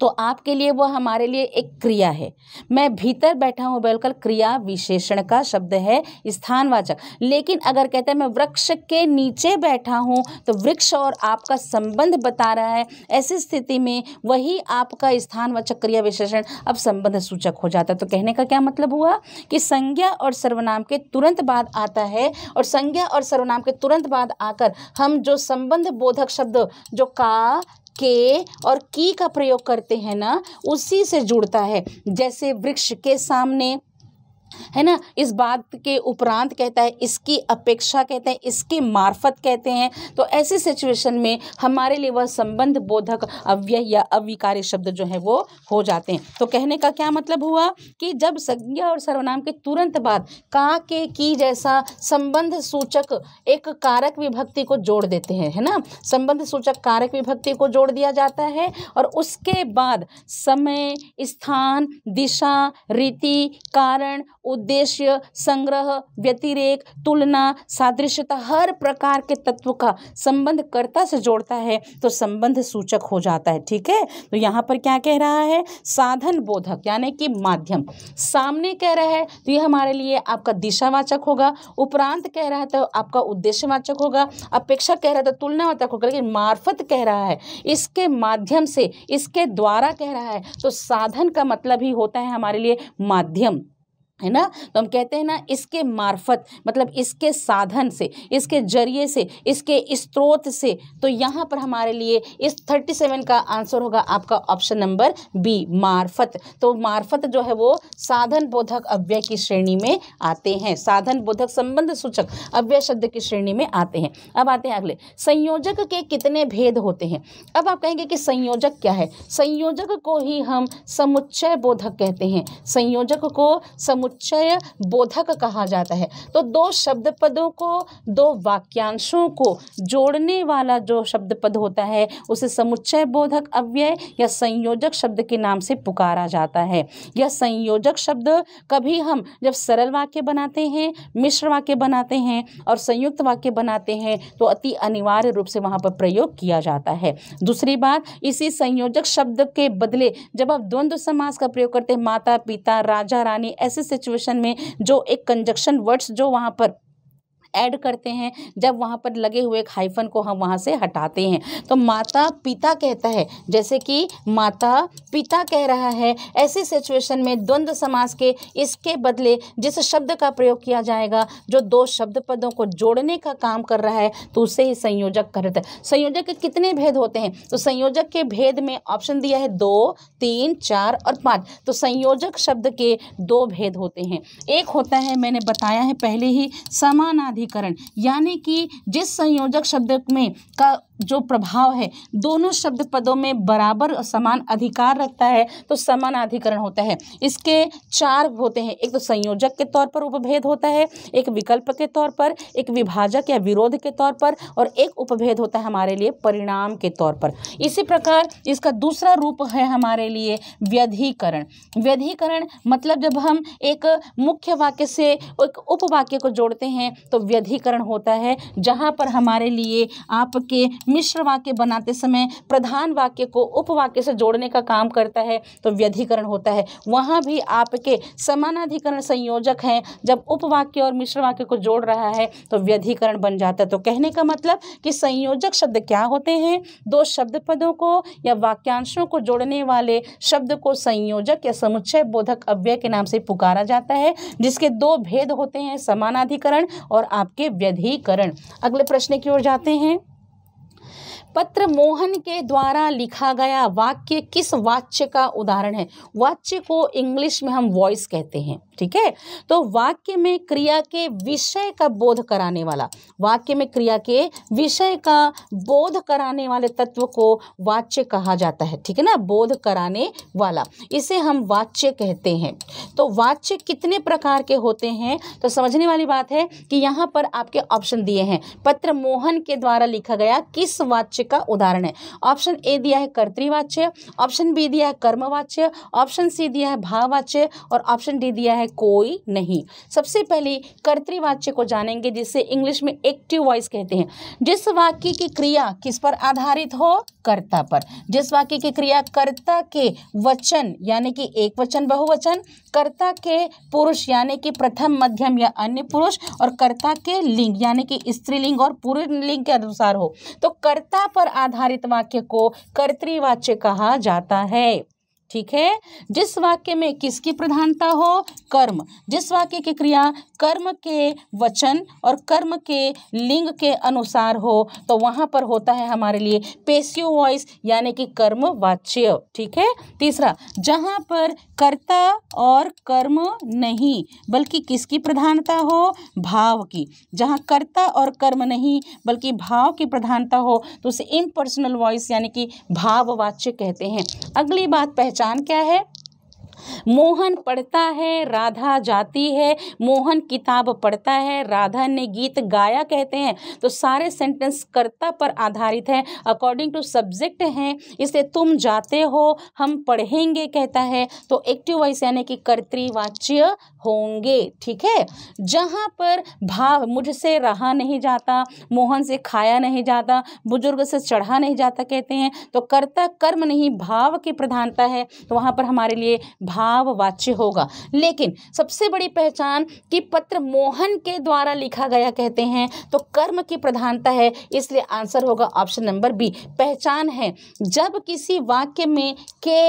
तो आपके लिए वह हमारे लिए एक क्रिया है मैं भीतर बैठा हूँ बोलकर क्रिया विशेषण का शब्द है स्थानवाचक लेकिन अगर कहते हैं मैं वृक्ष के नीचे बैठा हूँ तो वृक्ष और आपका संबंध बता रहा है ऐसी स्थिति में वही आपका स्थानवाचक क्रिया विशेषण अब संबंध सूचक हो जाता है तो कहने का क्या मतलब हुआ कि संज्ञा और सर्वनाम के तुरंत बाद आता है और संज्ञा और सर्वनाम के तुरंत बाद आकर हम जो संबंध बोधक शब्द जो का के और की का प्रयोग करते हैं ना उसी से जुड़ता है जैसे वृक्ष के सामने है ना इस बात के उपरांत कहता है इसकी अपेक्षा कहते हैं इसके मार्फत कहते हैं तो ऐसी सिचुएशन में हमारे लिए वह संबंध बोधक अव्यय या अविकार्य शब्द जो है वो हो जाते हैं तो कहने का क्या मतलब हुआ कि जब संज्ञा और सर्वनाम के तुरंत बाद का के की जैसा संबंध सूचक एक कारक विभक्ति को जोड़ देते हैं है ना संबंध सूचक कारक विभक्ति को जोड़ दिया जाता है और उसके बाद समय स्थान दिशा रीति कारण उद्देश्य संग्रह व्यतिरेक तुलना सादृश्यता हर प्रकार के तत्व का संबंधकर्ता से जोड़ता है तो संबंध सूचक हो जाता है ठीक है तो यहाँ पर क्या कह रहा है साधन बोधक यानी कि माध्यम सामने कह रहा है तो ये हमारे लिए आपका दिशावाचक होगा उपरांत कह रहा है तो आपका उद्देश्यवाचक होगा अपेक्षा कह रहा है तो तुलनावाचक होगा लेकिन मार्फत कह रहा है इसके माध्यम से इसके द्वारा कह रहा है तो साधन का मतलब ही होता है हमारे लिए माध्यम है ना तो हम कहते हैं ना इसके मार्फत मतलब इसके साधन से इसके जरिए से इसके स्त्रोत से तो यहाँ पर हमारे लिए इस थर्टी सेवन का आंसर होगा आपका ऑप्शन नंबर बी मार्फत तो मार्फत जो है वो साधन बोधक अव्यय की श्रेणी में आते हैं साधन बोधक संबंध सूचक अव्यय शब्द की श्रेणी में आते हैं अब आते हैं अगले संयोजक के कितने भेद होते हैं अब आप कहेंगे कि संयोजक क्या है संयोजक को ही हम समुच्चय बोधक कहते हैं संयोजक को समुच समुच्चय बोधक कहा जाता है तो दो शब्द पदों को दो वाक्यांशों को जोड़ने वाला जो शब्द पद होता है उसे समुच्चय बोधक अव्यय या संयोजक शब्द के नाम से पुकारा जाता है यह संयोजक शब्द कभी हम जब सरल वाक्य बनाते हैं मिश्र वाक्य बनाते हैं और संयुक्त वाक्य बनाते हैं तो अति अनिवार्य रूप से वहाँ पर प्रयोग किया जाता है दूसरी बात इसी संयोजक शब्द के बदले जब आप द्वंद्व समास का प्रयोग करते हैं माता पिता राजा रानी ऐसे से सिचुएशन में जो एक कंजक्शन वर्ड्स जो वहाँ पर ऐड करते हैं जब वहाँ पर लगे हुए हाइफन को हम वहाँ से हटाते हैं तो माता पिता कहता है जैसे कि माता पिता कह रहा है ऐसी सिचुएशन में द्वंद्व समास के इसके बदले जिस शब्द का प्रयोग किया जाएगा जो दो शब्द पदों को जोड़ने का काम कर रहा है तो उसे ही संयोजक करता है संयोजक के कितने भेद होते हैं तो संयोजक के भेद में ऑप्शन दिया है दो तीन चार और पाँच तो संयोजक शब्द के दो भेद होते हैं एक होता है मैंने बताया है पहले ही समानाधि प्राधिकरण यानी कि जिस संयोजक शब्द में का जो प्रभाव है दोनों शब्द पदों में बराबर समान अधिकार रखता है तो समानाधिकरण होता है इसके चार होते हैं एक तो संयोजक के तौर पर उपभेद होता है एक विकल्प के तौर पर एक विभाजक या विरोध के तौर पर और एक उपभेद होता है हमारे लिए परिणाम के तौर पर इसी प्रकार इसका दूसरा रूप है हमारे लिए व्यधिकरण व्यधिकरण मतलब जब हम एक मुख्य वाक्य से एक उपवाक्य को जोड़ते हैं तो व्यधिकरण होता है जहाँ पर हमारे लिए आपके मिश्र वाक्य बनाते समय प्रधान वाक्य को उपवाक्य से जोड़ने का काम करता है तो व्यधिकरण होता है वहाँ भी आपके समानाधिकरण संयोजक हैं जब उपवाक्य और मिश्र वाक्य को जोड़ रहा है तो व्यधिकरण बन जाता है तो कहने का मतलब कि संयोजक शब्द क्या होते हैं दो शब्द पदों को या वाक्यांशों को जोड़ने वाले शब्द को संयोजक या समुच्चय बोधक अव्यय के नाम से पुकारा जाता है जिसके दो भेद होते हैं समानाधिकरण और आपके व्यधिकरण अगले प्रश्न की ओर जाते हैं पत्र मोहन के द्वारा लिखा गया वाक्य किस वाच्य का उदाहरण है वाच्य को इंग्लिश में हम वॉइस कहते हैं ठीक है तो वाक्य में क्रिया के विषय का बोध कराने वाला वाक्य में क्रिया के विषय का बोध कराने वाले तत्व को वाच्य कहा जाता है ठीक है ना बोध कराने वाला इसे हम वाच्य कहते हैं तो वाच्य कितने प्रकार के होते हैं तो समझने वाली बात है कि यहाँ पर आपके ऑप्शन दिए हैं पत्र मोहन के द्वारा लिखा गया किस वाच्य वाच्य का उदाहरण है ऑप्शन ए दिया है कर्तृवाच्य ऑप्शन बी दिया है कर्मवाच्य ऑप्शन सी दिया है भाववाच्य और ऑप्शन डी दिया है कोई नहीं सबसे पहले कर्तृवाच्य को जानेंगे जिसे इंग्लिश में एक्टिव वॉइस कहते हैं जिस वाक्य की क्रिया किस पर आधारित हो कर्ता पर जिस वाक्य की क्रिया कर्ता के वचन यानी कि एक वचन बहुवचन कर्ता के पुरुष यानी कि प्रथम मध्यम या अन्य पुरुष और कर्ता के लिंग यानी कि स्त्रीलिंग और पुरुष लिंग के अनुसार हो तो कर्ता पर आधारित वाक्य को कर्तृवाच्य कहा जाता है ठीक है जिस वाक्य में किसकी प्रधानता हो कर्म जिस वाक्य की क्रिया कर्म के वचन और कर्म के लिंग के अनुसार हो तो वहाँ पर होता है हमारे लिए पेशियो वॉइस यानी कि कर्म वाच्य ठीक है तीसरा जहाँ पर कर्ता और कर्म नहीं बल्कि किसकी प्रधानता हो भाव की जहाँ कर्ता और कर्म नहीं बल्कि भाव की प्रधानता हो तो उसे इम्पर्सनल वॉइस यानी कि भाव वाच्य कहते हैं अगली बात पहचान पहचान क्या है मोहन पढ़ता है राधा जाती है मोहन किताब पढ़ता है राधा ने गीत गाया कहते हैं तो सारे सेंटेंस कर्ता पर आधारित है अकॉर्डिंग टू सब्जेक्ट हैं इसलिए तुम जाते हो हम पढ़ेंगे कहता है तो एक्टिव वॉइस यानी कि कर्तृवाच्य होंगे ठीक है जहाँ पर भाव मुझसे रहा नहीं जाता मोहन से खाया नहीं जाता बुजुर्ग से चढ़ा नहीं जाता कहते हैं तो कर्ता कर्म नहीं भाव की प्रधानता है तो वहाँ पर हमारे लिए भाव वाच्य होगा लेकिन सबसे बड़ी पहचान कि पत्र मोहन के द्वारा लिखा गया कहते हैं तो कर्म की प्रधानता है इसलिए आंसर होगा ऑप्शन नंबर बी पहचान है जब किसी वाक्य में के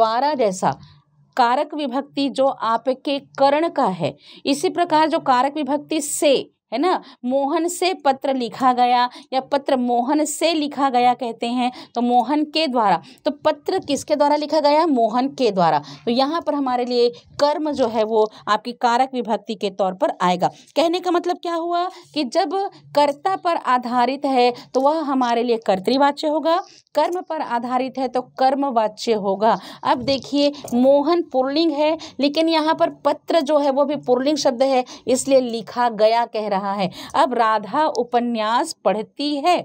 द्वारा जैसा कारक विभक्ति जो आपके करण का है इसी प्रकार जो कारक विभक्ति से है ना मोहन से पत्र लिखा गया या पत्र मोहन से लिखा गया कहते हैं तो मोहन के द्वारा तो पत्र किसके द्वारा लिखा गया मोहन के द्वारा तो यहाँ पर हमारे लिए कर्म जो है वो आपकी कारक विभक्ति के तौर पर आएगा कहने का मतलब क्या हुआ कि जब कर्ता पर आधारित है तो वह हमारे लिए कर्तृवाच्य होगा कर्म पर आधारित है तो कर्म वाच्य होगा अब देखिए मोहन पुरलिंग है लेकिन यहाँ पर पत्र जो है वो भी पुरलिंग शब्द है इसलिए लिखा गया कह रहा है अब राधा उपन्यास पढ़ती है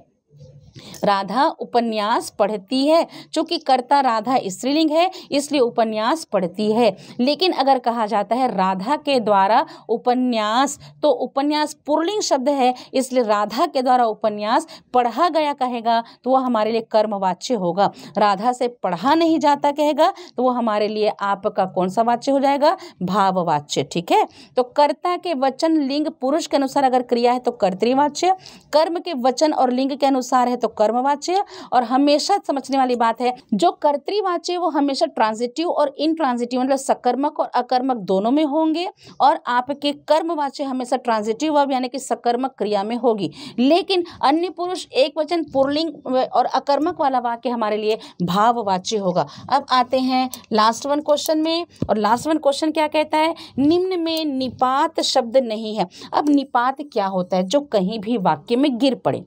राधा उपन्यास पढ़ती है चूंकि कर्ता राधा स्त्रीलिंग है इसलिए उपन्यास पढ़ती है लेकिन अगर कहा जाता है राधा के द्वारा उपन्यास तो उपन्यास पुरलिंग शब्द है इसलिए राधा के द्वारा उपन्यास पढ़ा गया कहेगा तो वह हमारे लिए कर्मवाच्य होगा राधा से पढ़ा नहीं जाता कहेगा तो वह हमारे लिए आपका कौन सा वाच्य हो जाएगा भाववाच्य ठीक है तो कर्ता के वचन लिंग पुरुष के अनुसार अगर क्रिया है तो कर्तवाच्य कर्म के वचन और लिंग के अनुसार है तो तो कर्मवाच्य और हमेशा समझने वाली बात है जो कर्तवाच्य वो हमेशा ट्रांजिटिव और इनट्रांजिटिव मतलब सकर्मक और अकर्मक दोनों में होंगे और आपके कर्मवाच्य हमेशा ट्रांजिटिव वर्ब यानी कि सकर्मक क्रिया में होगी लेकिन अन्य पुरुष एक वचन पुरलिंग और अकर्मक वाला वाक्य हमारे लिए भाववाच्य होगा अब आते हैं लास्ट वन क्वेश्चन में और लास्ट वन क्वेश्चन क्या कहता है निम्न में निपात शब्द नहीं है अब निपात क्या होता है जो कहीं भी वाक्य में गिर पड़े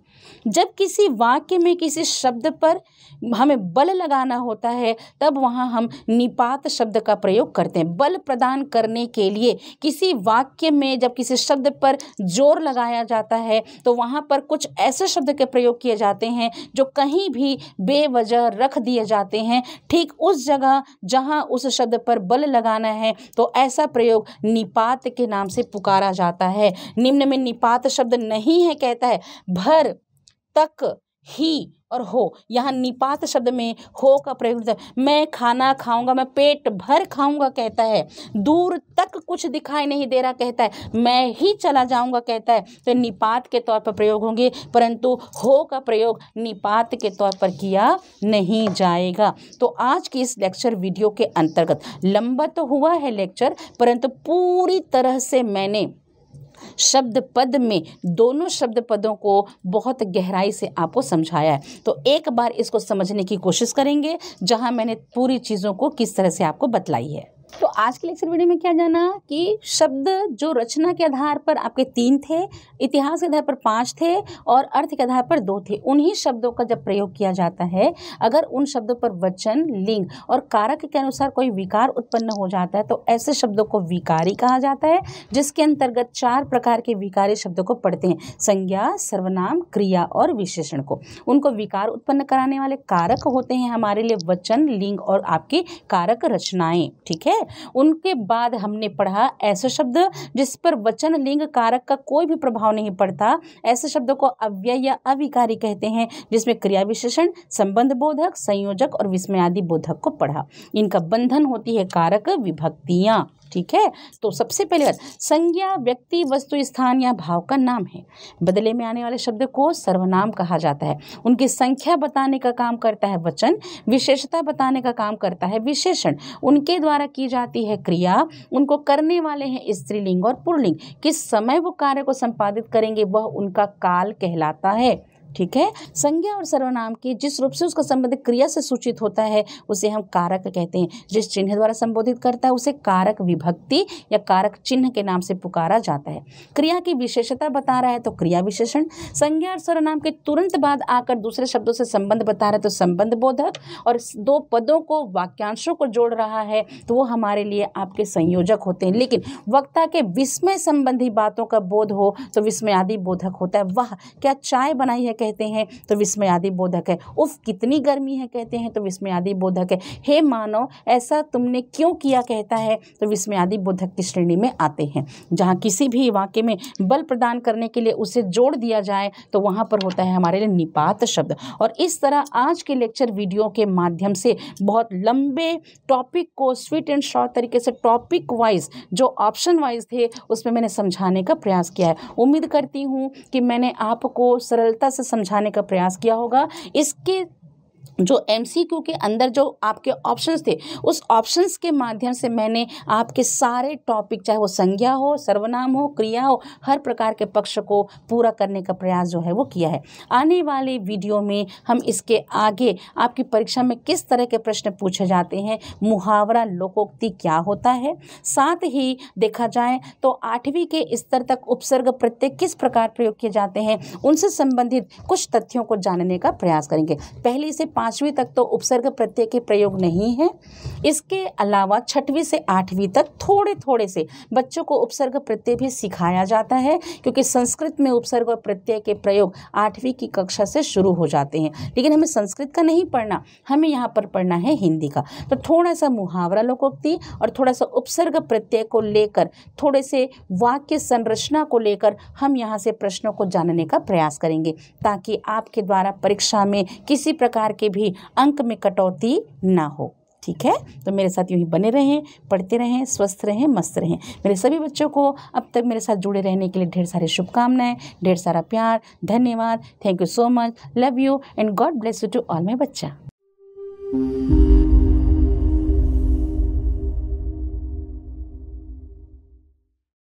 जब किसी वाक्य वाक्य में किसी शब्द पर हमें बल लगाना होता है तब वहाँ हम निपात शब्द का प्रयोग करते हैं बल प्रदान करने के लिए किसी वाक्य में जब किसी शब्द पर जोर लगाया जाता है तो वहाँ पर कुछ ऐसे शब्द के प्रयोग किए जाते हैं जो कहीं भी बेवजह रख दिए जाते हैं ठीक उस जगह जहाँ उस शब्द पर बल लगाना है तो ऐसा प्रयोग निपात के नाम से पुकारा जाता है निम्न में निपात शब्द नहीं है कहता है भर तक ही और हो यहाँ निपात शब्द में हो का प्रयोग मैं खाना खाऊंगा मैं पेट भर खाऊंगा कहता है दूर तक कुछ दिखाई नहीं दे रहा कहता है मैं ही चला जाऊंगा कहता है तो निपात के तौर पर प्रयोग होंगे परंतु हो का प्रयोग निपात के तौर पर किया नहीं जाएगा तो आज की इस लेक्चर वीडियो के अंतर्गत लंबा तो हुआ है लेक्चर परंतु पूरी तरह से मैंने शब्द पद में दोनों शब्द पदों को बहुत गहराई से आपको समझाया है तो एक बार इसको समझने की कोशिश करेंगे जहाँ मैंने पूरी चीज़ों को किस तरह से आपको बतलाई है तो आज के लेक्चर वीडियो में क्या जाना कि शब्द जो रचना के आधार पर आपके तीन थे इतिहास के आधार पर पाँच थे और अर्थ के आधार पर दो थे उन्हीं शब्दों का जब प्रयोग किया जाता है अगर उन शब्दों पर वचन लिंग और कारक के अनुसार कोई विकार उत्पन्न हो जाता है तो ऐसे शब्दों को विकारी कहा जाता है जिसके अंतर्गत चार प्रकार के विकारी शब्दों को पढ़ते हैं संज्ञा सर्वनाम क्रिया और विशेषण को उनको विकार उत्पन्न कराने वाले कारक होते हैं हमारे लिए वचन लिंग और आपकी कारक रचनाएँ ठीक है उनके बाद हमने पढ़ा ऐसे शब्द जिस पर वचन लिंग कारक का कोई भी प्रभाव नहीं पड़ता ऐसे शब्दों को अव्यय या अविकारी कहते हैं जिसमें क्रिया विशेषण संबंध बोधक संयोजक और विस्मयादि बोधक को पढ़ा इनका बंधन होती है कारक विभक्तियाँ ठीक है तो सबसे पहली बात संज्ञा व्यक्ति वस्तु स्थान या भाव का नाम है बदले में आने वाले शब्द को सर्वनाम कहा जाता है उनकी संख्या बताने का काम करता है वचन विशेषता बताने का काम करता है विशेषण उनके द्वारा की जाती है क्रिया उनको करने वाले हैं स्त्रीलिंग और पुरलिंग किस समय वो कार्य को संपादित करेंगे वह उनका काल कहलाता है ठीक है संज्ञा और सर्वनाम के जिस रूप से उसका संबंधित क्रिया से सूचित होता है उसे हम कारक कहते हैं जिस चिन्ह द्वारा संबोधित करता है उसे कारक विभक्ति या कारक चिन्ह के नाम से पुकारा जाता है क्रिया की विशेषता बता रहा है तो क्रिया विशेषण संज्ञा और सर्वनाम के तुरंत बाद आकर दूसरे शब्दों से संबंध बता रहा है तो संबंध बोधक और दो पदों को वाक्यांशों को जोड़ रहा है तो वो हमारे लिए आपके संयोजक होते हैं लेकिन वक्ता के विस्मय संबंधी बातों का बोध हो तो विस्मय आदि बोधक होता है वह क्या चाय बनाई है कहते हैं तो विस्मयादि बोधक है उफ कितनी गर्मी है कहते हैं तो विस्मयादि बोधक है हे मानव ऐसा तुमने क्यों किया कहता है तो विस्मयादि बोधक की श्रेणी में आते हैं जहाँ किसी भी वाक्य में बल प्रदान करने के लिए उसे जोड़ दिया जाए तो वहाँ पर होता है हमारे लिए निपात शब्द और इस तरह आज के लेक्चर वीडियो के माध्यम से बहुत लंबे टॉपिक को स्वीट एंड शॉर्ट तरीके से टॉपिक वाइज जो ऑप्शन वाइज थे उसमें मैंने समझाने का प्रयास किया है उम्मीद करती हूँ कि मैंने आपको सरलता से समझाने का प्रयास किया होगा इसके जो एम के अंदर जो आपके ऑप्शंस थे उस ऑप्शंस के माध्यम से मैंने आपके सारे टॉपिक चाहे वो संज्ञा हो सर्वनाम हो क्रिया हो हर प्रकार के पक्ष को पूरा करने का प्रयास जो है वो किया है आने वाले वीडियो में हम इसके आगे आपकी परीक्षा में किस तरह के प्रश्न पूछे जाते हैं मुहावरा लोकोक्ति क्या होता है साथ ही देखा जाए तो आठवीं के स्तर तक उपसर्ग प्रत्यय किस प्रकार प्रयोग किए जाते हैं उनसे संबंधित कुछ तथ्यों को जानने का प्रयास करेंगे पहली से पाँच पाँचवीं तक तो उपसर्ग प्रत्यय के प्रयोग नहीं है इसके अलावा छठवीं से आठवीं तक थोड़े थोड़े से बच्चों को उपसर्ग प्रत्यय भी सिखाया जाता है क्योंकि संस्कृत में उपसर्ग और प्रत्यय के प्रयोग आठवीं की कक्षा से शुरू हो जाते हैं लेकिन हमें संस्कृत का नहीं पढ़ना हमें यहाँ पर पढ़ना है हिंदी का तो थोड़ा सा मुहावरा लोकोक्ति और थोड़ा सा उपसर्ग प्रत्यय को लेकर थोड़े से वाक्य संरचना को लेकर हम यहाँ से प्रश्नों को जानने का प्रयास करेंगे ताकि आपके द्वारा परीक्षा में किसी प्रकार के भी भी अंक में कटौती ना हो ठीक है तो मेरे साथ यूँ ही बने रहें पढ़ते रहें स्वस्थ रहें मस्त रहें मेरे सभी बच्चों को अब तक मेरे साथ जुड़े रहने के लिए ढेर सारी शुभकामनाएं ढेर सारा प्यार धन्यवाद thank you so much love you and God bless you to all my बच्चा